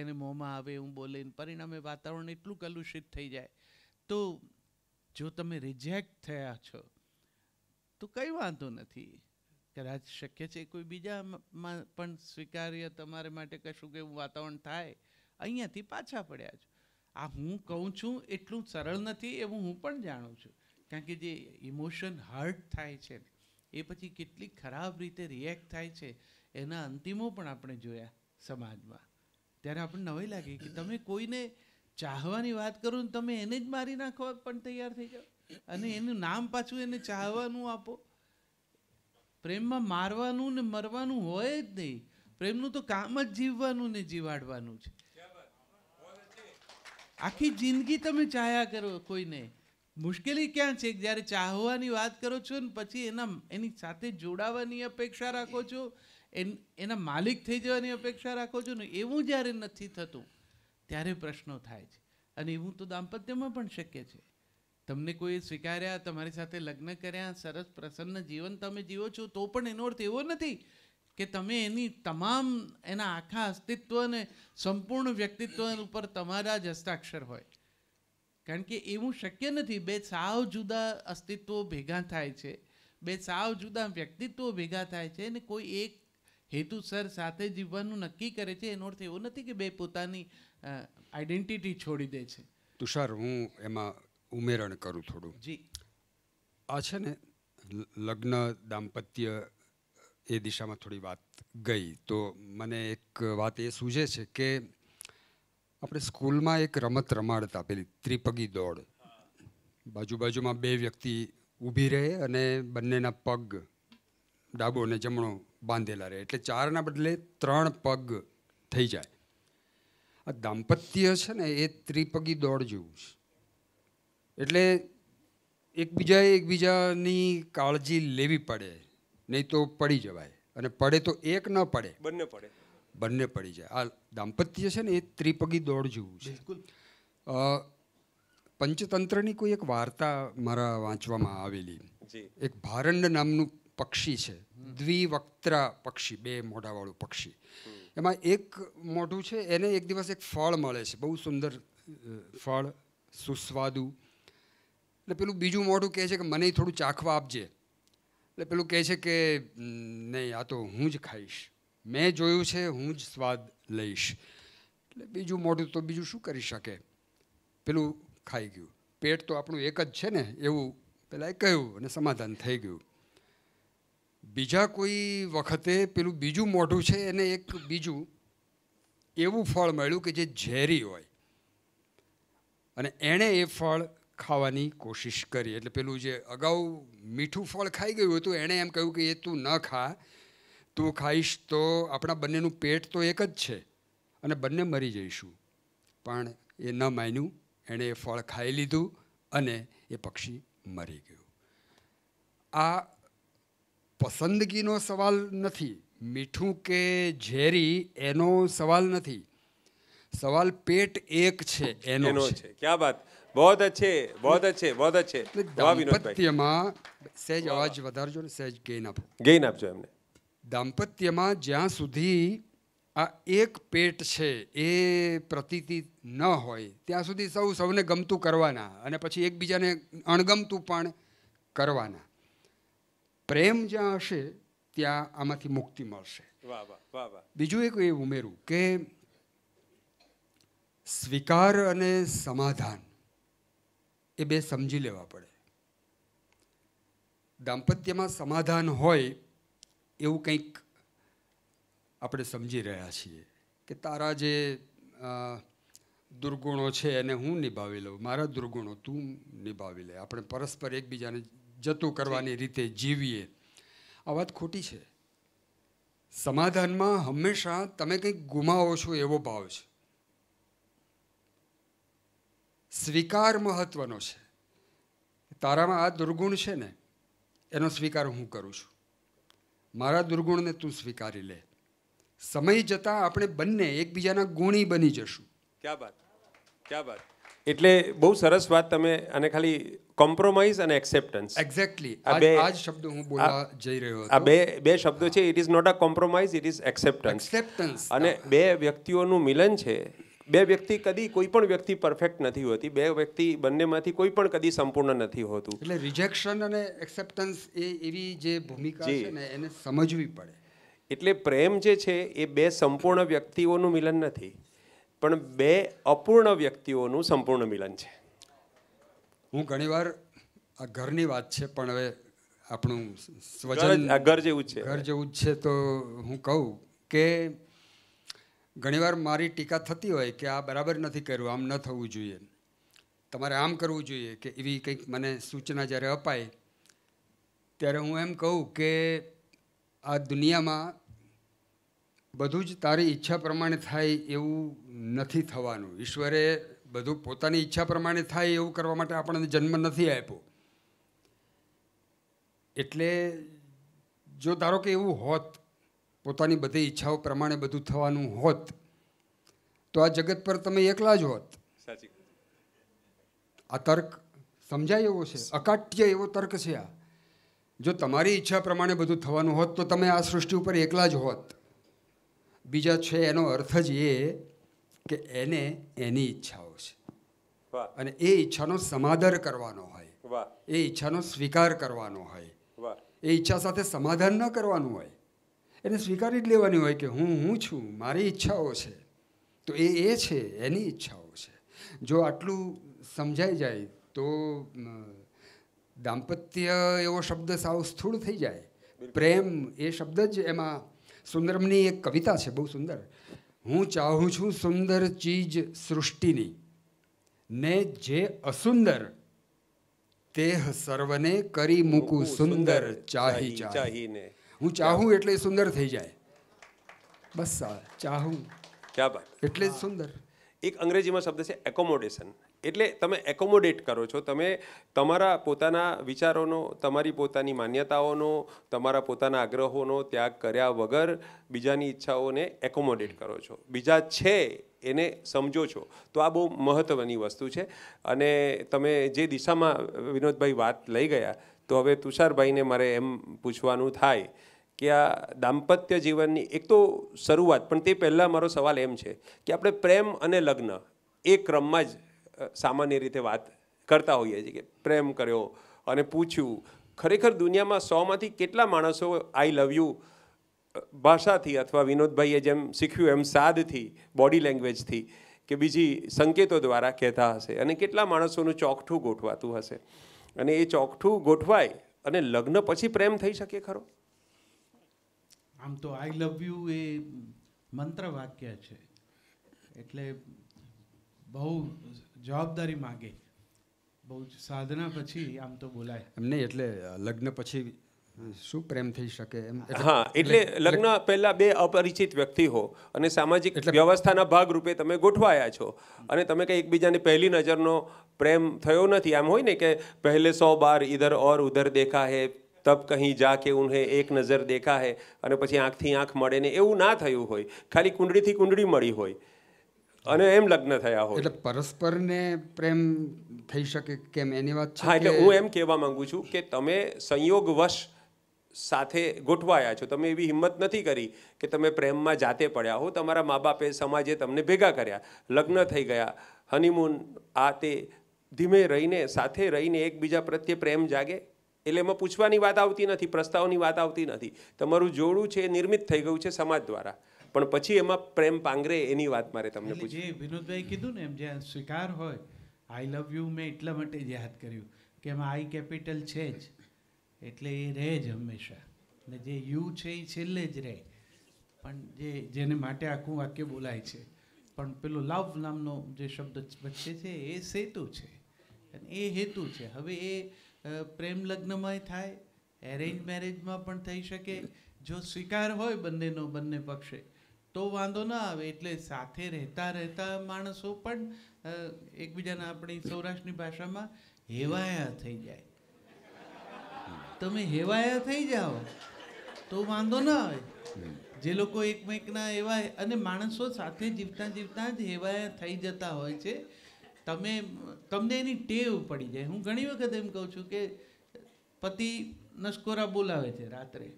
Speaker 4: એને મોંમાં આવે એવું બોલે પરિણામે વાતાવરણ એટલું કલુષિત થઈ જાય તો જો તમે રિજેક્ટ થયા છો તો કંઈ વાંધો નથી કદાચ શક્ય છે કોઈ બીજામાં પણ સ્વીકાર્ય તમારે માટે કશું કે એવું વાતાવરણ થાય અહીંયાથી પાછા પડ્યા છો આ હું કહું છું એટલું સરળ નથી એવું હું પણ જાણું છું કારણ કે જે ઇમોશન હર્ટ થાય છે ને એ પછી કેટલી ખરાબ રીતે રિએક્ટ થાય છે એના અંતિમો પણ આપણે જોયા સમાજમાં ત્યારે આપણને નવાઈ લાગે કે તમે કોઈને ચાહવાની વાત કરો ને તમે એને જ મારી નાખવા પણ તૈયાર થઈ જાઓ અને એનું નામ પાછું એને ચાહવાનું આપો પ્રેમમાં મારવાનું ને મરવાનું હોય જ નહીં પ્રેમનું તો કામ જ જીવવાનું ને જીવાડવાનું છે આખી જિંદગી તમે ચાહ્યા કરો કોઈને મુશ્કેલી ક્યાં છે જ્યારે ચાહવાની વાત કરો છો ને પછી એના એની સાથે જોડાવાની અપેક્ષા રાખો છો એના માલિક થઈ જવાની અપેક્ષા રાખો છો ને એવું જ્યારે નથી થતું ત્યારે પ્રશ્નો થાય છે અને એવું તો દાંપત્યમાં પણ શક્ય છે તમને કોઈ સ્વીકાર્યા તમારી સાથે લગ્ન કર્યા સરસ પ્રસન્ન જીવન તમે જીવો છો તો પણ એનો અર્થ એવો નથી કે તમે એની તમામ એના આખા અસ્તિત્વને સંપૂર્ણ વ્યક્તિત્વ ઉપર તમારા જ હસ્તાક્ષર હોય કારણ કે એવું શક્ય નથી બે સાવ જુદા અસ્તિત્વો ભેગા થાય છે બે સાવ જુદા વ્યક્તિત્વો ભેગા થાય છે અને કોઈ એક હેતુસર સાથે જીવવાનું નક્કી કરે છે એનો અર્થ એવો નથી કે બે પોતાની આઈડેન્ટિટી છોડી દે છે
Speaker 1: તુષાર હું એમાં ઉમેરણ કરું થોડું જી આ છે ને લગ્ન દાંપત્ય એ દિશામાં થોડી વાત ગઈ તો મને એક વાત એ સૂઝે છે કે આપણે સ્કૂલમાં એક રમત રમાડતા પેલી ત્રિપગી દોડ બાજુ બાજુમાં બે વ્યક્તિ ઊભી રહે અને બંનેના પગ ડાબો અને જમણો બાંધેલા રહે એટલે ચારના બદલે ત્રણ પગ થઈ જાય આ દાંપત્ય છે ને એ ત્રિપગી દોડ જેવું છે એટલે એકબીજાએ એકબીજાની કાળજી લેવી પડે નહીં તો પડી જવાય અને પડે તો એક ન પડે બંને પડે બંને પડી જાય આ દાંપત્ય છે ને એ ત્રિપગી દોડ જેવું
Speaker 4: છે
Speaker 1: પંચતંત્રની કોઈ એક વાર્તા મારા વાંચવામાં આવેલી એક ભારંડ નામનું પક્ષી છે દ્વિવક્ત્રા પક્ષી બે મોઢાવાળું પક્ષી એમાં એક મોઢું છે એને એક દિવસ એક ફળ મળે છે બહુ સુંદર ફળ સુસ્વાદુ એટલે પેલું બીજું મોઢું કહે છે કે મને થોડું ચાખવા આપજે એટલે પેલું કહે છે કે નહીં આ તો હું જ ખાઈશ મેં જોયું છે હું જ સ્વાદ લઈશ એટલે બીજું મોઢું તો બીજું શું કરી શકે પેલું ખાઈ ગયું પેટ તો આપણું એક જ છે ને એવું પહેલાં કહ્યું અને સમાધાન થઈ ગયું બીજા કોઈ વખતે પેલું બીજું મોઢું છે એને એક બીજું એવું ફળ મળ્યું કે જે ઝેરી હોય અને એણે એ ફળ ખાવાની કોશિશ કરી એટલે પેલું જે અગાઉ મીઠું ફળ ખાઈ ગયું હતું એણે એમ કહ્યું કે એ તું ન ખા તું ખાઈશ તો આપણા બંનેનું પેટ તો એક જ છે અને બંને મરી જઈશું પણ એ ન માન્યું એણે એ ફળ ખાઈ લીધું અને એ પક્ષી મરી ગયું આ પસંદગીનો સવાલ નથી મીઠું કે ઝેરી એનો સવાલ નથી સવાલ પેટ એક છે એનો છે
Speaker 5: ક્યાં વાત બહુત
Speaker 1: અચ્છે બહુત
Speaker 3: અચ્છે બહુત અચ્છે દાંપત્યમાં સહેજ અવાજ વધારજો
Speaker 1: ને સહેજ ગેઇન આપો ગેઇન આપજો એમને દાંપત્યમાં જ્યાં સુધી આ એક પેટ છે એ પ્રતીતિ ન હોય ત્યાં સુધી સૌ સૌને ગમતું કરવાના અને પછી એકબીજાને અણગમતું પણ કરવાના પ્રેમ જ્યાં હશે ત્યાં આમાંથી મુક્તિ મળશે બીજું એક એ ઉમેરું કે સ્વીકાર અને સમાધાન એ બે સમજી લેવા પડે દાંપત્યમાં સમાધાન હોય એવું કંઈક આપણે સમજી રહ્યા છીએ કે તારા જે દુર્ગુણો છે એને હું નિભાવી લઉં મારા દુર્ગુણો તું નિભાવી લે આપણે પરસ્પર એકબીજાને જતું કરવાની રીતે જીવીએ આ વાત ખોટી છે સમાધાનમાં હંમેશા તમે કંઈક ગુમાવો છો એવો ભાવ છે સ્વીકાર મહત્વનો છે તારામાં આ દુર્ગુણ છે ને એનો સ્વીકાર હું કરું છું મારા દુર્ગુણને તું સ્વીકારી લે સમય જતાં આપણે બંને એકબીજાના
Speaker 3: ગુણી બની જશું
Speaker 5: ક્યાં વાત ક્યાં વાત
Speaker 3: એટલે બહુ સરસ વાત તમે અને ખાલી કોમ્પ્રોમાઇઝ અને એક્સેપ્ટન્સ એક્ઝેક્ટલી આ બે આ શબ્દો હું બોલવા જઈ રહ્યો હતો આ બે બે શબ્દો છે it is not a compromise it is acceptance acceptance અને બે વ્યક્તિઓનું મિલન છે બે વ્યક્તિ કદી કોઈ પણ વ્યક્તિ પરફેક્ટ નથી હોતી બે વ્યક્તિ બંનેમાંથી કોઈ પણ કદી સંપૂર્ણ નથી હોતું
Speaker 1: એટલે રિજેક્શન અને એક્સેપ્ટન્સ એ એવી જે ભૂમિકા છે ને એને સમજવી પડે
Speaker 3: એટલે પ્રેમ જે છે એ બે સંપૂર્ણ વ્યક્તિઓનું મિલન નથી પણ બે અપૂર્ણ વ્યક્તિઓનું સંપૂર્ણ મિલન છે હું
Speaker 1: ઘણીવાર આ ઘરની વાત છે પણ હવે આપણું સ્વજન ઘર જેવું છે ઘર જેવું જ છે તો હું કહું કે ઘણીવાર મારી ટીકા થતી હોય કે આ બરાબર નથી કર્યું આમ ન થવું જોઈએ તમારે આમ કરવું જોઈએ કે એવી કંઈક મને સૂચના જ્યારે અપાય ત્યારે હું એમ કહું કે આ દુનિયામાં બધું જ તારી ઈચ્છા પ્રમાણે થાય એવું નથી થવાનું ઈશ્વરે બધું પોતાની ઈચ્છા પ્રમાણે થાય એવું કરવા માટે આપણને જન્મ નથી આપ્યો એટલે જો ધારો કે એવું હોત પોતાની બધી ઈચ્છાઓ પ્રમાણે બધું થવાનું હોત તો આ જગત પર તમે એકલા જ હોત આ તર્ક સમજાય એવો છે અકાટ્ય એવો તર્ક છે આ જો તમારી ઈચ્છા પ્રમાણે બધું થવાનું હોત તો તમે આ સૃષ્ટિ ઉપર એકલા જ હોત બીજા છે એનો અર્થ જ એ કે એને એની ઈચ્છાઓ છે અને એ ઈચ્છાનો સમાધર કરવાનો હોય એ ઈચ્છાનો સ્વીકાર કરવાનો હોય એ ઈચ્છા સાથે સમાધાન ન કરવાનું હોય એને સ્વીકારી જ લેવાની હોય કે હું હું છું મારી ઈચ્છાઓ છે તો એ એ છે એની ઈચ્છાઓ છે જો આટલું સમજાઈ જાય તો દાંપત્ય એવો શબ્દ સાવ સ્થૂળ થઈ જાય પ્રેમ એ શબ્દ જ એમાં સુંદરમની એક કવિતા છે બહુ સુંદર હું ચાહું છું સુંદર ચીજ સૃષ્ટિની ને જે અસુંદર તે સર્વને કરી મૂકું સુંદર ચાહી ચાહીને હું ચાહું એટલે સુંદર થઈ જાય બસ ચાહું ક્યાં વાત એટલે જ સુંદર
Speaker 3: એક અંગ્રેજીમાં શબ્દ છે એકોમોડેશન એટલે તમે એકોમોડેટ કરો છો તમે તમારા પોતાના વિચારોનો તમારી પોતાની માન્યતાઓનો તમારા પોતાના આગ્રહોનો ત્યાગ કર્યા વગર બીજાની ઈચ્છાઓને એકોમોડેટ કરો છો બીજા છે એને સમજો છો તો આ બહુ મહત્ત્વની વસ્તુ છે અને તમે જે દિશામાં વિનોદભાઈ વાત લઈ ગયા તો હવે તુષારભાઈને મારે એમ પૂછવાનું થાય કે આ દાંપત્ય જીવનની એક તો શરૂઆત પણ તે પહેલાં મારો સવાલ એમ છે કે આપણે પ્રેમ અને લગ્ન એ ક્રમમાં જ સામાન્ય રીતે વાત કરતા હોઈએ છીએ કે પ્રેમ કર્યો અને પૂછ્યું ખરેખર દુનિયામાં સોમાંથી કેટલા માણસો આઈ લવ યુ ભાષાથી અથવા વિનોદભાઈએ જેમ શીખ્યું એમ સાદથી બોડી લેંગ્વેજથી કે બીજી સંકેતો દ્વારા કહેતા હશે અને કેટલા માણસોનું ચોકઠું ગોઠવાતું હશે અને એ ચોકઠું ગોઠવાય અને લગ્ન પછી પ્રેમ થઈ શકે ખરો
Speaker 4: આમ તો આઈ લવ યુ એ મંત્ર વાક્ય છે એટલે બહુ જવાબદારી માગે બહુ જ સાધના પછી આમ તો બોલાય
Speaker 1: એમને એટલે લગ્ન પછી શું પ્રેમ થઈ શકે એમ
Speaker 3: હા એટલે લગ્ન પહેલા બે અપરિચિત વ્યક્તિ હો અને સામાજિક વ્યવસ્થાના ભાગ રૂપે તમે ગોઠવાયા છો અને તમે કંઈ એકબીજાની પહેલી નજરનો પ્રેમ થયો નથી આમ હોય ને કે પહેલે સો બાર ઇધર ઓર ઉધર દેખા હે તબ કહી જા કે ઉન્હે એક નજર દેખા હે અને પછી આંખથી આંખ મળે ને એવું ના થયું હોય ખાલી કુંડળીથી કુંડળી મળી હોય અને એમ લગ્ન થયા હોય એટલે
Speaker 1: પરસ્પરને પ્રેમ થઈ શકે કેમ એની વાત
Speaker 5: છે હા એટલે હું
Speaker 3: એમ કહેવા માંગુ છું કે તમે સંયોગવશ સાથે ગોઠવાયા છો તમે એવી હિંમત નથી કરી કે તમે પ્રેમમાં જાતે પડ્યા હો તમારા મા બાપે સમાજે તમને ભેગા કર્યા લગ્ન થઈ ગયા હનીમૂન આ તે ધીમે રહીને સાથે રહીને એકબીજા પ્રત્યે પ્રેમ જાગે એટલે એમાં પૂછવાની વાત આવતી નથી પ્રસ્તાવની વાત આવતી નથી તમારું જોડું છે એ નિર્મિત થઈ ગયું છે સમાજ દ્વારા પણ પછી એમાં પ્રેમ પાંગરે એની વાત મારે તમને પૂછી
Speaker 4: વિનોદભાઈ કીધું ને એમ જ્યાં સ્વીકાર હોય આઈ લવ યુ મેં એટલા માટે જ યાદ કર્યું કે એમાં આઈ કેપિટલ છે જ એટલે એ રહે જ હંમેશા અને જે યુ છે એ છેલ્લે જ રહે પણ જે જેને માટે આખું વાક્ય બોલાય છે પણ પેલો લવ નામનો જે શબ્દ વચ્ચે છે એ સેતુ છે એ હેતુ છે હવે એ પ્રેમ લગ્નમાં થાય એરેન્જ મેરેજમાં પણ થઈ શકે જો સ્વીકાર હોય બંનેનો બંને પક્ષે તો વાંધો ના આવે એટલે સાથે રહેતા રહેતા માણસો પણ એકબીજાના આપણી સૌરાષ્ટ્રની ભાષામાં હેવાયા થઈ જાય તમે હેવાયા થઈ જાઓ તો વાંધો ના આવે જે લોકો એકમેકના એવા અને માણસો સાથે જીવતા જીવતા જ હેવાયા થઈ જતા હોય છે તમે તમને એની ટેવ પડી જાય હું ઘણી વખત એમ કહું છું કે પતિ નસકોરા બોલાવે છે રાત્રે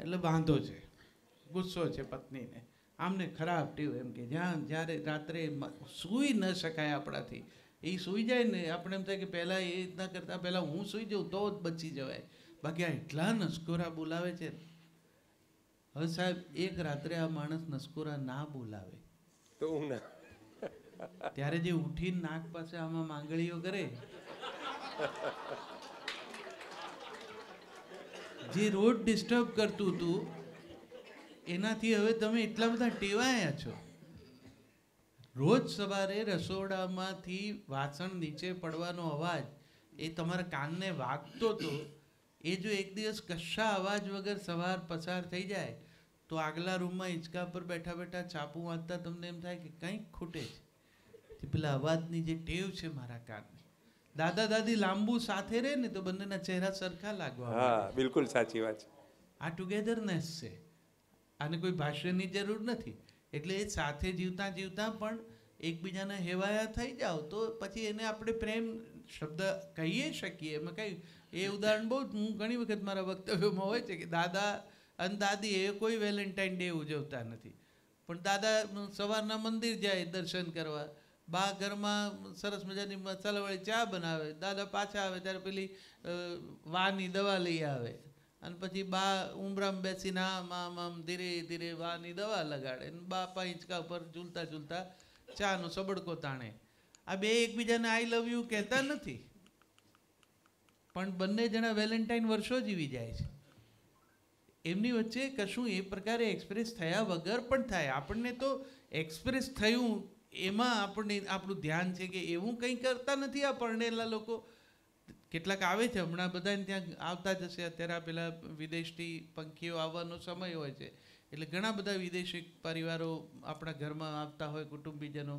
Speaker 4: એટલે બાંધો છે ગુસ્સો છે પત્નીને આમને ખરાબ ટેવ એમ કે જ્યાં જ્યારે રાત્રે સૂઈ ન શકાય આપણાથી એ સૂઈ જાય ને આપણે એમ થાય કે પહેલાં એ રીતના કરતાં પહેલાં હું સૂઈ જાઉં તો જ બચી જવાય બાકી આ એટલા નસકોરા બોલાવે છે હવે સાહેબ એક રાત્રે આ માણસ નસકોરા ના બોલાવે તો હું ના ત્યારે જે ઉઠીને નાક પાસે આમાં માંગણીઓ કરે જે રોડ ડિસ્ટર્બ કરતું હતું એનાથી હવે તમે એટલા બધા ટેવાયા છો રોજ સવારે રસોડામાંથી વાસણ નીચે પડવાનો અવાજ એ તમારા કાનને વાગતો હતો એ જો એક દિવસ કશા અવાજ વગર સવાર પસાર થઈ જાય તો આગલા રૂમમાં હિંચકા પર બેઠા બેઠા છાપું વાંચતા તમને એમ થાય કે કંઈક ખૂટે છે તે પેલા અવાજની જે ટેવ છે મારા કાનની દાદા દાદી લાંબુ સાથે રહે ને તો બંનેના ચહેરા સરખા લાગવા હા
Speaker 5: બિલકુલ સાચી વાત છે
Speaker 4: આ ટુગેધરનેસ છે આને કોઈ ભાષણની જરૂર નથી એટલે સાથે જીવતા જીવતા પણ એકબીજાના હેવાયા થઈ જાવ તો પછી એને આપણે પ્રેમ શબ્દ કહીએ શકીએ એમાં કઈ એ ઉદાહરણ બહુ હું ઘણી વખત મારા વક્તવ્યોમાં હોય છે કે દાદા અને દાદી એ કોઈ વેલેન્ટાઇન ડે ઉજવતા નથી પણ દાદા સવારના મંદિર જાય દર્શન કરવા બા ઘરમાં સરસ મજાની મસાલાવાળી ચા બનાવે દાદા પાછા આવે ત્યારે પેલી વાની દવા લઈ આવે અને પછી બા ઉમરામાં બેસીને આમ આમ આમ ધીરે ધીરે વાની દવા લગાડે અને બા પાંચકા ઉપર ઝૂલતા ઝૂલતા ચાનો સબડકો તાણે આ બે એકબીજાને આઈ લવ યુ કહેતા નથી પણ બંને જણા વેલેન્ટાઇન વર્ષો જીવી જાય છે એમની વચ્ચે કશું એ પ્રકારે એક્સપ્રેસ થયા વગર પણ થાય આપણને તો એક્સપ્રેસ થયું એમાં આપણને આપણું ધ્યાન છે કે એવું કંઈ કરતા નથી આ પરણેલા લોકો કેટલાક આવે છે હમણાં બધાને ત્યાં આવતા જશે અત્યારે આ પેલા વિદેશથી પંખીઓ આવવાનો સમય હોય છે એટલે ઘણા બધા વિદેશી પરિવારો આપણા ઘરમાં આવતા હોય કુટુંબીજનો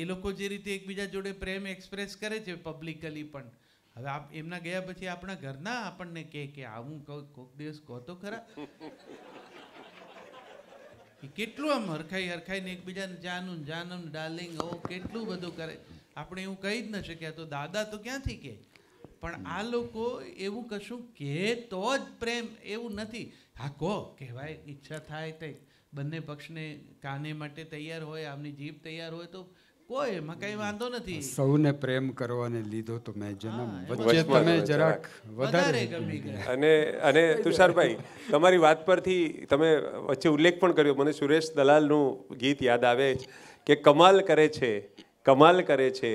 Speaker 4: એ લોકો જે રીતે એકબીજા જોડે પ્રેમ એક્સપ્રેસ કરે છે પબ્લિકલી પણ હવે આપ એમના ગયા પછી આપણા ઘરના આપણને કહે કે આવું કોઈક દિવસ કહો તો ખરા કેટલું આમ હરખાઈ હરખાઈને એકબીજાને જાનું જાનમ ડાર્લિંગ ઓ કેટલું બધું કરે આપણે એવું કહી જ ન શક્યા તો દાદા તો ક્યાંથી કહે પણ આ લોકો એવું કશું કે તો જ પ્રેમ એવું નથી હા કહો કહેવાય ઈચ્છા થાય તે બંને પક્ષને કાને માટે તૈયાર હોય આમની જીભ તૈયાર હોય તો કોઈ એમાં કઈ વાંધો નથી સૌને
Speaker 1: પ્રેમ કરવાને લીધો તો મેં જન્મ વચ્ચે તમે જરાક
Speaker 3: વધારે અને અને તુષારભાઈ તમારી વાત પરથી તમે વચ્ચે ઉલ્લેખ પણ કર્યો મને સુરેશ દલાલનું ગીત યાદ આવે કે કમાલ કરે છે કમાલ કરે છે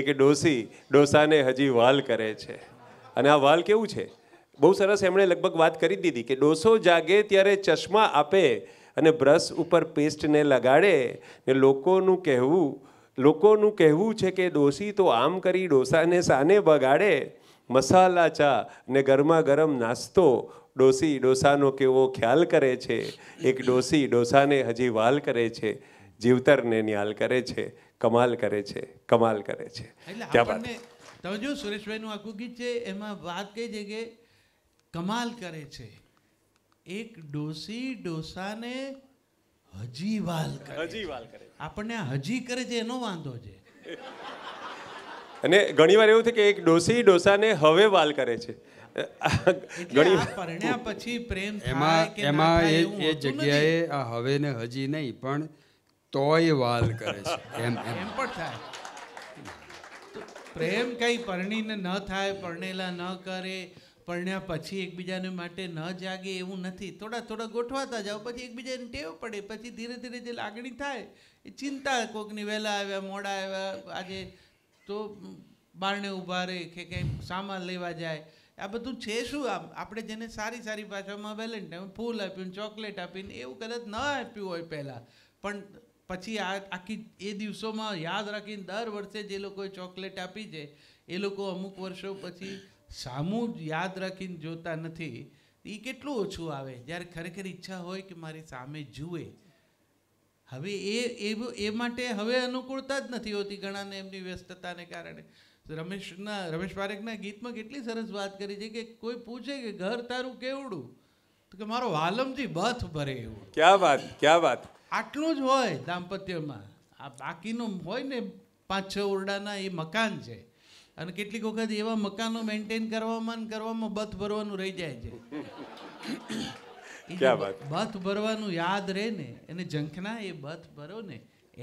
Speaker 3: એક ડોસી ડોસાને હજી વાલ કરે છે અને આ વાલ કેવું છે બહુ સરસ એમણે લગભગ વાત કરી દીધી કે ડોસો જાગે ત્યારે ચશ્મા આપે અને બ્રશ ઉપર પેસ્ટને લગાડે ને લોકોનું કહેવું લોકોનું કહેવું છે કે ડોસી તો આમ કરી ડોસાને સાને બગાડે મસાલા ચા ને ગરમા ગરમ નાસ્તો ડોસી ડોસાનો કેવો ખ્યાલ કરે છે એક ડોસી ડોસાને હજી વાલ કરે છે જીવતરને નિહાલ કરે છે કમાલ કરે છે કમાલ કરે છે
Speaker 4: તમે જો સુરેશભાઈનું આખું ગીત છે એમાં વાત કઈ છે કે કમાલ કરે છે એક ડોસી ડોસાને હજી વાલ કરે હજી વાલ કરે આપણને હજી કરે છે એનો વાંધો છે
Speaker 3: અને ઘણીવાર એવું થાય કે એક ડોસી ડોસાને હવે વાલ કરે છે પરણ્યા
Speaker 4: પછી પ્રેમ એમાં એમાં એ જગ્યાએ
Speaker 1: આ હવે ને હજી નહીં પણ તોય વાલ કરે છે એમ
Speaker 4: એમ પણ થાય પ્રેમ કઈ પરણીને ન થાય પરણેલા ન કરે પરણ્યા પછી એકબીજાને માટે ન જાગે એવું નથી થોડા થોડા ગોઠવાતા જાઓ પછી એકબીજાને ટેવ પડે પછી ધીરે ધીરે જે લાગણી થાય ચિંતા કોકની વહેલા આવ્યા મોડા આવ્યા આજે તો બારણે ઊભા રહે કે કંઈક સામાન લેવા જાય આ બધું છે શું આમ આપણે જેને સારી સારી ભાષામાં વેલેન્ટાઇન ફૂલ આપ્યું ચોકલેટ આપીને એવું કદાચ ન આપ્યું હોય પહેલાં પણ પછી આ આખી એ દિવસોમાં યાદ રાખીને દર વર્ષે જે લોકોએ ચોકલેટ આપી છે એ લોકો અમુક વર્ષો પછી સામું જ યાદ રાખીને જોતા નથી એ કેટલું ઓછું આવે જ્યારે ખરેખર ઈચ્છા હોય કે મારી સામે જુએ હવે એ એ માટે હવે અનુકૂળતા જ નથી હોતી ઘણાને એમની વ્યસ્તતાને કારણે રમેશના રમેશ પારેખના ગીતમાં કેટલી સરસ વાત કરી છે કે કોઈ પૂછે કે ઘર તારું કેવડું તો કે મારો વાલમથી બથ
Speaker 5: ભરે એવું ક્યાં વાત ક્યાં વાત
Speaker 4: આટલું જ હોય દાંપત્યમાં આ બાકીનું હોય ને પાંચ છ ઓરડાના એ મકાન છે અને કેટલીક વખત એવા મકાનો મેન્ટેન કરવામાં કરવામાં બથ ભરવાનું રહી જાય છે બથ ભરવાનું યાદ રહે ને એને ઝંખના એ બથ ભરો ને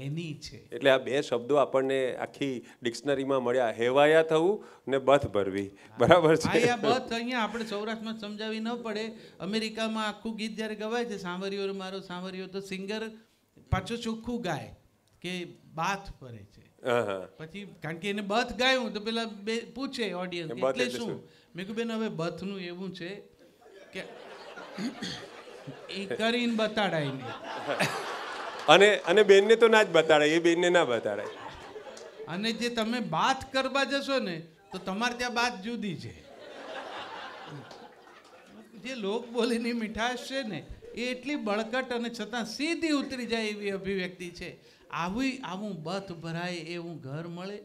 Speaker 4: એની છે
Speaker 3: એટલે આ બે શબ્દો આપણને આખી ડિક્શનરીમાં મળ્યા હેવાયા થવું ને બથ ભરવી
Speaker 4: બરાબર છે આ બથ અહીંયા આપણે સૌરાષ્ટ્રમાં સમજાવી ન પડે અમેરિકામાં આખું ગીત જ્યારે ગવાય છે સાંભળ્યો મારો સાંભળ્યો તો સિંગર પાછું ચોખ્ખું ગાય કે બાથ ભરે છે પછી કારણ કે એને બથ ગાયું તો પેલા બે પૂછે ઓડિયન્સ એટલે શું મેં કહ્યું બેન હવે બથનું એવું છે કે એ કરીને બતાડાય ને
Speaker 3: અને અને બેનને તો ના જ બતાડાય એ બેનને
Speaker 5: ના બતાડાય
Speaker 4: અને જે તમે બાત કરવા જશો ને તો તમારે ત્યાં બાત જુદી છે જે લોકબોલીની મીઠાશ છે ને એ એટલી બળકટ અને છતાં સીધી ઉતરી જાય એવી અભિવ્યક્તિ છે આવી આવું બથ ભરાય એવું ઘર મળે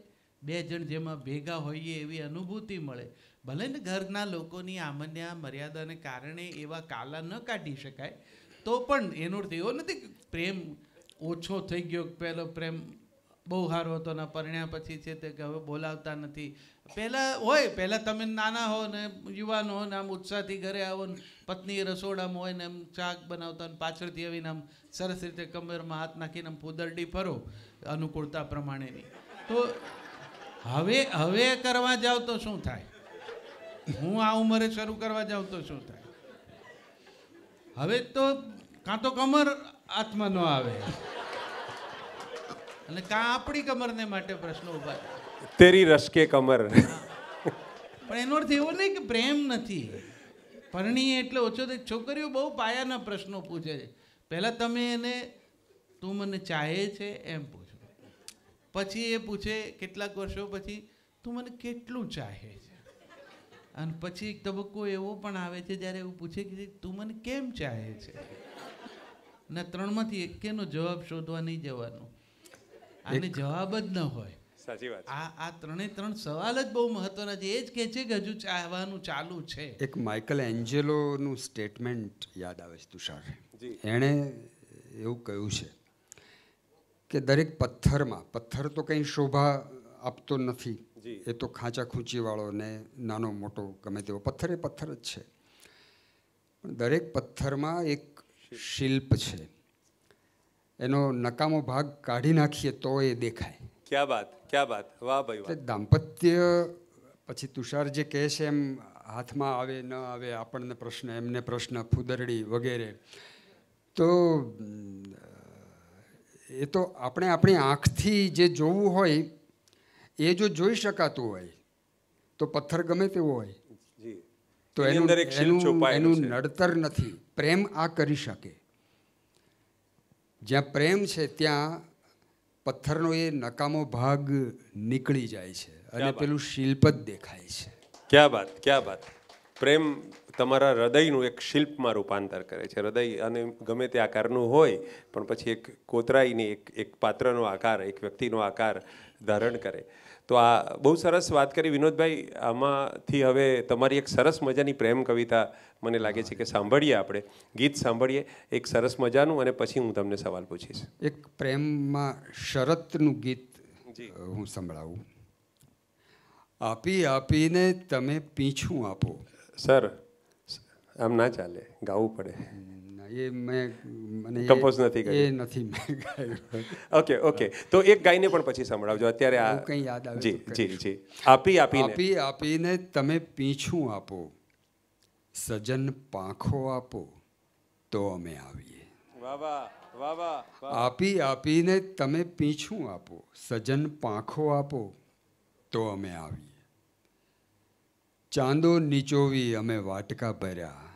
Speaker 4: બે જણ જેમાં ભેગા હોઈએ એવી અનુભૂતિ મળે ભલે ને ઘરના લોકોની આમન્યા મર્યાદાને કારણે એવા કાલા ન કાઢી શકાય તો પણ એનો એવો નથી પ્રેમ ઓછો થઈ ગયો પહેલો પ્રેમ બહુ સારો હતો ને પરણ્યા પછી છે તે કે હવે બોલાવતા નથી પહેલાં હોય પહેલાં તમે નાના હો ને યુવાન હો ને આમ ઉત્સાહથી ઘરે આવો ને પત્ની રસોડામાં હોય ને એમ ચાક બનાવતા ને પાછળથી આવીને આમ સરસ રીતે કમરમાં હાથ નાખીને આમ ફૂદરડી ફરો અનુકૂળતા પ્રમાણેની તો હવે હવે કરવા જાઓ તો શું થાય હું આ ઉંમરે શરૂ કરવા જાઉં તો શું થાય હવે તો કાં તો કમર હાથમાં ન આવે અને કાં આપણી કમરને માટે પ્રશ્નો ઉભા
Speaker 3: તેરી રસકે કમર
Speaker 4: પણ એનો અર્થ એવો નહીં કે પ્રેમ નથી પરણીએ એટલે ઓછો થાય છોકરીઓ બહુ પાયાના પ્રશ્નો પૂછે છે પહેલાં તમે એને તું મને ચાહે છે એમ પૂછો પછી એ પૂછે કેટલાક વર્ષો પછી તું મને કેટલું ચાહે છે અને પછી એક તબક્કો એવો પણ આવે છે જ્યારે એવું પૂછે કે તું મને કેમ ચાહે છે ને ત્રણમાંથી એકેનો જવાબ શોધવા નહીં જવાનો આને જવાબ જ ન હોય સાચી વાત આ આ ત્રણે ત્રણ સવાલ જ બહુ મહત્વના છે એ જ કહે છે કે હજુ ચાહવાનું ચાલુ છે
Speaker 1: એક માઇકલ એન્જેલોનું સ્ટેટમેન્ટ યાદ આવે છે તુષાર એણે એવું કહ્યું છે કે દરેક પથ્થરમાં પથ્થર તો કંઈ શોભા આપતો નથી એ તો ખાંચા ખૂંચીવાળો ને નાનો મોટો ગમે તેવો પથ્થર એ પથ્થર જ છે પણ દરેક પથ્થરમાં એક શિલ્પ છે એનો નકામો ભાગ કાઢી નાખીએ તો એ દેખાય ક્યાં વાત ક્યાં વાત વાહ ભાઈ એટલે દાંપત્ય પછી તુષાર જે કહે છે એમ હાથમાં આવે ન આવે આપણને પ્રશ્ન એમને પ્રશ્ન ફૂદરડી વગેરે તો એ તો આપણે આપણી આંખથી જે જોવું હોય એ જો જોઈ શકાતું હોય તો પથ્થર ગમે તેવો હોય
Speaker 5: તો એનું એનું
Speaker 1: નડતર નથી પ્રેમ આ કરી શકે જ્યાં પ્રેમ છે ત્યાં પથ્થરનો એ નકામો ભાગ નીકળી જાય છે અને પેલું શિલ્પ જ દેખાય
Speaker 3: છે ક્યાં વાત ક્યાં વાત પ્રેમ તમારા હૃદયનું એક શિલ્પમાં રૂપાંતર કરે છે હૃદય અને ગમે તે આકારનું હોય પણ પછી એક કોતરાઈની એક એક પાત્રનો આકાર એક વ્યક્તિનો આકાર ધારણ કરે તો આ બહુ સરસ વાત કરી વિનોદભાઈ આમાંથી હવે તમારી એક સરસ મજાની પ્રેમ કવિતા મને લાગે છે કે સાંભળીએ આપણે ગીત સાંભળીએ એક સરસ મજાનું અને પછી હું તમને સવાલ પૂછીશ
Speaker 1: એક પ્રેમમાં શરતનું ગીત
Speaker 3: હું સંભળાવું
Speaker 1: આપી આપીને તમે
Speaker 3: પીછું આપો સર આમ ના ચાલે ગાવું પડે
Speaker 1: એ મેં મને કમ્પોઝ નથી કર્યું એ નથી મેં ગાયું
Speaker 3: ઓકે ઓકે તો એક ગાઈને પણ પછી સંભળાવજો અત્યારે આ કંઈ યાદ આવે જી જી જી આપી આપી આપી
Speaker 1: આપીને તમે પીછું આપો સજન પાંખો આપો તો અમે આવીએ
Speaker 5: વાહ વાહ
Speaker 1: આપી આપીને તમે પીછું આપો સજન પાંખો આપો તો અમે આવીએ ચાંદો નીચોવી અમે વાટકા ભર્યા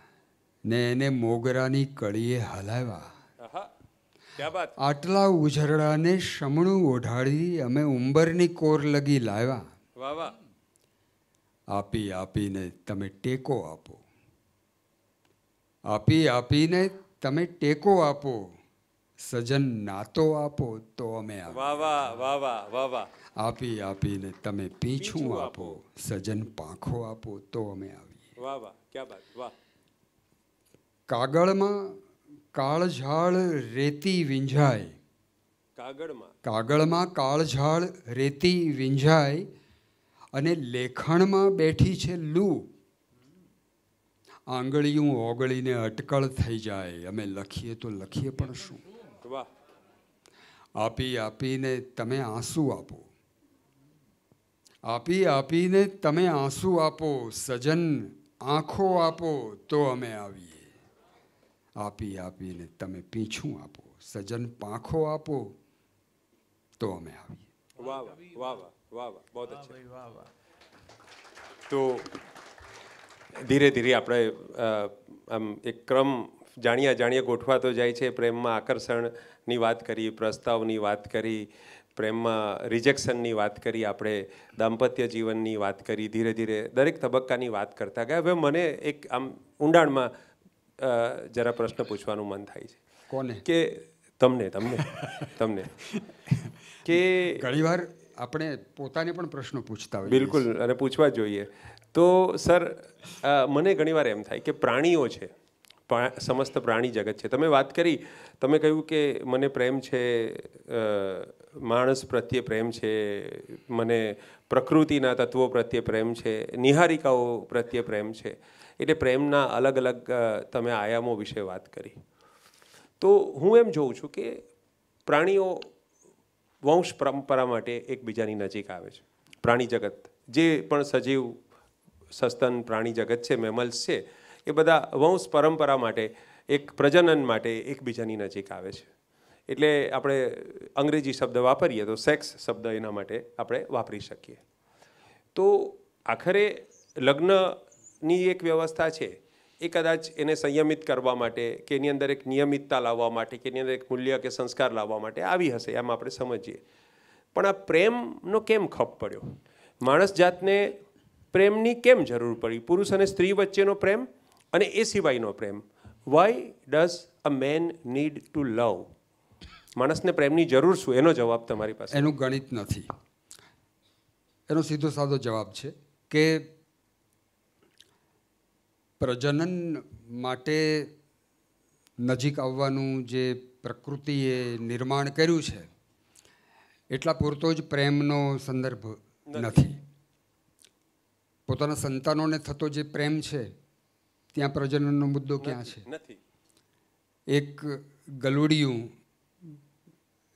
Speaker 1: ને એને મોગરાની કળીએ હલાવ્યા આટલા ઉજરડાને શમણું ઓઢાડી અમે ઉંબરની કોર લગી લાવ્યા આપી આપીને તમે ટેકો આપો આપી આપીને તમે ટેકો આપો સજન નાતો આપો તો અમે આપી આપીને તમે પીછું આપો સજન પાંખો આપો તો અમે
Speaker 5: આવીએ વાહ વાહ ક્યા વાત વાહ
Speaker 1: કાગળમાં કાળઝાળ રેતી વિંઝાય કાગળમાં કાગળમાં કાળઝાળ રેતી વિંઝાય અને લેખણમાં બેઠી છે લૂ આંગળીઓ ઓગળીને અટકળ થઈ જાય અમે લખીએ તો લખીએ પણ શું આપી આપીને તમે આંસુ આપો આપી આપીને તમે આંસુ આપો સજન આંખો આપો તો અમે આવીએ આપી આપીને તમે પીછું આપો સજન પાંખો આપો તો અમે
Speaker 5: આવીએ
Speaker 3: તો ધીરે ધીરે આપણે આમ એક ક્રમ જાણ્યા જાણ્યા ગોઠવાતો જાય છે પ્રેમમાં આકર્ષણની વાત કરી પ્રસ્તાવની વાત કરી પ્રેમમાં રિજેક્શનની વાત કરી આપણે દાંપત્ય જીવનની વાત કરી ધીરે ધીરે દરેક તબક્કાની વાત કરતા ગયા હવે મને એક આમ ઊંડાણમાં જરા પ્રશ્ન પૂછવાનું મન થાય છે કોને કે તમને તમને તમને કે ઘણીવાર
Speaker 1: આપણે પોતાને પણ પ્રશ્નો પૂછતા હોય બિલકુલ
Speaker 3: અને પૂછવા જોઈએ તો સર મને ઘણીવાર એમ થાય કે પ્રાણીઓ છે સમસ્ત પ્રાણી જગત છે તમે વાત કરી તમે કહ્યું કે મને પ્રેમ છે માણસ પ્રત્યે પ્રેમ છે મને પ્રકૃતિના તત્વો પ્રત્યે પ્રેમ છે નિહારિકાઓ પ્રત્યે પ્રેમ છે એટલે પ્રેમના અલગ અલગ તમે આયામો વિશે વાત કરી તો હું એમ જોઉં છું કે પ્રાણીઓ વંશ પરંપરા માટે એકબીજાની નજીક આવે છે પ્રાણી જગત જે પણ સજીવ સસ્તન પ્રાણી જગત છે મેમલ્સ છે એ બધા વંશ પરંપરા માટે એક પ્રજનન માટે એકબીજાની નજીક આવે છે એટલે આપણે અંગ્રેજી શબ્દ વાપરીએ તો સેક્સ શબ્દ એના માટે આપણે વાપરી શકીએ તો આખરે લગ્ન ની એક વ્યવસ્થા છે એ કદાચ એને સંયમિત કરવા માટે કે એની અંદર એક નિયમિતતા લાવવા માટે કે એની અંદર એક મૂલ્ય કે સંસ્કાર લાવવા માટે આવી હશે એમ આપણે સમજીએ પણ આ પ્રેમનો કેમ ખપ પડ્યો માણસ જાતને પ્રેમની કેમ જરૂર પડી પુરુષ અને સ્ત્રી વચ્ચેનો પ્રેમ અને એ સિવાયનો પ્રેમ why does a man need to love માણસને પ્રેમની જરૂર શું એનો જવાબ તમારી પાસે એનું
Speaker 1: ગણિત નથી એનો સીધો સાધો જવાબ છે કે પ્રજનન માટે નજીક આવવાનું જે પ્રકૃતિએ નિર્માણ કર્યું છે એટલા પૂરતો જ પ્રેમનો સંદર્ભ નથી પોતાના સંતાનોને થતો જે પ્રેમ છે ત્યાં પ્રજનનનો મુદ્દો ક્યાં છે એક ગલુડિયું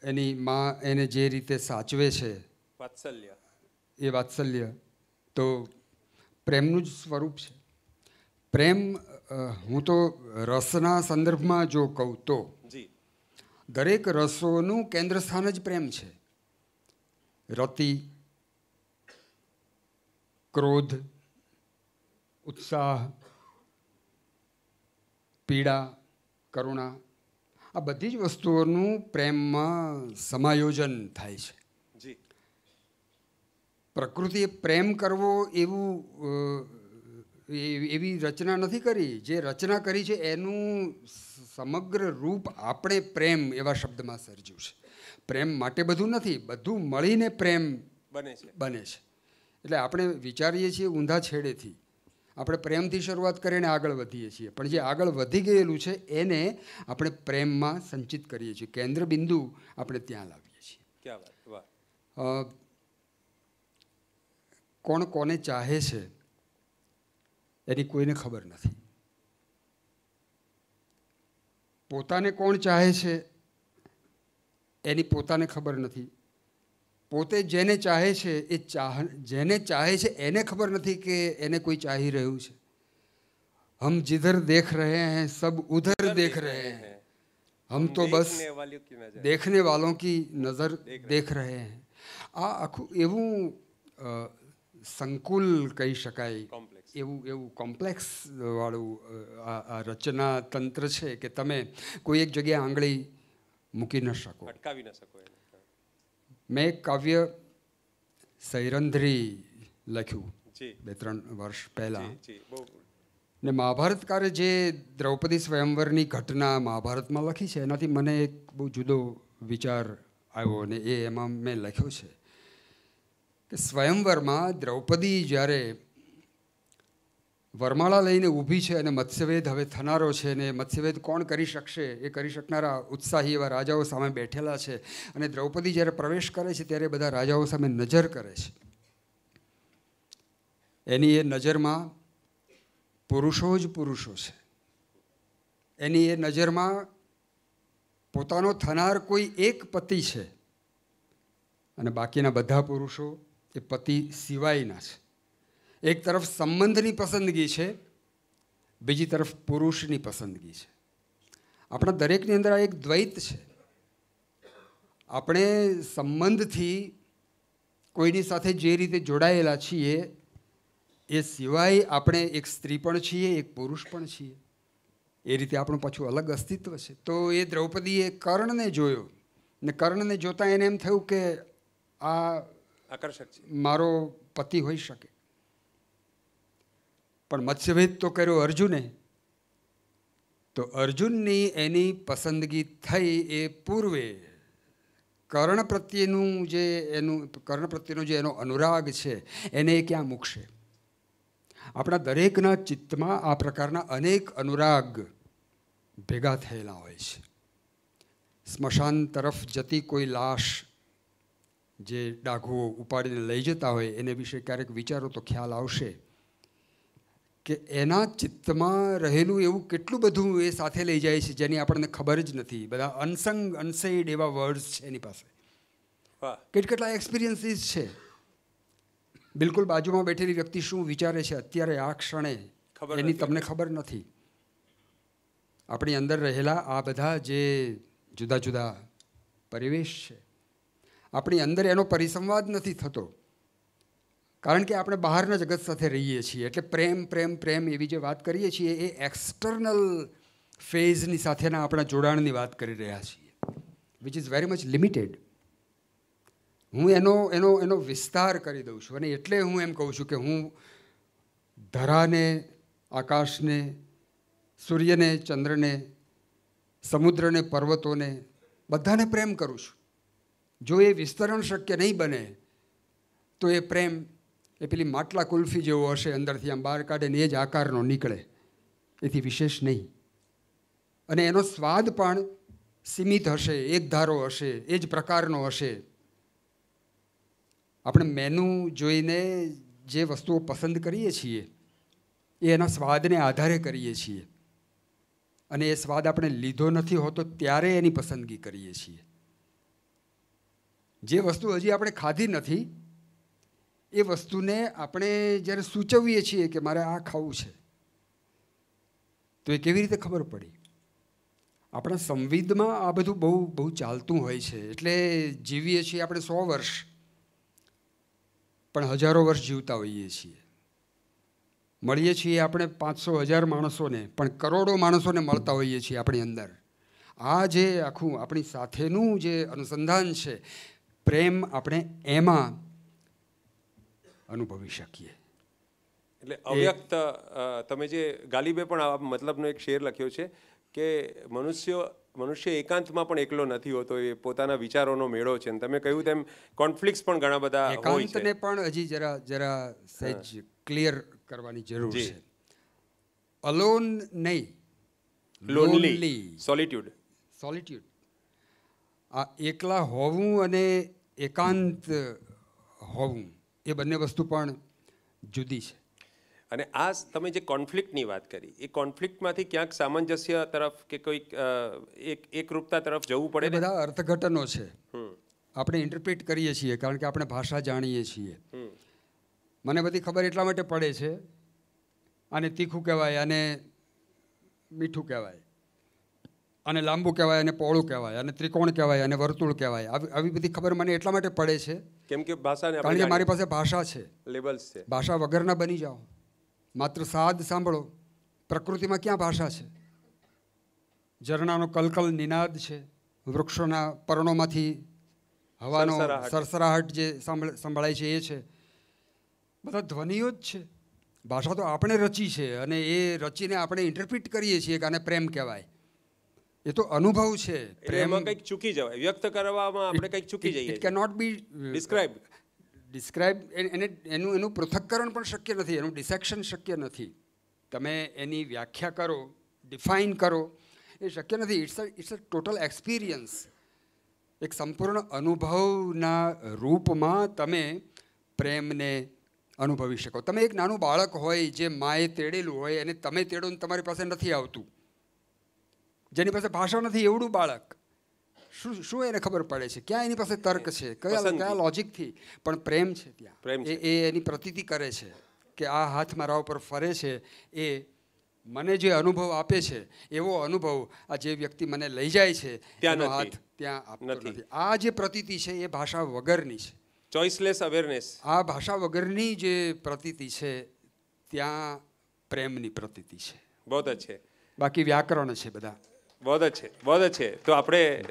Speaker 1: એની મા એને જે રીતે સાચવે છે વાત્સલ્ય એ વાત્સલ્ય તો પ્રેમનું જ સ્વરૂપ છે પ્રેમ હું તો રસના સંદર્ભમાં જો કહું તો દરેક રસોનું કેન્દ્ર સ્થાન જ પ્રેમ છે રતિ ક્રોધ ઉત્સાહ પીડા કરુણા આ બધી જ વસ્તુઓનું પ્રેમમાં સમાયોજન થાય છે પ્રકૃતિએ પ્રેમ કરવો એવું એવી રચના નથી કરી જે રચના કરી છે એનું સમગ્ર રૂપ આપણે પ્રેમ એવા શબ્દમાં સર્જ્યું છે પ્રેમ માટે બધું નથી બધું મળીને પ્રેમ બને છે બને છે એટલે આપણે વિચારીએ છીએ ઊંધા છેડેથી આપણે પ્રેમથી શરૂઆત કરીને આગળ વધીએ છીએ પણ જે આગળ વધી ગયેલું છે એને આપણે પ્રેમમાં સંચિત કરીએ છીએ કેન્દ્ર બિંદુ આપણે ત્યાં લાવીએ
Speaker 5: છીએ
Speaker 1: કોણ કોને ચાહે છે એની કોઈને ખબર નથી પોતાને કોણ ચાહે છે એની પોતાને ખબર નથી પોતે જેને ચાહે છે એ ચાહ જેને ચાહે છે એને ખબર નથી કે એને કોઈ ચાહી રહ્યું છે હમ જિધર દેખ રહે हैं सब उधर देख रहे हैं हम तो બસ દેખને વાલોં કી નજર દેખ રહે हैं આ આખું એવું સંકુલ કહી શકાય એવું એવું કોમ્પ્લેક્સવાળું આ રચના તંત્ર છે કે તમે કોઈ એક જગ્યાએ આંગળી મૂકી ન શકો
Speaker 3: અટકાવી ન શકો
Speaker 1: મેં એક કાવ્ય સૈરંધ્રી લખ્યું બે ત્રણ વર્ષ પહેલાં ને મહાભારતકારે જે દ્રૌપદી સ્વયંવરની ઘટના મહાભારતમાં લખી છે એનાથી મને એક બહુ જુદો વિચાર આવ્યો અને એ એમાં મેં લખ્યો છે કે સ્વયંવરમાં દ્રૌપદી જ્યારે વરમાળા લઈને ઊભી છે અને મત્સ્યવેદ હવે થનારો છે અને મત્સ્યવેદ કોણ કરી શકશે એ કરી શકનારા ઉત્સાહી એવા રાજાઓ સામે બેઠેલા છે અને દ્રૌપદી જ્યારે પ્રવેશ કરે છે ત્યારે બધા રાજાઓ સામે નજર કરે છે એની એ નજરમાં પુરુષો જ પુરુષો છે એની એ નજરમાં પોતાનો થનાર કોઈ એક પતિ છે અને બાકીના બધા પુરુષો એ પતિ સિવાયના છે એક તરફ સંબંધની પસંદગી છે બીજી તરફ પુરુષની પસંદગી છે આપણા દરેકની અંદર આ એક દ્વૈત છે આપણે સંબંધથી કોઈની સાથે જે રીતે જોડાયેલા છીએ એ સિવાય આપણે એક સ્ત્રી પણ છીએ એક પુરુષ પણ છીએ એ રીતે આપણું પાછું અલગ અસ્તિત્વ છે તો એ દ્રૌપદીએ કર્ણને જોયો ને કર્ણને જોતાં એને એમ થયું કે આ આકર્ષક મારો પતિ હોઈ શકે પણ મત્સ્યભેદ તો કર્યો અર્જુને તો અર્જુનની એની પસંદગી થઈ એ પૂર્વે કર્ણ પ્રત્યેનું જે એનું કર્ણ પ્રત્યેનો જે એનો અનુરાગ છે એને એ ક્યાં મૂકશે આપણા દરેકના ચિત્તમાં આ પ્રકારના અનેક અનુરાગ ભેગા થયેલા હોય છે સ્મશાન તરફ જતી કોઈ લાશ જે ડાઘુઓ ઉપાડીને લઈ જતા હોય એને વિશે ક્યારેક વિચારો તો ખ્યાલ આવશે કે એના ચિત્તમાં રહેલું એવું કેટલું બધું એ સાથે લઈ જાય છે જેની આપણને ખબર જ નથી બધા અનસંગ અનસેડ એવા વર્ડ્સ છે એની પાસે કેટકેટલા એક્સપિરિયન્સીસ છે બિલકુલ બાજુમાં બેઠેલી વ્યક્તિ શું વિચારે છે અત્યારે આ ક્ષણે એની તમને ખબર નથી આપણી અંદર રહેલા આ બધા જે જુદા જુદા પરિવેશ છે આપણી અંદર એનો પરિસંવાદ નથી થતો કારણ કે આપણે બહારના જગત સાથે રહીએ છીએ એટલે પ્રેમ પ્રેમ પ્રેમ એવી જે વાત કરીએ છીએ એ એક્સટર્નલ ફેઝની સાથેના આપણા જોડાણની વાત કરી રહ્યા છીએ which is very much limited હું એનો એનો એનો વિસ્તાર કરી દઉં છું અને એટલે હું એમ કહું છું કે હું ધરાને આકાશને સૂર્યને ચંદ્રને સમુદ્રને પર્વતોને બધાને પ્રેમ કરું છું જો એ વિસ્તરણ શક્ય નહીં બને તો એ પ્રેમ એ પેલી માટલા કુલ્ફી જેવો હશે અંદરથી આમ બહાર કાઢે ને એ જ આકારનો નીકળે એથી વિશેષ નહીં અને એનો સ્વાદ પણ સીમિત હશે એક ધારો હશે એ જ પ્રકારનો હશે આપણે મેનુ જોઈને જે વસ્તુઓ પસંદ કરીએ છીએ એ એના સ્વાદને આધારે કરીએ છીએ અને એ સ્વાદ આપણે લીધો નથી હોતો ત્યારે એની પસંદગી કરીએ છીએ જે વસ્તુ હજી આપણે ખાધી નથી એ વસ્તુને આપણે જ્યારે સૂચવીએ છીએ કે મારે આ ખાવું છે તો એ કેવી રીતે ખબર પડી આપણા સંવિદમાં આ બધું બહુ બહુ ચાલતું હોય છે એટલે જીવીએ છીએ આપણે સો વર્ષ પણ હજારો વર્ષ જીવતા હોઈએ છીએ મળીએ છીએ આપણે પાંચસો હજાર માણસોને પણ કરોડો માણસોને મળતા હોઈએ છીએ આપણી અંદર આ જે આખું આપણી સાથેનું જે અનુસંધાન છે પ્રેમ આપણે એમાં અનુભવી શકીએ
Speaker 5: એટલે અવ્યક્ત
Speaker 3: તમે જે ગાલિબે પણ આ મતલબનો એક શેર લખ્યો છે કે મનુષ્ય મનુષ્ય એકાંતમાં પણ એકલો નથી હોતો એ પોતાના વિચારોનો મેળો છે અને તમે કહ્યું તેમ કોન્ફ્લિક્ટ પણ ઘણા બધા એકાંતને
Speaker 1: પણ હજી જરા જરા સહેજ ક્લિયર કરવાની જરૂર છે અલોન નહીં લોનલી સોલિટ્યુડ સોલિટ્યુડ આ એકલા હોવું અને એકાંત હોવું એ બંને વસ્તુ પણ જુદી છે
Speaker 3: અને આ તમે જે કોન્ફ્લિક્ટની વાત કરી એ કોન્ફ્લિક્ટમાંથી ક્યાંક સામંજસ્ય તરફ કે કોઈક એક એકરૂપતા તરફ જવું પડે
Speaker 1: બધા અર્થઘટનો છે આપણે ઇન્ટરપ્રિટ કરીએ છીએ કારણ કે આપણે ભાષા જાણીએ છીએ મને બધી ખબર એટલા માટે પડે છે આને તીખું કહેવાય અને મીઠું કહેવાય અને લાંબુ કહેવાય અને પહોળું કહેવાય અને ત્રિકોણ કહેવાય અને વર્તુળ કહેવાય આવી આવી બધી ખબર મને એટલા માટે પડે છે
Speaker 3: કેમ કે ભાષાને કારણ કે મારી પાસે ભાષા છે લેબલ્સ છે
Speaker 1: ભાષા વગરના બની જાઓ માત્ર સાદ સાંભળો પ્રકૃતિમાં ક્યાં ભાષા છે ઝરણાનો કલકલ નિનાદ છે વૃક્ષોના પર્ણોમાંથી હવાનો સરસરાહટ જે સંભળાય છે એ છે બધા ધ્વનિઓ જ છે ભાષા તો આપણે રચી છે અને એ રચીને આપણે ઇન્ટરપ્રિટ કરીએ છીએ કે આને પ્રેમ કહેવાય એ તો અનુભવ છે પ્રેમમાં કંઈક
Speaker 3: ચૂકી જવાય વ્યક્ત કરવામાં આપણે કંઈક ચૂકી જઈએ it
Speaker 1: cannot be describe describe એને એનું એનું પૃથક્કરણ પણ શક્ય નથી એનું ડિસેક્શન શક્ય નથી તમે એની વ્યાખ્યા કરો ડિફાઇન કરો એ શક્ય નથી it's a it's a total experience એક સંપૂર્ણ અનુભવના રૂપમાં તમે પ્રેમને અનુભવી શકો તમે એક નાનું બાળક હોય જે માએ તેડેલું હોય અને તમે તેડો ને તમારી પાસે નથી આવતું જેની પાસે ભાષા નથી એવડું બાળક શું શું એને ખબર પડે છે ક્યાં એની પાસે તર્ક છે કયા કયા લોજિકથી પણ પ્રેમ છે ત્યાં એ એની પ્રતીતિ કરે છે કે આ હાથ મારા ઉપર ફરે છે એ મને જે અનુભવ આપે છે એવો અનુભવ આ જે વ્યક્તિ મને લઈ જાય છે ત્યાંનો હાથ ત્યાં આપતો નથી આ જે પ્રતીતિ છે એ ભાષા વગરની છે
Speaker 3: ચોઇસલેસ અવેરનેસ
Speaker 1: આ ભાષા વગરની જે પ્રતીતિ છે ત્યાં
Speaker 3: પ્રેમની પ્રતીતિ છે બહુ છે
Speaker 1: બાકી વ્યાકરણ છે બધા
Speaker 3: બહુ અચ્છે બહુ છે તો આપણે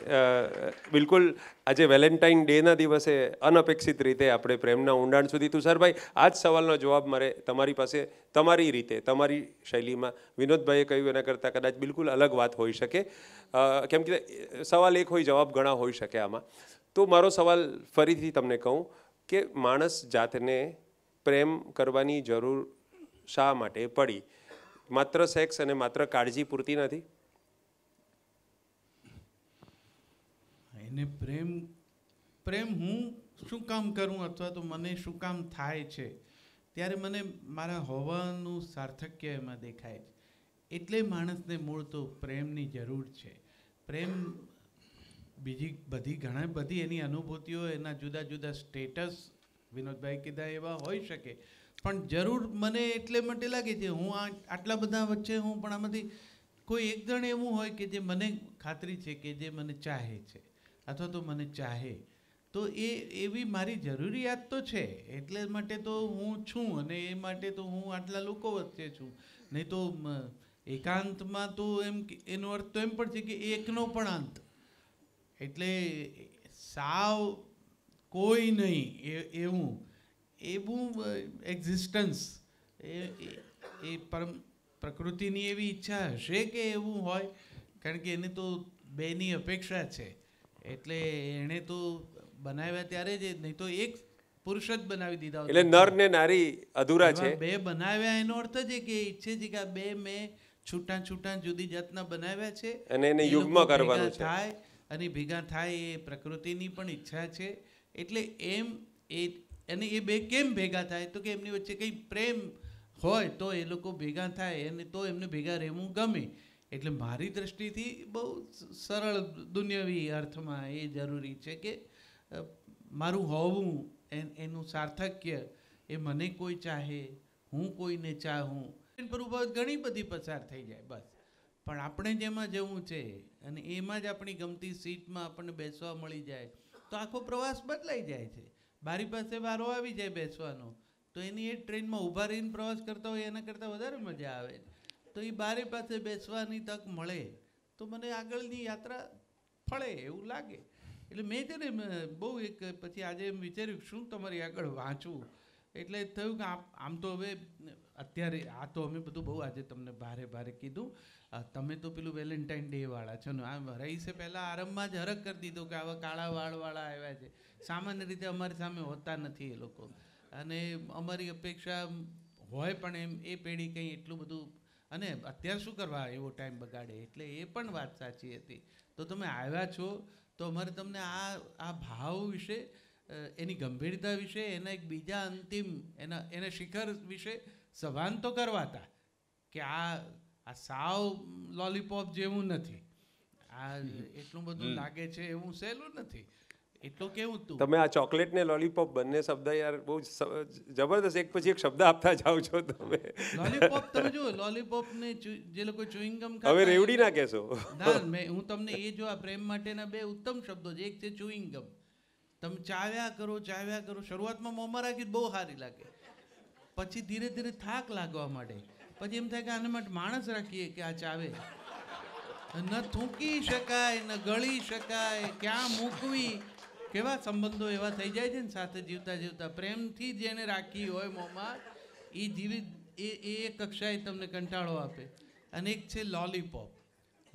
Speaker 3: બિલકુલ આજે વેલેન્ટાઇન ડેના દિવસે અનપેક્ષિત રીતે આપણે પ્રેમના ઊંડાણ સુધી તુષારભાઈ આ જ સવાલનો જવાબ મારે તમારી પાસે તમારી રીતે તમારી શૈલીમાં વિનોદભાઈએ કહ્યું એના કરતાં કદાચ બિલકુલ અલગ વાત હોઈ શકે કેમ કે સવાલ એક હોય જવાબ ઘણા હોઈ શકે આમાં તો મારો સવાલ ફરીથી તમને કહું કે માણસ જાતને પ્રેમ કરવાની જરૂર શા માટે પડી માત્ર સેક્સ અને માત્ર કાળજી પૂરતી નથી
Speaker 4: એને પ્રેમ પ્રેમ હું શું કામ કરું અથવા તો મને શું કામ થાય છે ત્યારે મને મારા હોવાનું સાર્થક્ય એમાં દેખાય છે એટલે માણસને મૂળ તો પ્રેમની જરૂર છે પ્રેમ બીજી બધી ઘણા બધી એની અનુભૂતિઓ એના જુદા જુદા સ્ટેટસ વિનોદભાઈ કીધા એવા હોઈ શકે પણ જરૂર મને એટલે માટે લાગે છે હું આ આટલા બધા વચ્ચે હું પણ આમાંથી કોઈ એક જણ એવું હોય કે જે મને ખાતરી છે કે જે મને ચાહે છે અથવા તો મને ચાહે તો એ એવી મારી જરૂરિયાત તો છે એટલે માટે તો હું છું અને એ માટે તો હું આટલા લોકો વચ્ચે છું નહીં તો એકાંતમાં તો એમ એનો અર્થ તો એમ પણ છે કે એકનો પણ અંત એટલે સાવ કોઈ નહીં એ એવું એવું એક્ઝિસ્ટન્સ એ એ પરમ પ્રકૃતિની એવી ઈચ્છા હશે કે એવું હોય કારણ કે એને તો બેની અપેક્ષા છે એટલે એને તો બનાવ્યા ત્યારે જ નહીં તો એક પુરુષ જ બનાવી દીધા એટલે નર ને નારી અધૂરા છે બે બનાવ્યા એનો અર્થ છે કે ઈચ્છે છે કે બે મેં છૂટા છૂટા જુદી જાતના બનાવ્યા છે અને એને યુગમાં કરવાનું છે થાય અને ભેગા થાય એ પ્રકૃતિની પણ ઈચ્છા છે એટલે એમ એ અને એ બે કેમ ભેગા થાય તો કે એમની વચ્ચે કંઈ પ્રેમ હોય તો એ લોકો ભેગા થાય અને તો એમને ભેગા રહેવું ગમે એટલે મારી દ્રષ્ટિથી બહુ સરળ દુનિયાવી અર્થમાં એ જરૂરી છે કે મારું હોવું એનું સાર્થક્ય એ મને કોઈ ચાહે હું કોઈને ચાહું પર ઉપર ઘણી બધી પસાર થઈ જાય બસ પણ આપણે જેમાં જવું છે અને એમાં જ આપણી ગમતી સીટમાં આપણને બેસવા મળી જાય તો આખો પ્રવાસ બદલાઈ જાય છે મારી પાસે વારો આવી જાય બેસવાનો તો એની એ ટ્રેનમાં ઊભા રહીને પ્રવાસ કરતા હોય એના કરતાં વધારે મજા આવે છે તો એ બારે પાસે બેસવાની તક મળે તો મને આગળની યાત્રા ફળે એવું લાગે એટલે મેં છે ને બહુ એક પછી આજે એમ વિચાર્યું શું તમારી આગળ વાંચવું એટલે થયું કે આમ તો હવે અત્યારે આ તો અમે બધું બહુ આજે તમને ભારે ભારે કીધું તમે તો પેલું વેલેન્ટાઇન વાળા છો ને આમ રહીશે પહેલાં આરંભમાં જ હરક કરી દીધું કે આવા કાળા વાળવાળા આવ્યા છે સામાન્ય રીતે અમારી સામે હોતા નથી એ લોકો અને અમારી અપેક્ષા હોય પણ એમ એ પેઢી કંઈ એટલું બધું અને અત્યારે શું કરવા એવો ટાઈમ બગાડે એટલે એ પણ વાત સાચી હતી તો તમે આવ્યા છો તો અમારે તમને આ આ ભાવ વિશે એની ગંભીરતા વિશે એના એક બીજા અંતિમ એના એને શિખર વિશે સભાન તો કરવાતા કે આ આ સાવ લોલીપોપ જેવું નથી આ એટલું બધું લાગે છે એવું સહેલું નથી એટલું કેવું તું તમે
Speaker 3: આ ચોકલેટ ને લોલીપોપ બંને શબ્દ યાર બહુ જબરદસ્ત એક પછી એક શબ્દ આપતા જાવ છો તમે લોલીપોપ
Speaker 4: તમે જો લોલીપોપ ને જે લોકો ચુઈંગમ ખાતા હવે રેવડી ના કહેશો ના મેં હું તમને એ જો આ પ્રેમ માટેના બે ઉત્તમ શબ્દો છે એક છે ચુઈંગમ તમે ચાવ્યા કરો ચાવ્યા કરો શરૂઆતમાં મોંમાં રાખી બહુ સારી લાગે પછી ધીરે ધીરે થાક લાગવા માંડે પછી એમ થાય કે આના માટે માણસ રાખીએ કે આ ચાવે ન થૂંકી શકાય ન ગળી શકાય ક્યાં મૂકવી કેવા સંબંધો એવા થઈ જાય છે ને સાથે જીવતા જીવતા પ્રેમથી જેને રાખી હોય મોંમાં એ જીવિત એ એ કક્ષાએ તમને કંટાળો આપે અને એક છે લોલીપોપ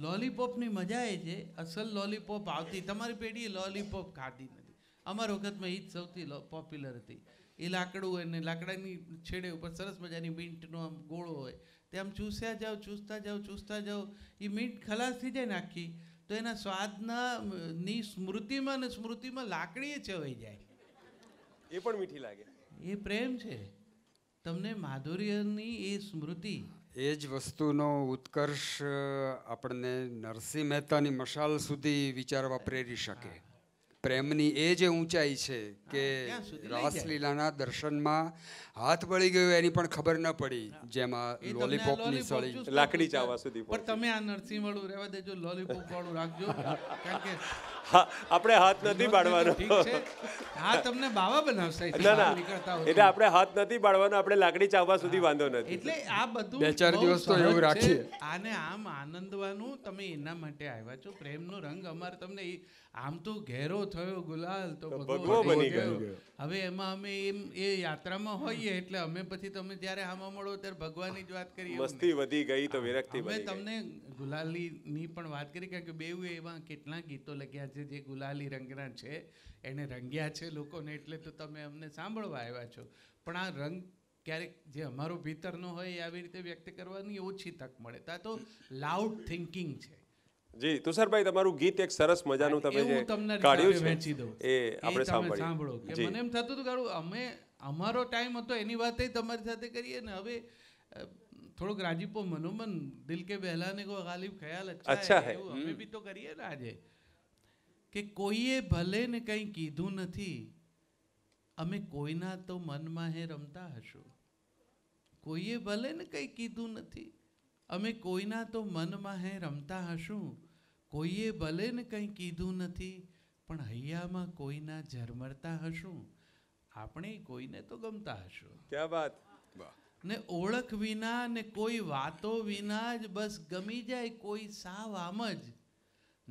Speaker 4: લોલીપોપની મજા એ છે અસલ લોલીપોપ આવતી તમારી પેઢીએ લોલીપોપ ખાધી નથી અમારા વખતમાં એ જ સૌથી પોપ્યુલર હતી એ લાકડું હોય ને લાકડાની છેડે ઉપર સરસ મજાની મીંટનો આમ ગોળો હોય તે આમ ચૂસ્યા જાઓ ચૂસતા જાઓ ચૂસતા જાઓ એ મીંટ ખલાસ થઈ જાય ને આખી તો એના સ્વાદના ની સ્મૃતિમાં ને સ્મૃતિમાં લાકડીએ ચવાઈ જાય એ પણ મીઠી લાગે એ પ્રેમ છે તમને માધુર્યની એ સ્મૃતિ
Speaker 1: એ જ વસ્તુનો ઉત્કર્ષ આપણને નરસિંહ મહેતાની મશાલ સુધી વિચારવા પ્રેરી શકે પ્રેમની એ જે ઊંચાઈ છે કે રાસલીલાના દર્શનમાં હાથ બળી ગયો એની પણ ખબર ન પડી જેમાં લોલીપોપની સળી લાકડી ચાવા સુધી પણ તમે
Speaker 4: આ નરસિંહ વાળું રહેવા દેજો લોલીપોપ વાળું રાખજો કારણ કે આપણે હાથ નથી પાડવાનો હા તમને બાવા બનાવશે ના ના એટલે
Speaker 3: આપણે હાથ નથી પાડવાનો આપણે લાકડી ચાવવા સુધી વાંધો નથી એટલે
Speaker 4: આ બધું બે ચાર દિવસ તો એવું રાખીએ આને આમ આનંદવાનું તમે એના માટે આવ્યા છો પ્રેમનો રંગ અમારે તમને આમ તો ઘેરો થયો ગુલાલ તો ભગવો બની ગયો હવે એમાં અમે એમ એ યાત્રામાં હોય કરીએ એટલે અમે પછી તમે જ્યારે આમાં મળો ત્યારે ભગવાનની જ વાત કરીએ મસ્તી
Speaker 3: વધી ગઈ તો વિરક્તિ અમે તમને
Speaker 4: ગુલાલીની પણ વાત કરી કારણ કે બેઉએ એવા કેટલા ગીતો લખ્યા છે જે ગુલાલી રંગના છે એને રંગ્યા છે લોકોને એટલે તો તમે અમને સાંભળવા આવ્યા છો પણ આ રંગ ક્યારેક જે અમારો ભીતરનો હોય એ આવી રીતે વ્યક્ત કરવાની ઓછી તક મળે તા તો લાઉડ થિંકિંગ છે
Speaker 3: જી તુષારભાઈ તમારું ગીત એક સરસ મજાનું તમે જે કાઢ્યું છે એ આપણે સાંભળો કે મને એમ
Speaker 4: થતું હતું કે અમે અમારો ટાઈમ હતો એની વાતે તમારી સાથે કરીએ ને હવે થોડોક રાજીપો મનોમન દિલ કે બહેલાને કો ગાલિબ ખ્યાલ અચ્છા અમે બી તો કરીએ ને આજે કે કોઈએ ભલે ને કઈ કીધું નથી અમે કોઈના તો મનમાં હે રમતા હશું કોઈએ ભલે ને કંઈ કીધું નથી અમે કોઈના તો મનમાં હે રમતા હશું કોઈએ ભલે ને કઈ કીધું નથી પણ હૈયામાં કોઈના ઝરમરતા હશું આપણે કોઈને તો ગમતા હશો ક્યાં વાત ને ઓળખ વિના ને કોઈ વાતો વિના જ બસ ગમી જાય કોઈ સાવ આમ જ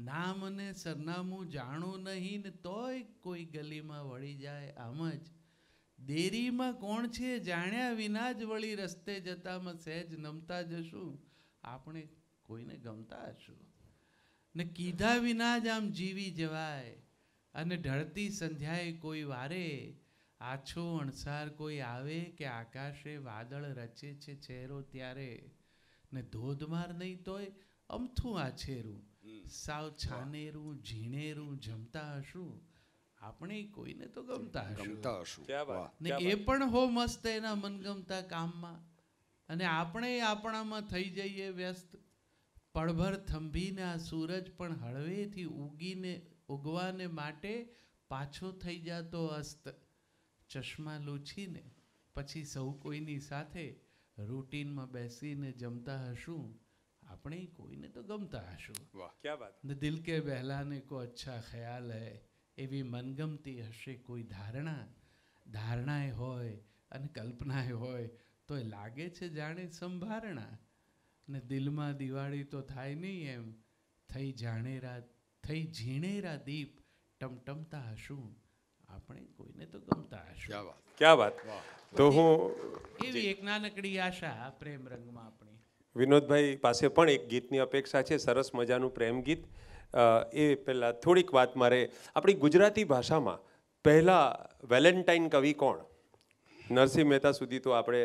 Speaker 4: નામ અને સરનામું જાણું નહીં ને તોય કોઈ ગલીમાં વળી જાય આમ જ દેરીમાં કોણ છે જાણ્યા વિના જ વળી રસ્તે જતામાં સહેજ નમતા જશું આપણે કોઈને ગમતા હશું ને કીધા વિના જ આમ જીવી જવાય અને ઢળતી સંધ્યાએ કોઈ વારે આછો અણસાર કોઈ આવે કે આકાશે વાદળ રચે છે ચહેરો ત્યારે ને ધોધમાર નહીં તોય અમથું આછેરું સાવ છાનેરું ઝીણેરું જમતા હશું આપણે કોઈને તો ગમતા ગમતા હશું એ પણ હો મસ્ત એના મનગમતા કામમાં અને આપણે આપણામાં થઈ જઈએ વ્યસ્ત પડભર થંભીને આ સૂરજ પણ હળવેથી ઉગીને ઉગવાને માટે પાછો થઈ જતો અસ્ત ચશ્મા લૂછીને પછી સૌ કોઈની સાથે રૂટીનમાં બેસીને જમતા હશું આપણે કોઈને તો ગમતા હશું ક્યાં દિલ કે બહેલાને કો અચ્છા ખ્યાલ હૈ એવી મનગમતી હશે કોઈ ધારણા ધારણાએ હોય અને કલ્પનાએ હોય તો એ લાગે છે જાણે સંભારણા ને દિલમાં દિવાળી તો થાય નહીં એમ થઈ જાણેરા થઈ ઝીણેરા દીપ ટમટમતા હશું આપણે કોઈને તો ગમતા હશું
Speaker 5: ક્યાં વાત તો હું
Speaker 4: એવી એક નાનકડી આશા પ્રેમ રંગમાં
Speaker 3: આપણી વિનોદભાઈ પાસે પણ એક ગીતની અપેક્ષા છે સરસ મજાનું પ્રેમ ગીત એ પહેલાં થોડીક વાત મારે આપણી ગુજરાતી ભાષામાં પહેલાં વેલેન્ટાઇન કવિ કોણ નરસિંહ મહેતા સુધી તો આપણે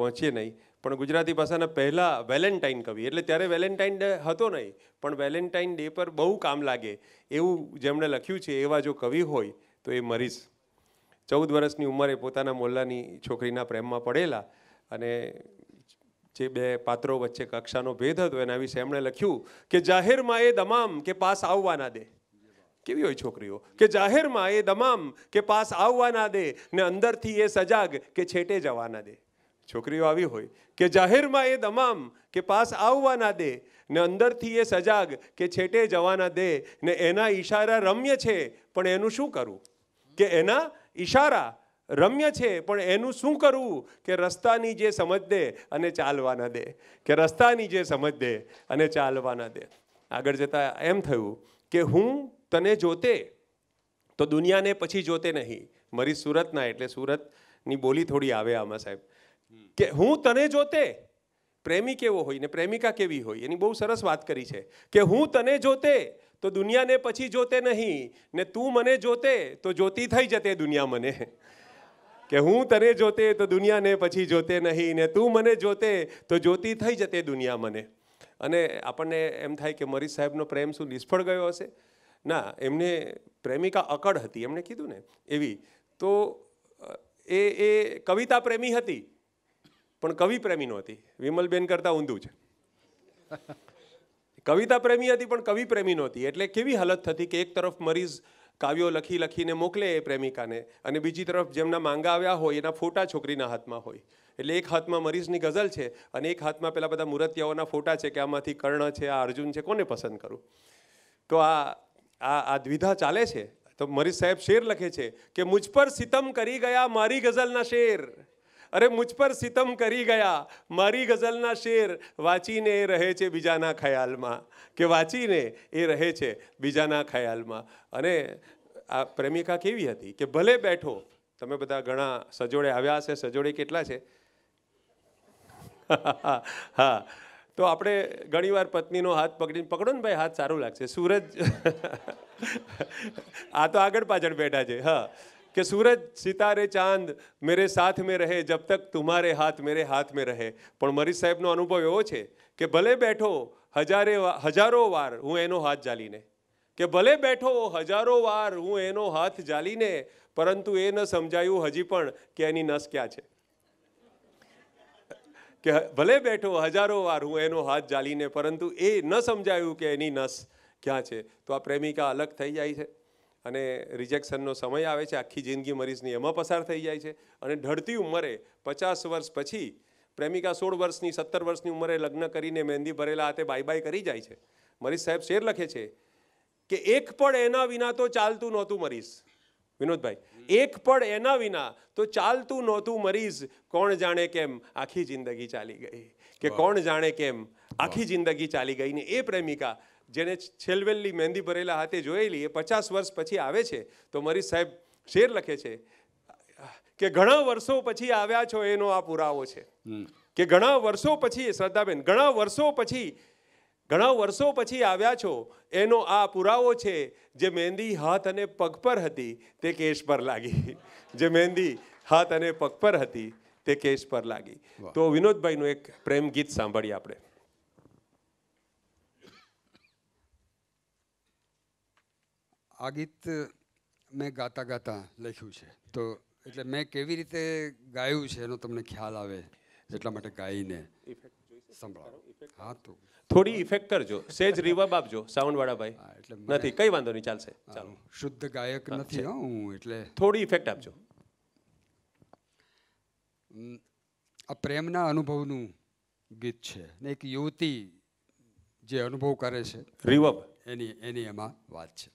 Speaker 3: પહોંચીએ નહીં પણ ગુજરાતી ભાષાના પહેલાં વેલેન્ટાઇન કવિ એટલે ત્યારે વેલેન્ટાઇન ડે હતો નહીં પણ વેલેન્ટાઇન ડે પર બહુ કામ લાગે એવું જેમણે લખ્યું છે એવા જો કવિ હોય તો એ મરીઝ ચૌદ વર્ષની ઉંમરે પોતાના મોલ્લાની છોકરીના પ્રેમમાં પડેલા અને જે બે પાત્રો વચ્ચે કક્ષાનો ભેદ હતો એના વિશે એમણે લખ્યું કે જાહેરમાં એ દમામ કે પાસ આવવા ના દે કેવી હોય છોકરીઓ કે જાહેરમાં એ દમામ કે પાસ આવવા ના દે ને અંદરથી એ સજાગ કે છેટે જવા ના દે છોકરીઓ આવી હોય કે જાહેરમાં એ દમામ કે પાસ આવવા ના દે ને અંદરથી એ સજાગ કે છેટે જવાના દે ને એના ઈશારા રમ્ય છે પણ એનું શું કરવું કે એના ઈશારા રમ્ય છે પણ એનું શું કરવું કે રસ્તાની જે સમજ દે અને ચાલવાના દે કે રસ્તાની જે સમજ દે અને ચાલવાના દે આગળ જતાં એમ થયું કે હું તને જોતે તો દુનિયાને પછી જોતે નહીં મારી સુરતના એટલે સુરતની બોલી થોડી આવે આમાં સાહેબ કે હું તને જોતે પ્રેમી કેવો હોય ને પ્રેમિકા કેવી હોય એની બહુ સરસ વાત કરી છે કે હું તને જોતે તો દુનિયાને પછી જોતે નહીં ને તું મને જોતે તો જોતી થઈ જતે દુનિયા મને કે હું તને જોતે તો દુનિયાને પછી જોતે નહીં ને તું મને જોતે તો જોતી થઈ જતે દુનિયા મને અને આપણને એમ થાય કે મરીશ સાહેબનો પ્રેમ શું નિષ્ફળ ગયો હશે ના એમને પ્રેમિકા અકળ હતી એમણે કીધું ને એવી તો એ એ કવિતા પ્રેમી હતી પણ કવિ પ્રેમી નહોતી વિમલબેન કરતાં ઊંધું છે કવિતા પ્રેમી હતી પણ કવિ પ્રેમી નહોતી એટલે કેવી હાલત થતી કે એક તરફ મરીઝ કાવ્યો લખી લખીને મોકલે એ પ્રેમિકાને અને બીજી તરફ જેમના માંગા આવ્યા હોય એના ફોટા છોકરીના હાથમાં હોય એટલે એક હાથમાં મરીઝની ગઝલ છે અને એક હાથમાં પેલા બધા મૂર્તિયાઓના ફોટા છે કે આમાંથી કર્ણ છે આ અર્જુન છે કોને પસંદ કરું તો આ આ આ દ્વિધા ચાલે છે તો મરીઝ સાહેબ શેર લખે છે કે મુજ પર સિતમ કરી ગયા મારી ગઝલના શેર અરે મુજ પર સિતમ કરી ગયા મારી ગઝલના શેર વાંચીને એ રહે છે બીજાના ખ્યાલમાં કે વાંચીને એ રહે છે બીજાના ખ્યાલમાં અને આ પ્રેમિકા કેવી હતી કે ભલે બેઠો તમે બધા ઘણા સજોડે આવ્યા છે સજોડે કેટલા છે હા તો આપણે ઘણીવાર પત્નીનો હાથ પકડીને પકડો ને ભાઈ હાથ સારું લાગશે સુરજ આ તો આગળ પાછળ બેઠા છે હા કે સૂરજ સિતારે ચાંદ મેરે સાથ મેં રહે જબ તક તુમારે હાથ મેરે હાથ મેં રહે પણ મરીઝ સાહેબનો અનુભવ એવો છે કે ભલે બેઠો હજારે હજારો વાર હું એનો હાથ જાલીને કે ભલે બેઠો હજારો વાર હું એનો હાથ જાલીને પરંતુ એ ન સમજાયું હજી પણ કે એની નસ ક્યાં છે કે ભલે બેઠો હજારો વાર હું એનો હાથ જાલીને પરંતુ એ ન સમજાયું કે એની નસ ક્યાં છે તો આ પ્રેમિકા અલગ થઈ જાય છે અને રિજેક્શનનો સમય આવે છે આખી જિંદગી મરીઝની એમાં પસાર થઈ જાય છે અને ઢળતી ઉંમરે પચાસ વર્ષ પછી પ્રેમિકા સોળ વર્ષની સત્તર વર્ષની ઉંમરે લગ્ન કરીને મહેંદી ભરેલા હાથે બાય બાય કરી જાય છે મરીઝ સાહેબ શેર લખે છે કે એક પણ એના વિના તો ચાલતું નહોતું મરીઝ વિનોદભાઈ એક પણ એના વિના તો ચાલતું નહોતું મરીઝ કોણ જાણે કેમ આખી જિંદગી ચાલી ગઈ કે કોણ જાણે કેમ આખી જિંદગી ચાલી ગઈ ને એ પ્રેમિકા જેને છેલવેલની મહેંદી ભરેલા હાથે જોયેલી એ પચાસ વર્ષ પછી આવે છે તો મરી સાહેબ શેર લખે છે કે ઘણા વર્ષો પછી આવ્યા છો એનો આ પુરાવો છે કે ઘણા વર્ષો પછી શ્રદ્ધાબેન ઘણા વર્ષો પછી ઘણા વર્ષો પછી આવ્યા છો એનો આ પુરાવો છે જે મહેંદી હાથ અને પગ પર હતી તે કેશ પર લાગી જે મહેંદી હાથ અને પગ પર હતી તે કેશ પર લાગી તો વિનોદભાઈનું એક પ્રેમ ગીત સાંભળીએ આપણે
Speaker 1: આ ગીત મેં ગાતા ગાતા લખ્યું છે તો એટલે મેં કેવી રીતે ગાયું છે એનો તમને ખ્યાલ આવે એટલા માટે ગાઈને સંભળાવો હા તો
Speaker 3: થોડી ઇફેક્ટ કરજો સેજ રિવર્બ આપજો સાઉન્ડ વાળા ભાઈ એટલે નથી કઈ વાંધો નહીં ચાલશે ચાલો શુદ્ધ ગાયક નથી હું એટલે થોડી ઇફેક્ટ આપજો
Speaker 1: આ પ્રેમના અનુભવનું ગીત છે ને એક યુવતી જે અનુભવ કરે છે રિવર્બ એની એની એમાં વાત છે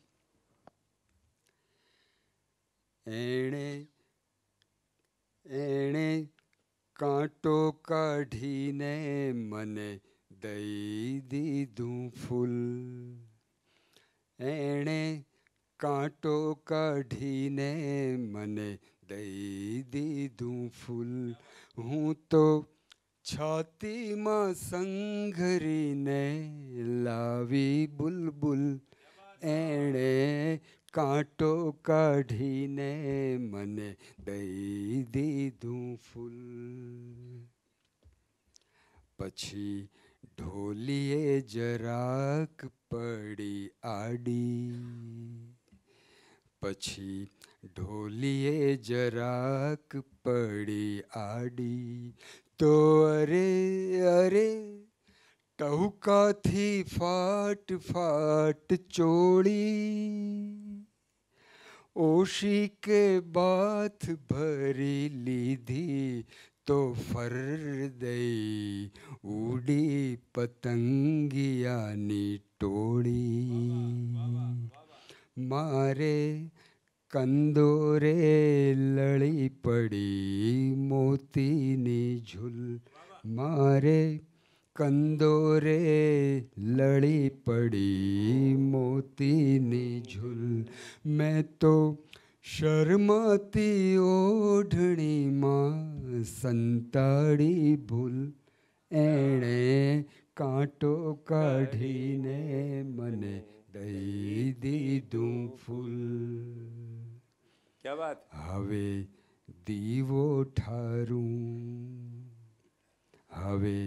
Speaker 1: એણે એણે કાંટો કાઢીને મને દઈ દીધું ફૂલ એણે કાંટો કાઢીને મને દઈ દીધું ફૂલ હું તો છાતીમાં સંઘરીને લાવી બુલબુલ એણે કાંટો કાઢીને મને દઈ દીધું ફૂલ પછી ઢોલીએ જરાક પડી આડી પછી ઢોલીએ જરાક પડી આડી તો અરે અરે ટહુકાથી ફાટ ફાટ ચોળી ઓશિકે બાથ ભરી લીધી તો ફર દઈ ઉડી પતંગિયાની ટોળી મારે કંદોરે લળી પડી મોતીની ઝૂલ મારે કંદોરે રે લળી પડી મોતીની ઝૂલ મેં તો શરમતી ઓઢણીમાં સંતાડી ભૂલ એણે કાંટો કાઢીને મને દઈ દીધું ફૂલ ક્યા હવે દીવો ઠારું હવે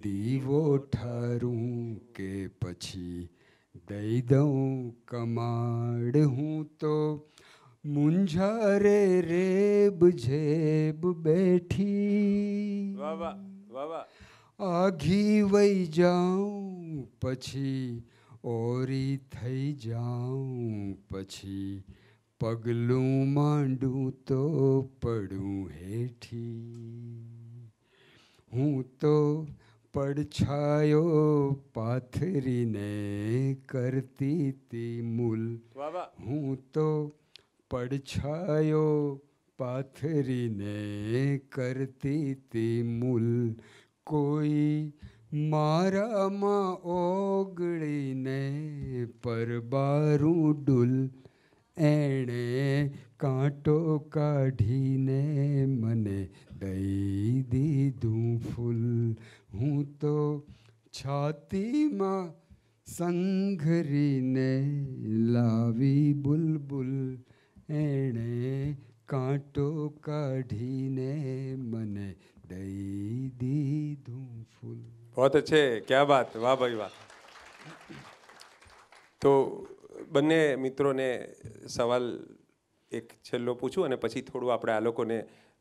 Speaker 1: દીવો ઠારું કે પછી દઈ દઉં કમાડ હું તો મુંઝારે રેબ જેબ બેઠી આઘી વઈ જાઉં પછી ઓરી થઈ જાઉં પછી પગલું માંડું તો પડું હેઠી હું તો પડછાયો પાથરીને કરતી તી મૂલ હું તો પડછાયો પાથરીને કરતી તી મૂલ કોઈ મારામાં ઓગળીને પરબારું ડુલ એણે કાંટો કાઢીને મને દઈ દીધું ફૂલ હું તો છાતીમાં સંઘરીને લાવી બુલબુલ એણે કાંટો કાઢીને મને દઈ દીધું ફૂલ
Speaker 5: વાત છે ક્યાં વાત વાહ ભાઈ વાહ
Speaker 3: તો બંને મિત્રોને સવાલ એક છેલ્લો પૂછું અને પછી થોડું આપણે આ લોકોને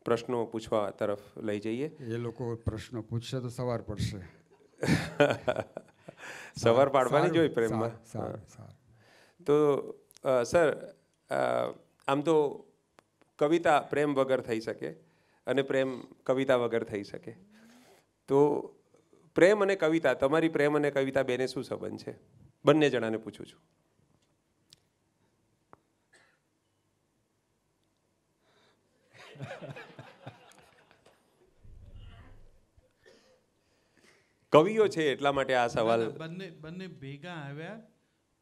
Speaker 3: પ્રશ્નો પૂછવા તરફ લઈ જઈએ
Speaker 1: એ લોકો પ્રશ્નો પૂછશે તો સવાર પડશે સવાર પાડવાની જોઈ પ્રેમમાં
Speaker 3: તો સર આમ તો કવિતા પ્રેમ વગર થઈ શકે અને પ્રેમ કવિતા વગર થઈ શકે તો પ્રેમ અને કવિતા તમારી પ્રેમ અને કવિતા બેને શું સંબંધ છે બંને જણાને પૂછું છું Ha ha ha. કવિઓ છે એટલા માટે આ સવાલ
Speaker 4: બંને બંને ભેગા આવ્યા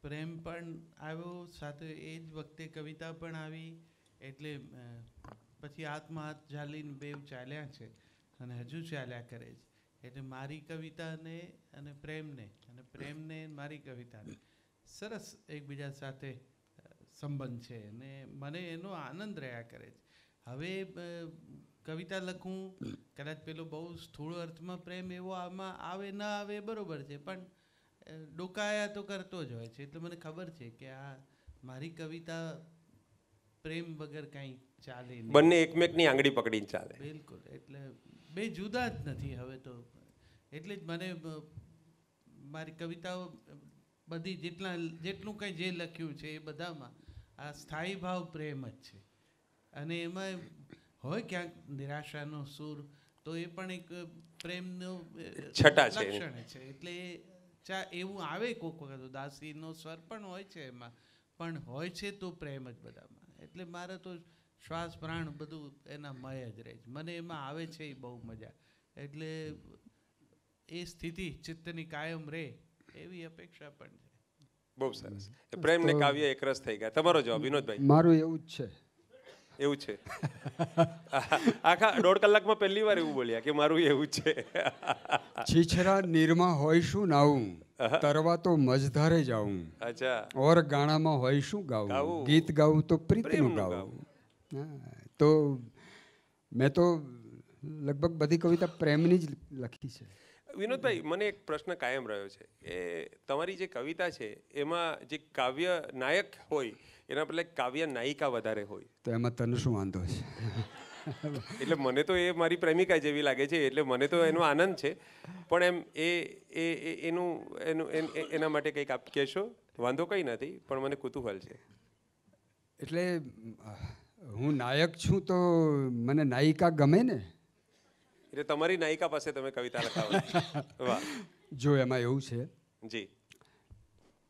Speaker 4: પ્રેમ પણ આવ્યો સાથે એ જ વખતે કવિતા પણ આવી એટલે પછી હાથમાં ઝાલીને બે ચાલ્યા છે અને હજુ ચાલ્યા કરે છે એટલે મારી કવિતાને અને પ્રેમને અને પ્રેમને મારી કવિતાને સરસ એકબીજા સાથે સંબંધ છે અને મને એનો આનંદ રહ્યા કરે છે હવે કવિતા લખું કદાચ પેલો બહુ સ્થૂળ અર્થમાં પ્રેમ એવો આમાં આવે ન આવે બરોબર છે પણ ડોકાયા તો કરતો જ હોય છે એટલે મને ખબર છે કે આ મારી કવિતા પ્રેમ વગર કાંઈ ચાલે બંને એકમેકની આંગળી પકડીને ચાલે બિલકુલ એટલે બે જુદા જ નથી હવે તો એટલે જ મને મારી કવિતાઓ બધી જેટલા જેટલું કંઈ જે લખ્યું છે એ બધામાં આ સ્થાયી ભાવ પ્રેમ જ છે અને એમાં હોય ક્યાંક નિરાશાનો સુર તો એ પણ એક પ્રેમનો છટા છે એટલે ચા એવું આવે કોક વખત ઉદાસીનો સ્વર પણ હોય છે એમાં પણ હોય છે તો પ્રેમ જ બધામાં એટલે મારે તો શ્વાસ પ્રાણ બધું એના મય જ રહે છે મને એમાં આવે છે એ બહુ મજા એટલે એ સ્થિતિ ચિત્તની કાયમ રહે એવી અપેક્ષા પણ છે બહુ સરસ પ્રેમ ને કાવ્ય
Speaker 3: એકરસ થઈ ગયા તમારો જવાબ વિનોદભાઈ મારું એવું જ છે એવું છે આખા દોઢ કલાકમાં પહેલી વાર એવું બોલ્યા કે મારું એવું છે
Speaker 1: છીછરા નીરમાં હોય શું નાવું તરવા તો મજધારે જાઉં અચ્છા ઓર ગાણામાં હોય શું ગાવું ગીત ગાવું તો પ્રીતિનું ગાવું તો મેં તો લગભગ બધી કવિતા પ્રેમની જ લખી છે
Speaker 3: વિનોદભાઈ મને એક પ્રશ્ન કાયમ રહ્યો છે એ તમારી જે કવિતા છે એમાં જે કાવ્ય નાયક હોય એના બદલે કાવ્ય નાયિકા વધારે હોય
Speaker 1: તો એમાં તને શું વાંધો છે
Speaker 5: એટલે
Speaker 3: મને તો એ મારી પ્રેમિકા જેવી લાગે છે એટલે મને તો એનો આનંદ છે પણ એમ એ એ એનું એનું એના માટે કંઈક આપ કહેશો વાંધો કંઈ નથી પણ મને કુતૂહલ છે
Speaker 1: એટલે હું નાયક છું તો મને નાયિકા ગમે ને
Speaker 3: એટલે તમારી નાયિકા પાસે તમે કવિતા લખાવો વાહ
Speaker 1: જો એમાં એવું છે જી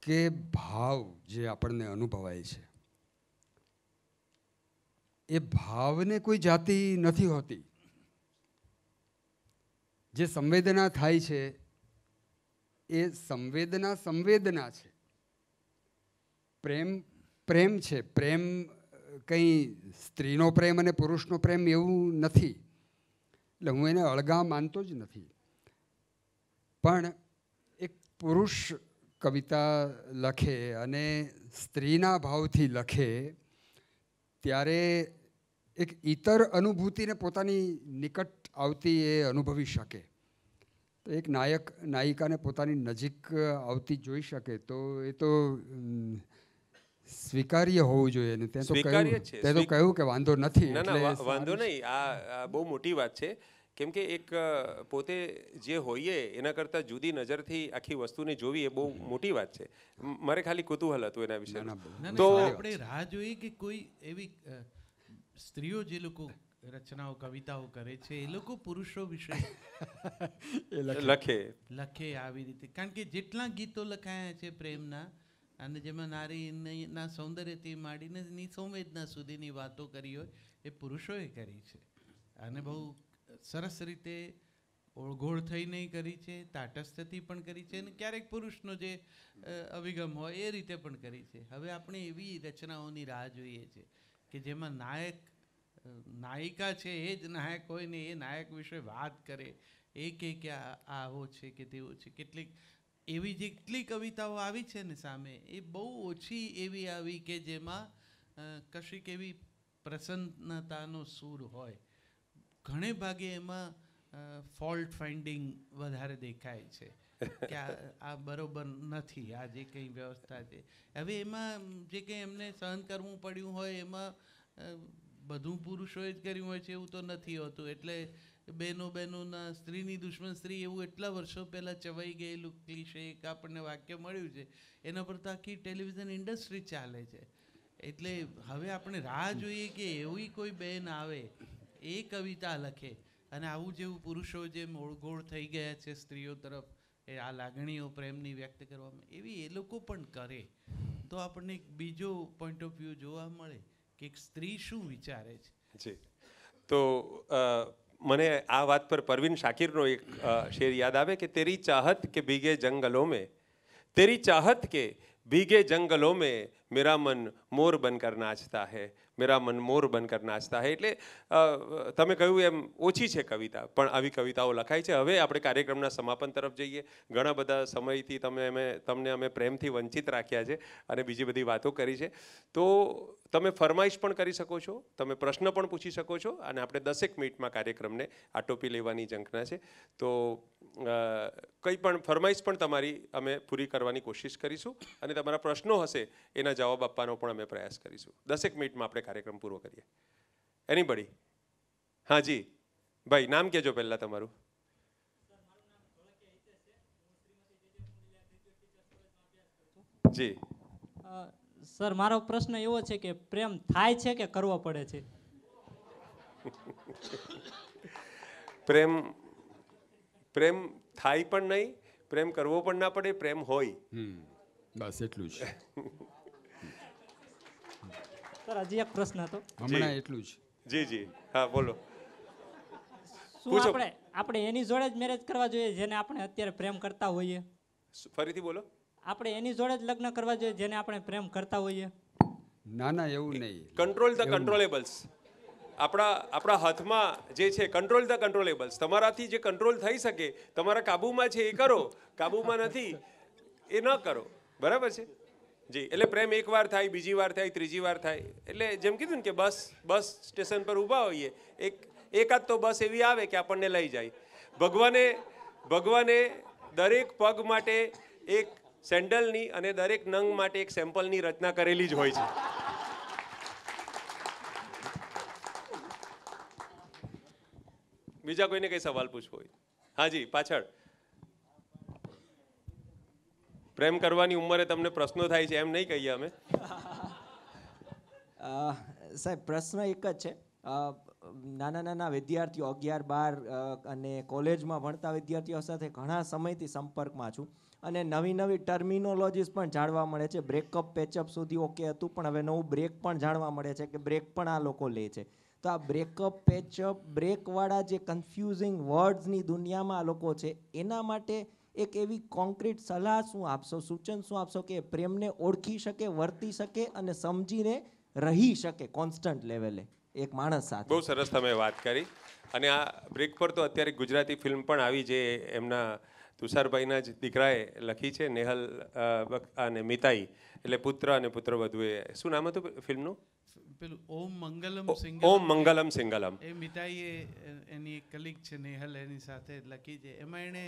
Speaker 1: કે
Speaker 3: ભાવ જે
Speaker 1: આપણને અનુભવાય છે એ ભાવને કોઈ જાતિ નથી હોતી જે સંવેદના થાય છે એ સંવેદના સંવેદના છે પ્રેમ પ્રેમ છે પ્રેમ કંઈ સ્ત્રીનો પ્રેમ અને પુરુષનો પ્રેમ એવું નથી એટલે હું એને અળગા માનતો જ નથી પણ એક પુરુષ કવિતા લખે અને સ્ત્રીના ભાવથી લખે ત્યારે એક ઇતર અનુભૂતિને પોતાની નિકટ આવતી એ અનુભવી શકે તો એક નાયક નાયિકાને પોતાની નજીક આવતી જોઈ શકે તો એ તો સ્વીકાર્ય હોવું જોઈએ અને તે સ્વીકાર્ય છે તે તો કહ્યું કે વાંધો નથી ના ના વાંધો
Speaker 3: નહીં આ બહુ મોટી વાત છે કેમ કે એક પોતે જે હોઈએ એના કરતાં જુદી નજરથી આખી વસ્તુને જોવી એ બહુ મોટી વાત છે મારે ખાલી કુતૂહલ હતું એના
Speaker 5: વિશે તો આપણે
Speaker 4: રાહ જોઈએ કે કોઈ એવી સ્ત્રીઓ જે લોકો રચનાઓ કવિતાઓ કરે છે એ લોકો પુરુષો વિશે લખે લખે આવી રીતે કારણ કે જેટલા ગીતો લખાયા છે પ્રેમના અને જેમાં નારીના સૌંદર્યથી માંડીને ની સંવેદના સુધીની વાતો કરી હોય એ પુરુષોએ કરી છે અને બહુ સરસ રીતે ઓળઘોળ થઈને કરી છે તાટસ્થથી પણ કરી છે અને ક્યારેક પુરુષનો જે અભિગમ હોય એ રીતે પણ કરી છે હવે આપણે એવી રચનાઓની રાહ જોઈએ છે કે જેમાં નાયક નાયિકા છે એ જ નાયક હોય ને એ નાયક વિશે વાત કરે એ કે આવો છે કે તેવો છે કેટલીક એવી જેટલી કવિતાઓ આવી છે ને સામે એ બહુ ઓછી એવી આવી કે જેમાં કશીક એવી પ્રસન્નતાનો સૂર હોય ઘણે ભાગે એમાં ફોલ્ટ ફાઇન્ડિંગ વધારે દેખાય છે કે આ બરોબર નથી આ જે કંઈ વ્યવસ્થા છે હવે એમાં જે કંઈ એમને સહન કરવું પડ્યું હોય એમાં બધું પુરુષોએ જ કર્યું હોય છે એવું તો નથી હોતું એટલે બહેનો બહેનોના સ્ત્રીની દુશ્મન સ્ત્રી એવું એટલા વર્ષો પહેલાં ચવાઈ ગયેલું ક્લિશે એક આપણને વાક્ય મળ્યું છે એના પર તો આખી ટેલિવિઝન ઇન્ડસ્ટ્રી ચાલે છે એટલે હવે આપણે રાહ જોઈએ કે એવી કોઈ બહેન આવે એ કવિતા લખે અને આવું જેવું પુરુષો જેમ ઓળઘોળ થઈ ગયા છે સ્ત્રીઓ તરફ એ આ લાગણીઓ પ્રેમની વ્યક્ત કરવામાં એવી એ લોકો પણ કરે તો આપણને એક બીજો પોઈન્ટ ઓફ વ્યૂ જોવા મળે કે એક સ્ત્રી શું વિચારે
Speaker 5: છે
Speaker 3: તો મને આ વાત પર પરવીન શાકિરનો એક શેર યાદ આવે કે તેરી ચાહત કે ભીગે જંગલો મેં તેરી ચાહત કે ભીગે જંગલો મેં મેરા મન મોર બનકર નાચતા હે મેરા મન મોર બનકર નાચતા હે એટલે તમે કહ્યું એમ ઓછી છે કવિતા પણ આવી કવિતાઓ લખાય છે હવે આપણે કાર્યક્રમના સમાપન તરફ જઈએ ઘણા બધા સમયથી તમે અમે તમને અમે પ્રેમથી વંચિત રાખ્યા છે અને બીજી બધી વાતો કરી છે તો તમે ફરમાઈશ પણ કરી શકો છો તમે પ્રશ્ન પણ પૂછી શકો છો અને આપણે દસેક મિનિટમાં કાર્યક્રમને આટોપી લેવાની ઝંખના છે તો કંઈ પણ ફરમાઈશ પણ તમારી અમે પૂરી કરવાની કોશિશ કરીશું અને તમારા પ્રશ્નો હશે એના પ્રશ્નના જવાબ આપવાનો પણ અમે પ્રયાસ કરીશું દસેક મિનિટમાં આપણે કાર્યક્રમ પૂરો કરીએ એની બડી હા જી ભાઈ નામ કહેજો પહેલાં તમારું
Speaker 5: જી
Speaker 2: સર મારો પ્રશ્ન એવો છે કે પ્રેમ થાય છે કે કરવો પડે છે
Speaker 3: પ્રેમ પ્રેમ થાય પણ નહીં પ્રેમ કરવો પણ ના પડે પ્રેમ હોય
Speaker 1: બસ એટલું છે
Speaker 2: સર હજી એક પ્રશ્ન હતો
Speaker 5: હમણાં એટલું જ જી જી હા બોલો
Speaker 2: શું આપણે આપણે એની જોડે જ મેરેજ કરવા જોઈએ જેને આપણે અત્યારે પ્રેમ કરતા હોઈએ ફરીથી બોલો આપણે એની જોડે જ લગ્ન કરવા જોઈએ જેને આપણે પ્રેમ કરતા હોઈએ
Speaker 3: ના ના એવું નહીં કંટ્રોલ ધ કંટ્રોલેબલ્સ આપણા આપણા હાથમાં જે છે કંટ્રોલ ધ કંટ્રોલેબલ્સ તમારાથી જે કંટ્રોલ થઈ શકે તમારા કાબુમાં છે એ કરો કાબુમાં નથી એ ન કરો બરાબર છે જી એટલે પ્રેમ એકવાર થાય બીજી વાર થાય ત્રીજી વાર થાય એટલે જેમ કીધું ને કે બસ બસ સ્ટેશન પર ઊભા હોઈએ એક એકાદ તો બસ એવી આવે કે આપણને લઈ જાય ભગવાને ભગવાને દરેક પગ માટે એક સેન્ડલની અને દરેક નંગ માટે એક સેમ્પલની રચના કરેલી જ હોય છે બીજા કોઈને કંઈ સવાલ પૂછવો હોય હાજી પાછળ પ્રેમ કરવાની ઉંમરે તમને પ્રશ્નો થાય છે એમ નહીં કહીએ અમે
Speaker 2: સાહેબ પ્રશ્ન એક જ છે નાના નાના વિદ્યાર્થીઓ અગિયાર બાર અને કોલેજમાં ભણતા વિદ્યાર્થીઓ સાથે ઘણા સમયથી સંપર્કમાં છું અને નવી નવી ટર્મિનોલોજીસ પણ જાણવા મળે છે બ્રેકઅપ પેચઅપ સુધી ઓકે હતું પણ હવે નવું બ્રેક પણ જાણવા મળે છે કે બ્રેક પણ આ લોકો લે છે તો આ બ્રેકઅપ પેચઅપ બ્રેકવાળા જે કન્ફ્યુઝિંગ વર્ડ્સની દુનિયામાં આ લોકો છે એના માટે એક એવી કોન્ક્રીટ સલાહ શું આપશો સૂચન શું આપશો કે પ્રેમને ઓળખી શકે વર્તી શકે અને સમજીને રહી શકે કોન્સ્ટન્ટ લેવલે એક માણસ સાથે
Speaker 3: બહુ સરસ તમે વાત કરી અને આ બ્રેક પર તો અત્યારે ગુજરાતી ફિલ્મ પણ આવી જે એમના તુષારભાઈના જ દીકરાએ લખી છે નેહલ અને મિતાઈ એટલે પુત્ર અને પુત્ર વધુએ શું નામ હતું ફિલ્મનું
Speaker 4: પેલું ઓમ મંગલમ સિંગલમ ઓમ મંગલમ સિંગલમ એ મિતાઈએ એની એક કલીગ છે નેહલ એની સાથે લખી છે એમાં એણે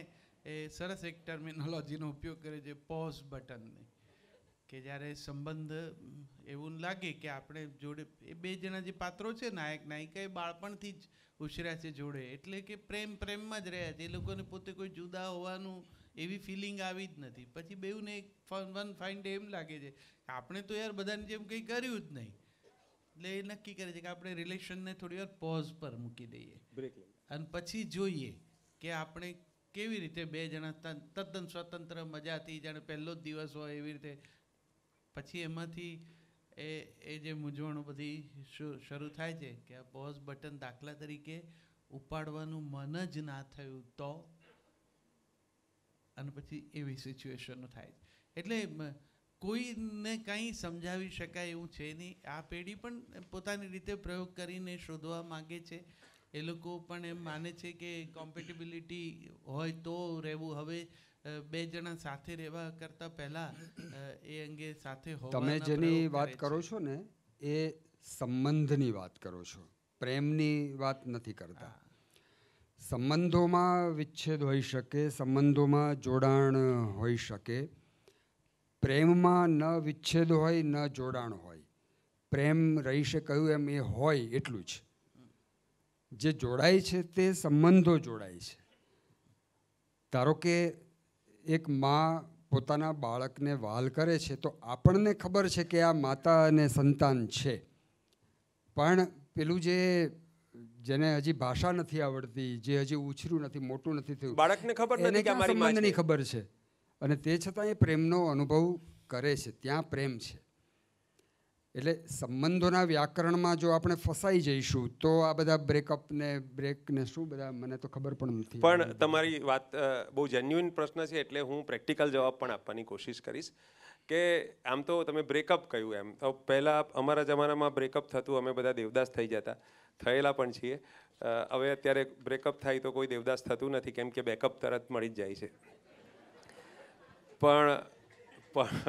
Speaker 4: એ સરસ એક ટર્મિનોલોજીનો ઉપયોગ કરે છે પોઝ બટનની કે જ્યારે સંબંધ એવું લાગે કે આપણે જોડે એ બે જણા જે પાત્રો છે નાયક નાયિકા એ બાળપણથી જ ઉછર્યા છે જોડે એટલે કે પ્રેમ પ્રેમમાં જ રહ્યા છે એ લોકોને પોતે કોઈ જુદા હોવાનું એવી ફિલિંગ આવી જ નથી પછી બેઉને એક વન ફાઇન ડે એમ લાગે છે આપણે તો યાર બધાની જેમ કંઈ કર્યું જ નહીં એટલે એ નક્કી કરે છે કે આપણે રિલેશનને થોડી વાર પોઝ પર મૂકી દઈએ અને પછી જોઈએ કે આપણે કેવી રીતે બે જણા તદ્દન સ્વતંત્ર મજાથી જાણે પહેલો જ દિવસ હોય એવી રીતે પછી એમાંથી એ એ જે મૂંઝવણો બધી શરૂ થાય છે કે પોઝ બટન દાખલા તરીકે ઉપાડવાનું મન જ ના થયું તો અને પછી એવી સિચ્યુએશનો થાય છે એટલે કોઈને કાંઈ સમજાવી શકાય એવું છે નહીં આ પેઢી પણ પોતાની રીતે પ્રયોગ કરીને શોધવા માગે છે એ લોકો પણ એમ માને છે કે કોમ્પેટિબિલિટી હોય તો રહેવું હવે બે જણા સાથે રહેવા કરતા પહેલા એ અંગે સાથે તમે જેની વાત કરો
Speaker 1: છો ને એ સંબંધની વાત કરો છો પ્રેમની વાત નથી કરતા સંબંધોમાં વિચ્છેદ હોઈ શકે સંબંધોમાં જોડાણ હોઈ શકે પ્રેમમાં ન વિચ્છેદ હોય ન જોડાણ હોય પ્રેમ રહીશે કહ્યું એમ એ હોય એટલું જ જે જોડાય છે તે સંબંધો જોડાય છે ધારો કે એક મા પોતાના બાળકને વાલ કરે છે તો આપણને ખબર છે કે આ માતા અને સંતાન છે પણ પેલું જે જેને હજી ભાષા નથી આવડતી જે હજી ઉછર્યું નથી મોટું નથી થયું બાળકને ખબર નથી કે મારી ખબર છે અને તે છતાં એ પ્રેમનો અનુભવ કરે છે ત્યાં પ્રેમ છે એટલે સંબંધોના વ્યાકરણમાં જો આપણે ફસાઈ જઈશું તો આ બધા બ્રેકઅપ ને બ્રેક ને શું બધા મને તો ખબર પણ નથી પણ
Speaker 3: તમારી વાત બહુ જેન્યુઇન પ્રશ્ન છે એટલે હું પ્રેક્ટિકલ જવાબ પણ આપવાની કોશિશ કરીશ કે આમ તો તમે બ્રેકઅપ કહ્યું એમ તો પહેલાં અમારા જમાનામાં બ્રેકઅપ થતું અમે બધા દેવદાસ થઈ જતા થયેલા પણ છીએ હવે અત્યારે બ્રેકઅપ થાય તો કોઈ દેવદાસ થતું નથી કેમ કે બેકઅપ તરત મળી જ જાય છે પણ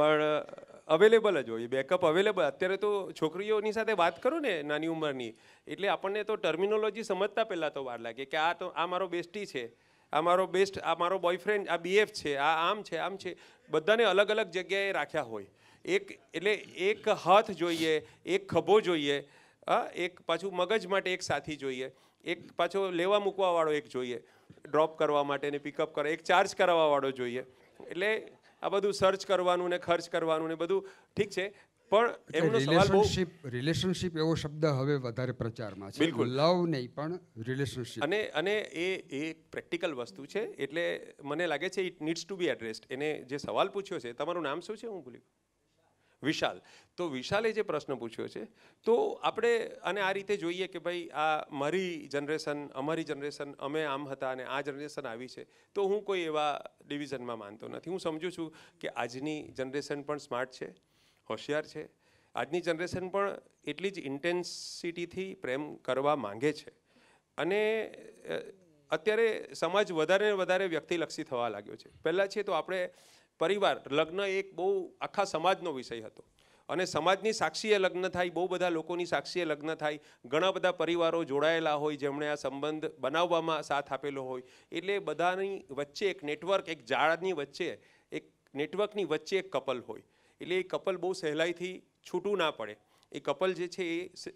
Speaker 3: પણ અવેલેબલ જ હોય બેકઅપ અવેલેબલ અત્યારે તો છોકરીઓની સાથે વાત કરું ને નાની ઉંમરની એટલે આપણને તો ટર્મિનોલોજી સમજતા પહેલાં તો વાર લાગે કે આ તો આ મારો બેસ્ટી છે આ મારો બેસ્ટ આ મારો બોયફ્રેન્ડ આ બીએફ છે આ આમ છે આમ છે બધાને અલગ અલગ જગ્યાએ રાખ્યા હોય એક એટલે એક હાથ જોઈએ એક ખભો જોઈએ હા એક પાછું મગજ માટે એક સાથી જોઈએ એક પાછો લેવા મૂકવાવાળો એક જોઈએ ડ્રોપ કરવા માટે ને પિકઅપ કરે એક ચાર્જ કરાવવાવાળો જોઈએ એટલે આ બધું સર્ચ કરવાનું ને ખર્ચ કરવાનું ને બધું ઠીક છે પણ એમનો રિલેશનશિપ
Speaker 1: બહુ રિલેશનશિપ એવો શબ્દ હવે વધારે પ્રચારમાં છે બિલકુલ લવ નહીં પણ રિલેશનશિપ
Speaker 3: અને અને એ એ પ્રેક્ટિકલ વસ્તુ છે એટલે મને લાગે છે it needs to be addressed એને જે સવાલ પૂછ્યો છે તમારું નામ શું છે હું ભૂલી વિશાલ તો વિશાલે જે પ્રશ્ન પૂછ્યો છે તો આપણે અને આ રીતે જોઈએ કે ભાઈ આ મારી જનરેશન અમારી જનરેશન અમે આમ હતા અને આ જનરેશન આવી છે તો હું કોઈ એવા ડિવિઝનમાં માનતો નથી હું સમજું છું કે આજની જનરેશન પણ સ્માર્ટ છે હોશિયાર છે આજની જનરેશન પણ એટલી જ ઇન્ટેન્સિટીથી પ્રેમ કરવા માંગે છે અને અત્યારે સમાજ વધારે ને વધારે વ્યક્તિલક્ષી થવા લાગ્યો છે પહેલાં છે તો આપણે પરિવાર લગ્ન એક બહુ આખા સમાજનો વિષય હતો અને સમાજની સાક્ષીએ લગ્ન થાય બહુ બધા લોકોની સાક્ષીએ લગ્ન થાય ઘણા બધા પરિવારો જોડાયેલા હોય જેમણે આ સંબંધ બનાવવામાં સાથ આપેલો હોય એટલે બધાની વચ્ચે એક નેટવર્ક એક જાળની વચ્ચે એક નેટવર્કની વચ્ચે એક કપલ હોય એટલે એ કપલ બહુ સહેલાઈથી છૂટું ના પડે એ કપલ જે છે એ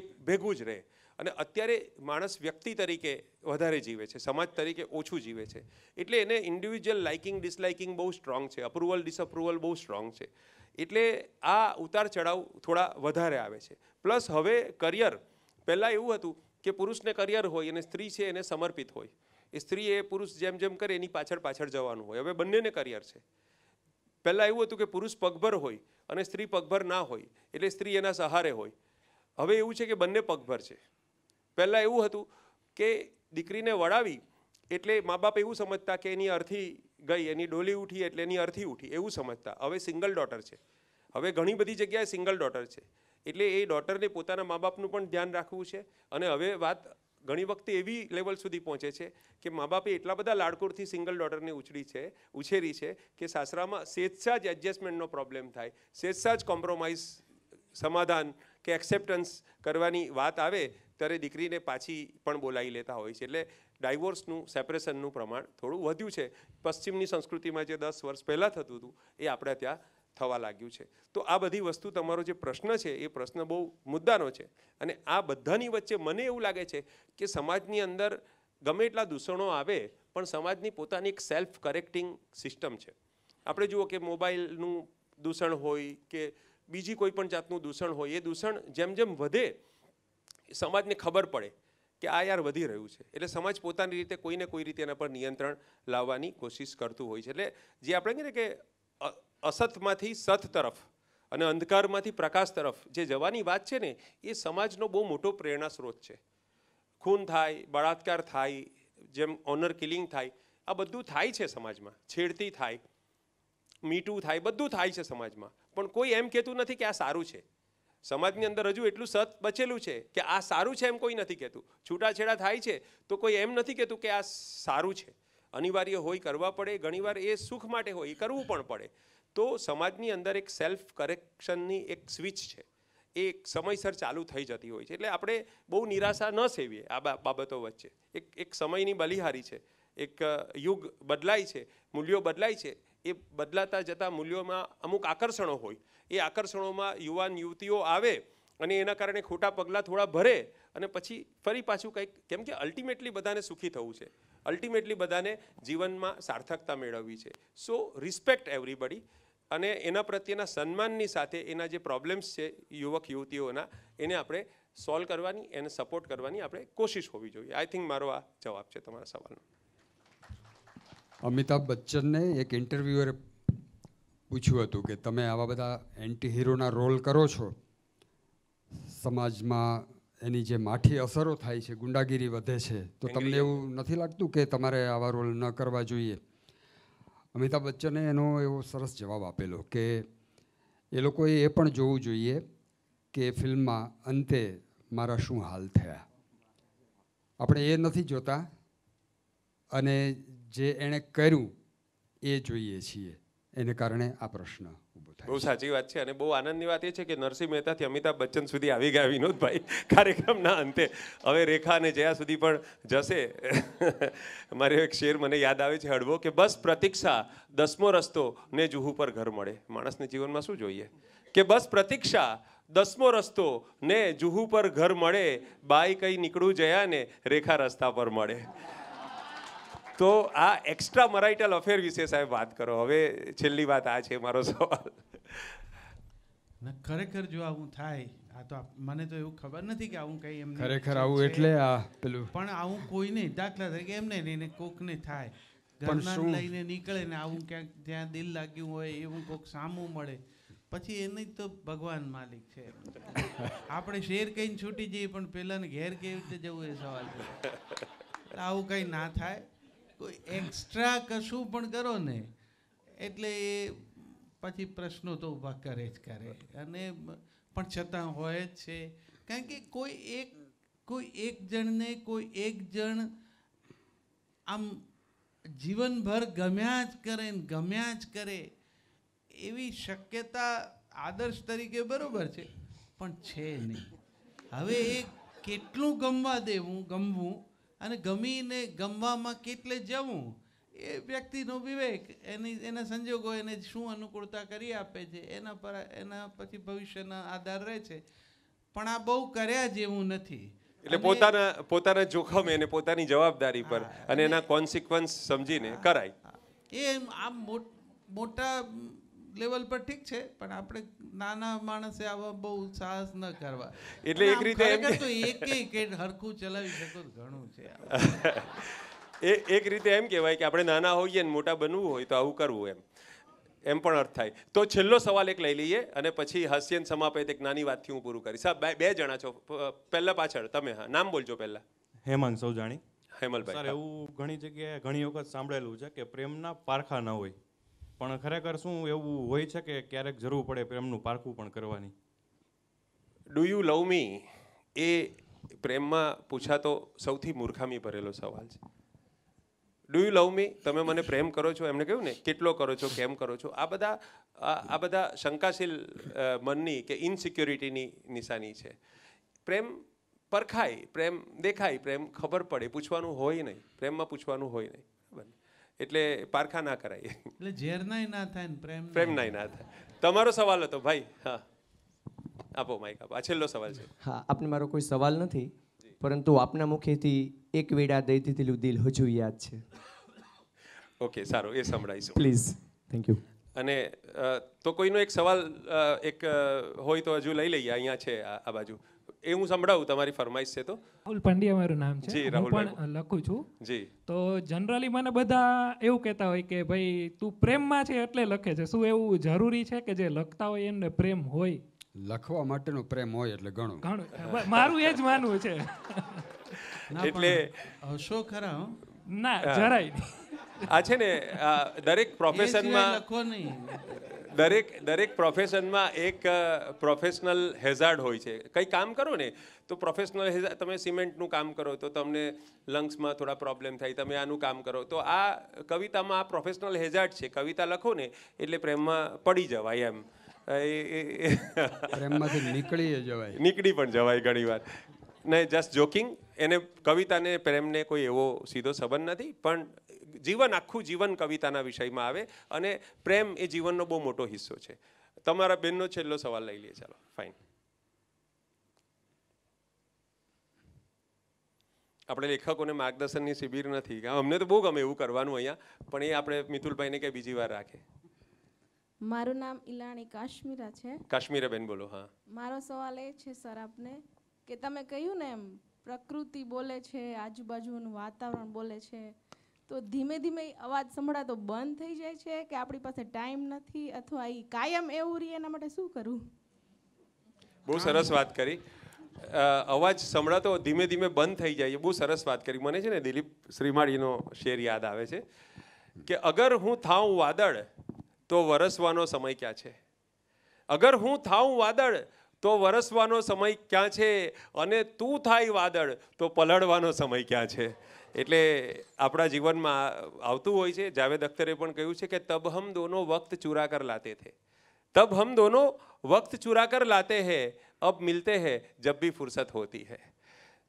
Speaker 3: એક ભેગું જ રહે અને અત્યારે માણસ વ્યક્તિ તરીકે વધારે જીવે છે સમાજ તરીકે ઓછું જીવે છે એટલે એને ઇન્ડિવિજ્યુઅલ લાઇકિંગ ડિસલાઇકિંગ બહુ સ્ટ્રોંગ છે અપ્રુવલ ડિસઅપ્રુવલ બહુ સ્ટ્રોંગ છે એટલે આ ઉતાર ચઢાવ થોડા વધારે આવે છે પ્લસ હવે કરિયર પહેલાં એવું હતું કે પુરુષને કરિયર હોય અને સ્ત્રી છે એને સમર્પિત હોય એ સ્ત્રી એ પુરુષ જેમ જેમ કરે એની પાછળ પાછળ જવાનું હોય હવે બંનેને કરિયર છે પહેલાં એવું હતું કે પુરુષ પગભર હોય અને સ્ત્રી પગભર ના હોય એટલે સ્ત્રી એના સહારે હોય હવે એવું છે કે બંને પગભર છે પહેલાં એવું હતું કે દીકરીને વળાવી એટલે મા બાપ એવું સમજતા કે એની અર્થી ગઈ એની ડોલી ઉઠી એટલે એની અર્થી ઉઠી એવું સમજતા હવે સિંગલ ડોટર છે હવે ઘણી બધી જગ્યાએ સિંગલ ડોટર છે એટલે એ ડોટરને પોતાના મા બાપનું પણ ધ્યાન રાખવું છે અને હવે વાત ઘણી વખતે એવી લેવલ સુધી પહોંચે છે કે મા બાપે એટલા બધા લાડકોડથી સિંગલ ડોટરને ઉછળી છે ઉછેરી છે કે સાસરામાં સ્વેચ્છા જ એડજસ્ટમેન્ટનો પ્રોબ્લેમ થાય સ્વેચ્છા જ કોમ્પ્રોમાઇઝ સમાધાન કે એક્સેપ્ટન્સ કરવાની વાત આવે ત્યારે દીકરીને પાછી પણ બોલાવી લેતા હોય છે એટલે ડાયવોર્સનું સેપરેશનનું પ્રમાણ થોડું વધ્યું છે પશ્ચિમની સંસ્કૃતિમાં જે દસ વર્ષ પહેલાં થતું હતું એ આપણે ત્યાં થવા લાગ્યું છે તો આ બધી વસ્તુ તમારો જે પ્રશ્ન છે એ પ્રશ્ન બહુ મુદ્દાનો છે અને આ બધાની વચ્ચે મને એવું લાગે છે કે સમાજની અંદર ગમે એટલા દૂષણો આવે પણ સમાજની પોતાની એક સેલ્ફ કરેક્ટિંગ સિસ્ટમ છે આપણે જુઓ કે મોબાઈલનું દૂષણ હોય કે બીજી કોઈ પણ જાતનું દૂષણ હોય એ દૂષણ જેમ જેમ વધે સમાજને ખબર પડે કે આ યાર વધી રહ્યું છે એટલે સમાજ પોતાની રીતે કોઈને કોઈ રીતે એના પર નિયંત્રણ લાવવાની કોશિશ કરતું હોય છે એટલે જે આપણે કહીએ કે અસતમાંથી સત તરફ અને અંધકારમાંથી પ્રકાશ તરફ જે જવાની વાત છે ને એ સમાજનો બહુ મોટો પ્રેરણા સ્ત્રોત છે ખૂન થાય બળાત્કાર થાય જેમ ઓનર કિલિંગ થાય આ બધું થાય છે સમાજમાં છેડતી થાય મીઠું થાય બધું થાય છે સમાજમાં પણ કોઈ એમ કહેતું નથી કે આ સારું છે સમાજની અંદર હજુ એટલું સત બચેલું છે કે આ સારું છે એમ કોઈ નથી કહેતું છૂટાછેડા થાય છે તો કોઈ એમ નથી કહેતું કે આ સારું છે અનિવાર્ય હોય કરવા પડે ઘણીવાર એ સુખ માટે હોય એ કરવું પણ પડે તો સમાજની અંદર એક સેલ્ફ કરેક્શનની એક સ્વિચ છે એ સમયસર ચાલુ થઈ જતી હોય છે એટલે આપણે બહુ નિરાશા ન સેવીએ આ બાબતો વચ્ચે એક એક સમયની બલિહારી છે એક યુગ બદલાય છે મૂલ્યો બદલાય છે એ બદલાતા જતા મૂલ્યોમાં અમુક આકર્ષણો હોય એ આકર્ષણોમાં યુવાન યુવતીઓ આવે અને એના કારણે ખોટા પગલાં થોડા ભરે અને પછી ફરી પાછું કંઈક કેમ કે અલ્ટિમેટલી બધાને સુખી થવું છે અલ્ટિમેટલી બધાને જીવનમાં સાર્થકતા મેળવવી છે સો રિસ્પેક્ટ એવરીબડી અને એના પ્રત્યેના સન્માનની સાથે એના જે પ્રોબ્લેમ્સ છે યુવક યુવતીઓના એને આપણે સોલ્વ કરવાની એને સપોર્ટ કરવાની આપણે કોશિશ હોવી જોઈએ આઈ થિંક મારો આ જવાબ છે તમારા સવાલનો
Speaker 1: અમિતાભ બચ્ચનને એક ઇન્ટરવ્યુઅરે પૂછ્યું હતું કે તમે આવા બધા એન્ટી હીરોના રોલ કરો છો સમાજમાં એની જે માઠી અસરો થાય છે ગુંડાગીરી વધે છે તો તમને એવું નથી લાગતું કે તમારે આવા રોલ ન કરવા જોઈએ અમિતાભ બચ્ચને એનો એવો સરસ જવાબ આપેલો કે એ લોકોએ એ પણ જોવું જોઈએ કે ફિલ્મમાં અંતે મારા શું હાલ થયા આપણે એ નથી જોતા અને જે એણે કર્યું એ જોઈએ છીએ એને કારણે આ પ્રશ્ન ઊભો
Speaker 3: થાય બહુ સાચી વાત છે અને બહુ આનંદની વાત એ છે કે નરસિંહ મહેતાથી અમિતાભ બચ્ચન સુધી આવી ગયા વિનોદભાઈ કાર્યક્રમના અંતે હવે રેખા અને જયા સુધી પણ જશે મારે એક શેર મને યાદ આવે છે હળવો કે બસ પ્રતિક્ષા દસમો રસ્તો ને જુહુ પર ઘર મળે માણસને જીવનમાં શું જોઈએ કે બસ પ્રતિક્ષા દસમો રસ્તો ને જુહુ પર ઘર મળે બાઈ કઈ નીકળું જયા ને રેખા રસ્તા પર મળે તો આ એક્સ્ટ્રા મરાઇટલ અફેર વિશે સાહેબ વાત કરો હવે છેલ્લી વાત આ છે મારો સવાલ
Speaker 4: ખરેખર જો આવું થાય આ તો મને તો એવું ખબર નથી કે આવું કઈ એમને ખરેખર આવું એટલે આ પેલું પણ આવું કોઈ નહીં દાખલા તરીકે એમને નહીં ને થાય ઘરના લઈને નીકળે ને આવું ક્યાંક ત્યાં દિલ લાગ્યું હોય એવું કોક સામું મળે પછી એને તો ભગવાન માલિક છે આપણે શેર કહીને છૂટી જઈએ પણ પેલાને ઘેર કેવી રીતે જવું એ સવાલ છે આવું કંઈ ના થાય કોઈ એક્સ્ટ્રા કશું પણ કરો ને એટલે એ પછી પ્રશ્નો તો ઊભા કરે જ કરે અને પણ છતાં હોય જ છે કારણ કે કોઈ એક કોઈ એક જણને કોઈ એક જણ આમ જીવનભર ગમ્યા જ કરે ને ગમ્યા જ કરે એવી શક્યતા આદર્શ તરીકે બરાબર છે પણ છે નહીં હવે એ કેટલું ગમવા દેવું ગમવું અને ગમીને ગમવામાં કેટલે જવું એ વ્યક્તિનો વિવેક એની એના સંજોગો એને શું અનુકૂળતા કરી આપે છે એના પર એના પછી ભવિષ્યના આધાર રહે છે પણ આ બહુ કર્યા જેવું નથી એટલે પોતાના
Speaker 3: પોતાના જોખમે અને પોતાની જવાબદારી પર અને એના કોન્સિક્વન્સ સમજીને કરાય
Speaker 4: એ આમ મોટા લેવલ પર ઠીક છે પણ આપણે નાના માણસે આવા બહુ સાહસ ન કરવા એટલે એક રીતે તો એક એક હરખું ચલાવી શકો ઘણું છે
Speaker 3: એ એક રીતે એમ કહેવાય કે આપણે નાના હોઈએ ને મોટા બનવું હોય તો આવું કરવું એમ એમ પણ અર્થ થાય તો છેલ્લો સવાલ એક લઈ લઈએ અને પછી હાસ્યન સમાપેત એક નાની વાતથી હું પૂરું કરીશ સાહેબ બે જણા છો પહેલાં પાછળ તમે હા નામ
Speaker 4: બોલજો પહેલાં
Speaker 5: હેમાંગ સૌજાણી
Speaker 4: હેમલભાઈ સર એવું ઘણી જગ્યાએ ઘણી વખત સાંભળેલું છે કે પ્રેમના પારખા ન હોય પણ ખરેખર શું એવું હોય છે કે ક્યારેક જરૂર પડે પ્રેમનું
Speaker 3: પારખું પણ કરવાની ડુ યુ લવ મી એ પ્રેમમાં પૂછાતો સૌથી મૂર્ખામી ભરેલો સવાલ છે ડુ યુ લવ મી તમે મને પ્રેમ કરો છો એમને કહ્યું ને કેટલો કરો છો કેમ કરો છો આ બધા આ બધા શંકાશીલ મનની કે ઇનસિક્યોરિટીની નિશાની છે પ્રેમ પરખાય પ્રેમ દેખાય પ્રેમ ખબર પડે પૂછવાનું હોય નહીં પ્રેમમાં પૂછવાનું હોય નહીં એટલે પારખા ના કરાય
Speaker 4: એટલે ઝેરનાય ના થાય ને પ્રેમ પ્રેમનાય
Speaker 3: ના થાય તમારો સવાલ હતો ભાઈ હા આપો માઈક આપો આ છેલ્લો સવાલ છે હા આપને મારો કોઈ સવાલ નથી પરંતુ આપના મુખેથી એક વેડા દઈ દીધેલું દિલ હજુ યાદ છે ઓકે સારું એ સંભળાઈશું પ્લીઝ થેન્ક યુ અને તો કોઈનો એક સવાલ એક હોય તો હજુ લઈ લઈએ અહીંયા છે આ બાજુ એ હું સંભળાવું તમારી ફરમાઈશ છે તો
Speaker 2: રાહુલ પંડ્યા મારું નામ
Speaker 3: છે જી રાહુલ પણ
Speaker 4: લખું
Speaker 2: છું
Speaker 3: જી
Speaker 4: તો જનરલી મને બધા એવું કહેતા હોય કે ભાઈ તું પ્રેમમાં છે એટલે લખે છે શું એવું જરૂરી છે કે જે લખતા હોય એમને
Speaker 1: પ્રેમ હોય લખવા માટેનો પ્રેમ હોય એટલે ઘણો ઘણું
Speaker 4: મારું એ જ માનવું છે એટલે શો ખરા ના જરાય
Speaker 3: આ છે ને દરેક પ્રોફેશનમાં લખો
Speaker 4: નહીં
Speaker 3: દરેક દરેક પ્રોફેશનમાં એક પ્રોફેશનલ હેઝાર્ડ હોય છે કંઈ કામ કરો ને તો પ્રોફેશનલ હેઝાર્ડ તમે સિમેન્ટનું કામ કરો તો તમને લંગ્સમાં થોડા પ્રોબ્લેમ થાય તમે આનું કામ કરો તો આ કવિતામાં આ પ્રોફેશનલ હેઝાર્ડ છે કવિતા લખો ને એટલે પ્રેમમાં પડી જવાય એમ પ્રેમમાંથી
Speaker 1: નીકળી જવાય
Speaker 3: નીકળી પણ જવાય ઘણીવાર ને જસ્ટ જોકિંગ એને કવિતાને પ્રેમને કોઈ એવો સીધો સંબંધ નથી પણ જીવન આખું જીવન કવિતાના વિષયમાં આવે અને પ્રેમ એ જીવનનો બહુ મોટો હિસ્સો છે તમારા બેનનો છેલ્લો સવાલ લઈ લઈએ ચાલો ફાઇન આપણે લેખકોને માર્ગદર્શનની શિબિર નથી અમને તો બહુ ગમે એવું કરવાનું અહીંયા પણ એ આપણે મિતુલભાઈને કે બીજી વાર રાખે
Speaker 4: મારું નામ ઈલાણી કાશ્મીરા છે
Speaker 3: કાશ્મીરા બેન બોલો હા
Speaker 4: મારો સવાલ એ છે સર આપને કે તમે કહ્યું ને એમ પ્રકૃતિ બોલે છે આજુબાજુનું વાતાવરણ બોલે છે તો ધીમે ધીમે અવાજ સંભળાતો બંધ થઈ જાય છે કે આપણી પાસે ટાઈમ નથી અથવા એ કાયમ એવું રહે એના માટે શું કરવું
Speaker 3: બહુ સરસ વાત કરી અવાજ સંભળાતો ધીમે ધીમે બંધ થઈ જાય બહુ સરસ વાત કરી મને છે ને દિલીપ શ્રીમાળીનો શેર યાદ આવે છે કે અગર હું થાઉં વાદળ તો વરસવાનો સમય ક્યાં છે અગર હું થાઉં વાદળ તો વરસવાનો સમય ક્યાં છે અને તું થાય વાદળ તો પલળવાનો સમય ક્યાં છે એટલે આપણા જીવનમાં આવતું હોય છે જાવેદ અખ્તરે પણ કહ્યું છે કે તબ હમ દોનો વક્ત ચૂરા કર લાતે થે તબ હમ દોનો વક્ત ચૂરા કર લાતે હે અબ મિલતે હે જબ બી ફુરસત હોતી હે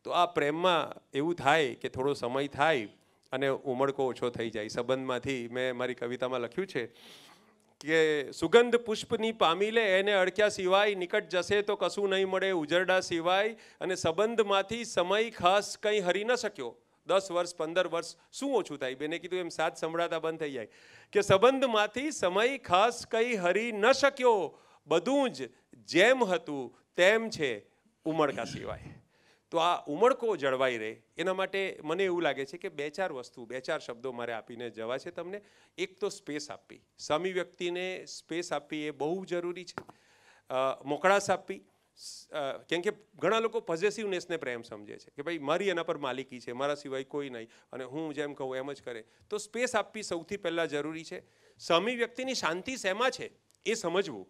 Speaker 3: તો આ પ્રેમમાં એવું થાય કે થોડો સમય થાય અને ઉમળકો ઓછો થઈ જાય સંબંધમાંથી મેં મારી કવિતામાં લખ્યું છે કે સુગંધ પુષ્પની પામી લે એને અડક્યા સિવાય નિકટ જશે તો કશું નહીં મળે ઉજરડા સિવાય અને સંબંધમાંથી સમય ખાસ કંઈ હરી ન શક્યો દસ વર્ષ પંદર વર્ષ શું ઓછું થાય બેને કીધું એમ સાત સંભળાતા બંધ થઈ જાય કે સંબંધમાંથી સમય ખાસ કંઈ હરી ન શક્યો બધું જ જેમ હતું તેમ છે ઉમળકા સિવાય તો આ ઉમળકો જળવાઈ રહે એના માટે મને એવું લાગે છે કે બે ચાર વસ્તુ બે ચાર શબ્દો મારે આપીને જવા છે તમને એક તો સ્પેસ આપવી સમી વ્યક્તિને સ્પેસ આપવી એ બહુ જરૂરી છે મોકળાશ આપવી કેમ કે ઘણા લોકો પોઝેસિવનેસને પ્રેમ સમજે છે કે ભાઈ મારી એના પર માલિકી છે મારા સિવાય કોઈ નહીં અને હું જેમ કહું એમ જ કરે તો સ્પેસ આપવી સૌથી પહેલાં જરૂરી છે સામી વ્યક્તિની શાંતિ શેમાં છે એ સમજવું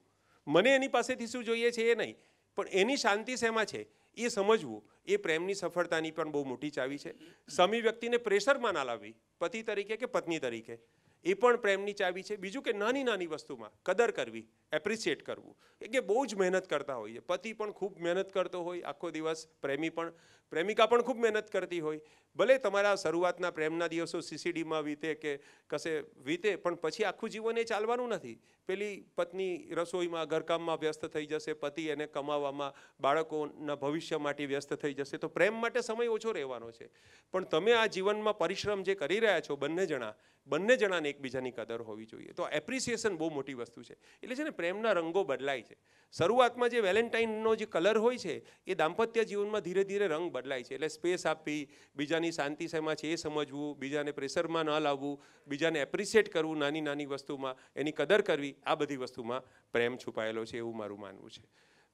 Speaker 3: મને એની પાસેથી શું જોઈએ છે એ નહીં પણ એની શાંતિ શેમાં છે એ સમજવું એ પ્રેમની સફળતાની પણ બહુ મોટી ચાવી છે સમી વ્યક્તિને પ્રેશરમાં ના લાવવી પતિ તરીકે કે પત્ની તરીકે એ પણ પ્રેમની ચાવી છે બીજું કે નાની નાની વસ્તુમાં કદર કરવી એપ્રિશિએટ કરવું કે બહુ જ મહેનત કરતા હોય છે પતિ પણ ખૂબ મહેનત કરતો હોય આખો દિવસ પ્રેમી પણ પ્રેમિકા પણ ખૂબ મહેનત કરતી હોય ભલે તમારા શરૂઆતના પ્રેમના દિવસો સીસીડીમાં વીતે કે કશે વીતે પણ પછી આખું જીવન એ ચાલવાનું નથી પેલી પત્ની રસોઈમાં ઘરકામમાં વ્યસ્ત થઈ જશે પતિ એને કમાવામાં બાળકોના ભવિષ્ય માટે વ્યસ્ત થઈ જશે તો પ્રેમ માટે સમય ઓછો રહેવાનો છે પણ તમે આ જીવનમાં પરિશ્રમ જે કરી રહ્યા છો બંને જણા બંને જણાને એકબીજાની કદર હોવી જોઈએ તો એપ્રિસિએશન બહુ મોટી વસ્તુ છે એટલે છે ને પ્રેમના રંગો બદલાય છે શરૂઆતમાં જે વેલેન્ટાઇનનો જે કલર હોય છે એ દાંપત્ય જીવનમાં ધીરે ધીરે રંગ બદલાય છે એટલે સ્પેસ આપવી બીજાની પોતાની શાંતિ શેમાં છે એ સમજવું બીજાને પ્રેશરમાં ન લાવવું બીજાને એપ્રિશિએટ કરવું નાની નાની વસ્તુમાં એની કદર કરવી આ બધી વસ્તુમાં પ્રેમ છુપાયેલો છે એવું મારું માનવું છે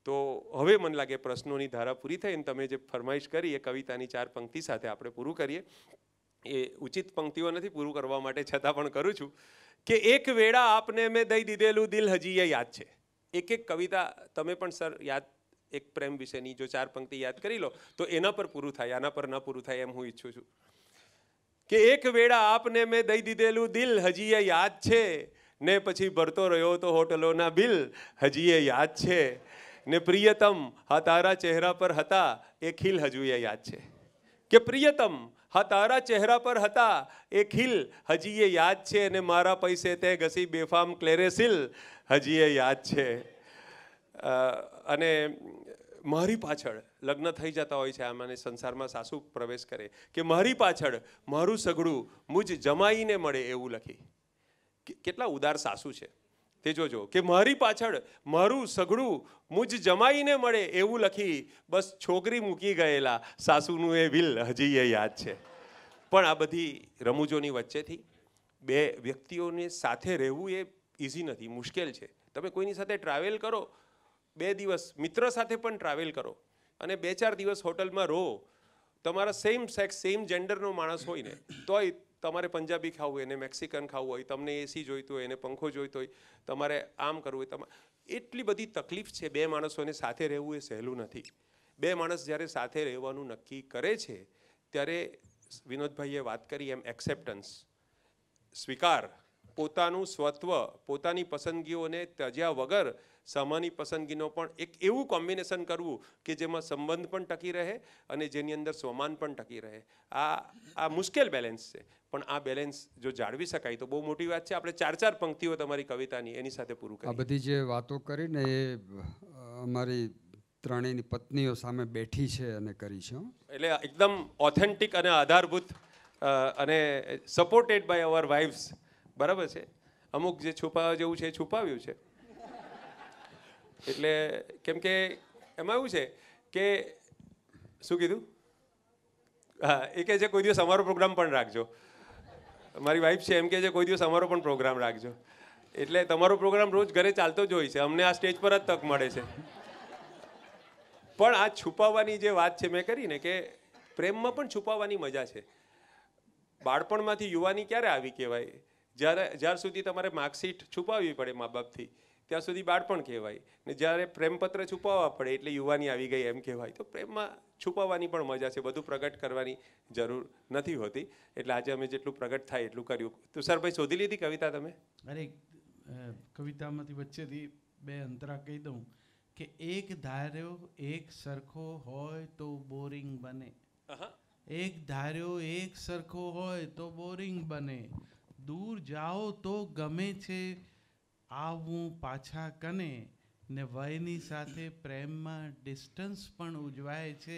Speaker 3: તો હવે મને લાગે પ્રશ્નોની ધારા પૂરી થઈને તમે જે ફરમાઈશ કરી એ કવિતાની ચાર પંક્તિ સાથે આપણે પૂરું કરીએ એ ઉચિત પંક્તિઓ નથી પૂરું કરવા માટે છતાં પણ કરું છું કે એક વેળા આપને મેં દઈ દીધેલું દિલ હજી એ યાદ છે એક એક કવિતા તમે પણ સર યાદ એક પ્રેમ વિશેની જો ચાર પંક્તિ યાદ કરી લો તો એના પર પૂરું થાય આના પર ન પૂરું થાય એમ હું ઈચ્છું છું કે એક વેળા આપને મેં દઈ દીધેલું દિલ હજી એ યાદ છે ને પછી ભરતો રહ્યો તો હોટલોના બિલ હજી એ યાદ છે ને પ્રિયતમ હા તારા ચહેરા પર હતા એ ખીલ હજુ એ યાદ છે કે પ્રિયતમ હા તારા ચહેરા પર હતા એ ખીલ હજી એ યાદ છે ને મારા પૈસે તે ઘસી બેફામ ક્લેરેસિલ હજી એ યાદ છે અને મારી પાછળ લગ્ન થઈ જતા હોય છે આમાં સંસારમાં સાસુ પ્રવેશ કરે કે મારી પાછળ મારું સઘળું મુજ જમાઈને મળે એવું લખી કેટલા ઉદાર સાસુ છે તે જોજો કે મારી પાછળ મારું સઘળું મુજ જમાઈને મળે એવું લખી બસ છોકરી મૂકી ગયેલા સાસુનું એ વિલ હજી એ યાદ છે પણ આ બધી રમૂજોની વચ્ચેથી બે વ્યક્તિઓને સાથે રહેવું એ ઇઝી નથી મુશ્કેલ છે તમે કોઈની સાથે ટ્રાવેલ કરો બે દિવસ મિત્ર સાથે પણ ટ્રાવેલ કરો અને બે ચાર દિવસ હોટલમાં રહો તમારા સેમ સેક્સ સેમ જેન્ડરનો માણસ હોય ને તોય તમારે પંજાબી ખાવું હોય એને મેક્સિકન ખાવું હોય તમને એસી જોઈતું હોય એને પંખો જોઈતો હોય તમારે આમ કરવું હોય તમારે એટલી બધી તકલીફ છે બે માણસોને સાથે રહેવું એ સહેલું નથી બે માણસ જ્યારે સાથે રહેવાનું નક્કી કરે છે ત્યારે વિનોદભાઈએ વાત કરી એમ એક્સેપ્ટન્સ સ્વીકાર પોતાનું સ્વત્વ પોતાની પસંદગીઓને ત્યજ્યા વગર સમાની પસંદગીનો પણ એક એવું કોમ્બિનેશન કરવું કે જેમાં સંબંધ પણ ટકી રહે અને જેની અંદર સ્વમાન પણ ટકી રહે આ આ મુશ્કેલ બેલેન્સ છે પણ આ બેલેન્સ જો જાળવી શકાય તો બહુ મોટી વાત છે આપણે ચાર ચાર પંક્તિઓ તમારી કવિતાની એની સાથે પૂરું કરી આ
Speaker 1: બધી જે વાતો કરીને એ અમારી ત્રણેયની પત્નીઓ સામે બેઠી છે અને કરી છે
Speaker 3: એટલે એકદમ ઓથેન્ટિક અને આધારભૂત અને સપોર્ટેડ બાય અવર વાઇફ્સ બરાબર છે અમુક જે છુપાવવા જેવું છે એ છુપાવ્યું છે એટલે કેમ કે એમાં એવું છે કે શું કીધું હા એ કહે છે કોઈ દિવસ અમારો પ્રોગ્રામ પણ રાખજો મારી વાઈફ છે એમ કે છે કોઈ દિવસ અમારો પણ પ્રોગ્રામ રાખજો એટલે તમારો પ્રોગ્રામ રોજ ઘરે ચાલતો જ હોય છે અમને આ સ્ટેજ પર જ તક મળે છે પણ આ છુપાવવાની જે વાત છે મેં કરીને કે પ્રેમમાં પણ છુપાવવાની મજા છે બાળપણમાંથી યુવાની ક્યારે આવી કહેવાય જ્યારે જ્યાર સુધી તમારે માર્કશીટ છુપાવવી પડે મા બાપથી ત્યાં સુધી બાળપણ કહેવાય ને જ્યારે પ્રેમપત્ર છુપાવવા પડે એટલે યુવાની આવી ગઈ એમ કહેવાય તો પ્રેમમાં છુપાવવાની પણ મજા છે બધું પ્રગટ કરવાની જરૂર નથી હોતી એટલે આજે અમે જેટલું પ્રગટ થાય એટલું કર્યું તો સર ભાઈ શોધી લીધી
Speaker 4: કવિતા તમે અરે કવિતામાંથી વચ્ચેથી બે અંતરા કહી દઉં કે એક ધાર્યો એક સરખો હોય તો બોરિંગ બને એક ધાર્યો એક સરખો હોય તો બોરિંગ બને દૂર જાઓ તો ગમે છે આવવું પાછા કને ને વયની સાથે પ્રેમમાં ડિસ્ટન્સ પણ ઉજવાય છે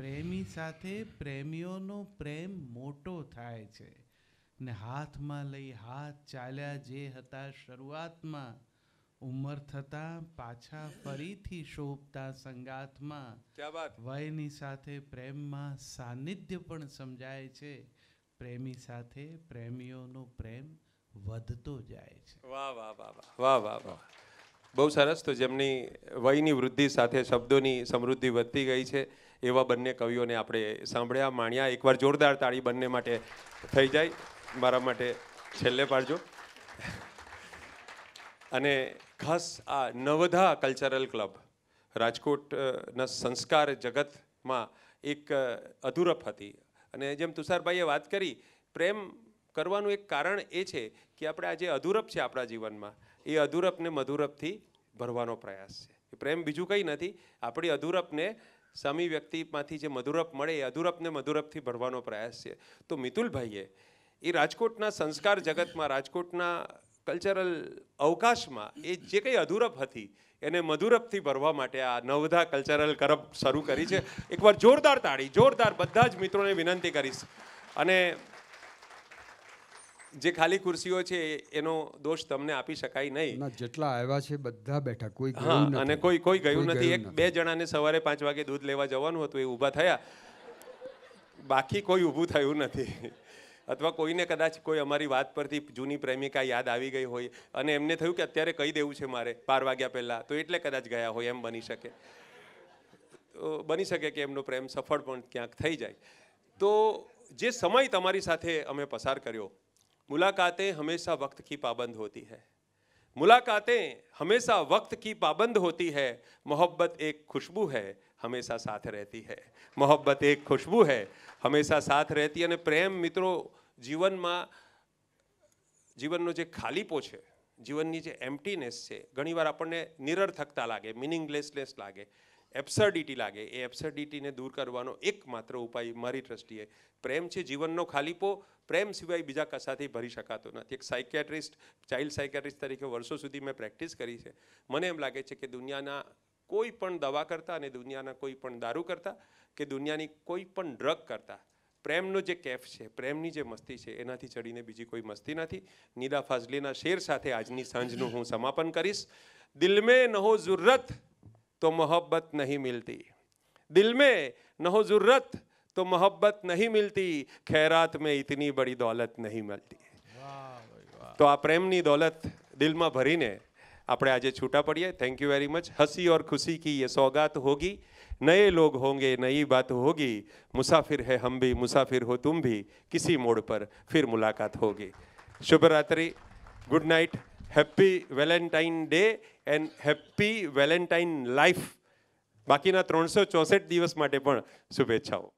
Speaker 4: પ્રેમી સાથે પ્રેમીઓનો પ્રેમ મોટો થાય છે ને હાથમાં લઈ હાથ ચાલ્યા જે હતા શરૂઆતમાં ઉંમર થતા પાછા ફરીથી શોભતા સંગાતમાં વયની સાથે પ્રેમમાં સાનિધ્ય પણ સમજાય છે પ્રેમી સાથે પ્રેમીઓનો પ્રેમ વધતો જાય છે વાહ
Speaker 5: વાહ વાહ
Speaker 3: વાહ વાહ વાહ બહુ સરસ તો જેમની વયની વૃદ્ધિ સાથે શબ્દોની સમૃદ્ધિ વધતી ગઈ છે એવા બંને કવિઓને આપણે સાંભળ્યા માણ્યા એકવાર જોરદાર તાળી બંને માટે થઈ જાય મારા માટે છેલ્લે પાડજો અને ખાસ આ નવધા કલ્ચરલ ક્લબ રાજકોટના સંસ્કાર જગતમાં એક અધૂરપ હતી અને જેમ તુષારભાઈએ વાત કરી પ્રેમ કરવાનું એક કારણ એ છે કે આપણે આજે અધૂરપ છે આપણા જીવનમાં એ અધૂરપને મધુરપથી ભરવાનો પ્રયાસ છે પ્રેમ બીજું કંઈ નથી આપણી અધૂરપને સામી વ્યક્તિમાંથી જે મધુરપ મળે એ અધૂરપને મધુરપથી ભરવાનો પ્રયાસ છે તો મિતુલભાઈએ એ રાજકોટના સંસ્કાર જગતમાં રાજકોટના કલ્ચરલ અવકાશમાં એ જે કંઈ અધૂરપ હતી એને મધુરપથી ભરવા માટે આ નવધા કલ્ચરલ કરપ શરૂ કરી છે એકવાર જોરદાર તાળી જોરદાર બધા જ મિત્રોને વિનંતી કરીશ અને જે ખાલી ખુરશીઓ છે એનો દોષ તમને આપી શકાય નહીં
Speaker 1: જેટલા આવ્યા છે બધા બેઠા કોઈ હા અને કોઈ કોઈ ગયું નથી એક
Speaker 3: બે જણાને સવારે પાંચ વાગે દૂધ લેવા જવાનું હતું એ ઊભા થયા બાકી કોઈ ઊભું થયું નથી અથવા કોઈને કદાચ કોઈ અમારી વાત પરથી જૂની પ્રેમિકા યાદ આવી ગઈ હોય અને એમને થયું કે અત્યારે કહી દેવું છે મારે બાર વાગ્યા પહેલાં તો એટલે કદાચ ગયા હોય એમ બની શકે બની શકે કે એમનો પ્રેમ સફળ પણ ક્યાંક થઈ જાય તો જે સમય તમારી સાથે અમે પસાર કર્યો મુલાકાતે હંમેશા વક્ત કી પાબંદ હોતી હૈ મુલાકાતે હંમેશા વક્ત કી पाबंद હોતી હૈ મોહબ્બત એક ખુશ્બુ है હંમેશા સાથ રહેતી હૈ મોહબ્બત એક ખુશ્બુ है હંમેશા સાથ રહેતી અને પ્રેમ મિત્રો જીવનમાં જીવનનો જે ખાલીપો છે જીવનની જે એમ્પટીનેસ છે ઘણીવાર આપણને નિરર્થકતા લાગે મિનિંગલેસલેસ લાગે એબ્સર્ડિટી લાગે એ એબ્સર્ડિટીને દૂર કરવાનો એકમાત્ર ઉપાય મારી દ્રષ્ટિએ પ્રેમ છે જીવનનો ખાલીપો પ્રેમ સિવાય બીજા કશાથી ભરી શકાતો નથી એક સાયકેટ્રિસ્ટ ચાઇલ્ડ સાયકેટ્રિસ્ટ તરીકે વર્ષો સુધી મેં પ્રેક્ટિસ કરી છે મને એમ લાગે છે કે દુનિયાના કોઈ પણ દવા કરતાં અને દુનિયાના કોઈ પણ દારૂ કરતાં કે દુનિયાની કોઈ પણ ડ્રગ કરતાં પ્રેમનો જે કેફ છે પ્રેમની જે મસ્તી છે એનાથી ચડીને બીજી કોઈ મસ્તી નથી નિદા ફાઝલીના શેર સાથે આજની સાંજનું હું સમાપન કરીશ દિલ મે ન હો ઝુર્રત તો મોહબ્બત નહીં મિલતી દિલ મેં ન હો ઝુર્રત तो मोहब्बत नहीं मिलती खैरात में इतनी बड़ी दौलत नहीं मिलती तो आ प्रेमनी દોલત દિલમાં ભરીને आप आज छूटा पड़िए थैंक यू वेरी मच हंसी और खुशी की ये सौगात होगी नए लोग होंगे नई बात होगी मुसाफिर है हम भी मुसाफिर हो तुम भी किसी मोड़ पर फिर मुलाकात होगी शुभ रात्रि good night happy Valentine day and happy Valentine
Speaker 5: life बाकी त्रो चौसठ दिवस शुभेच्छाओं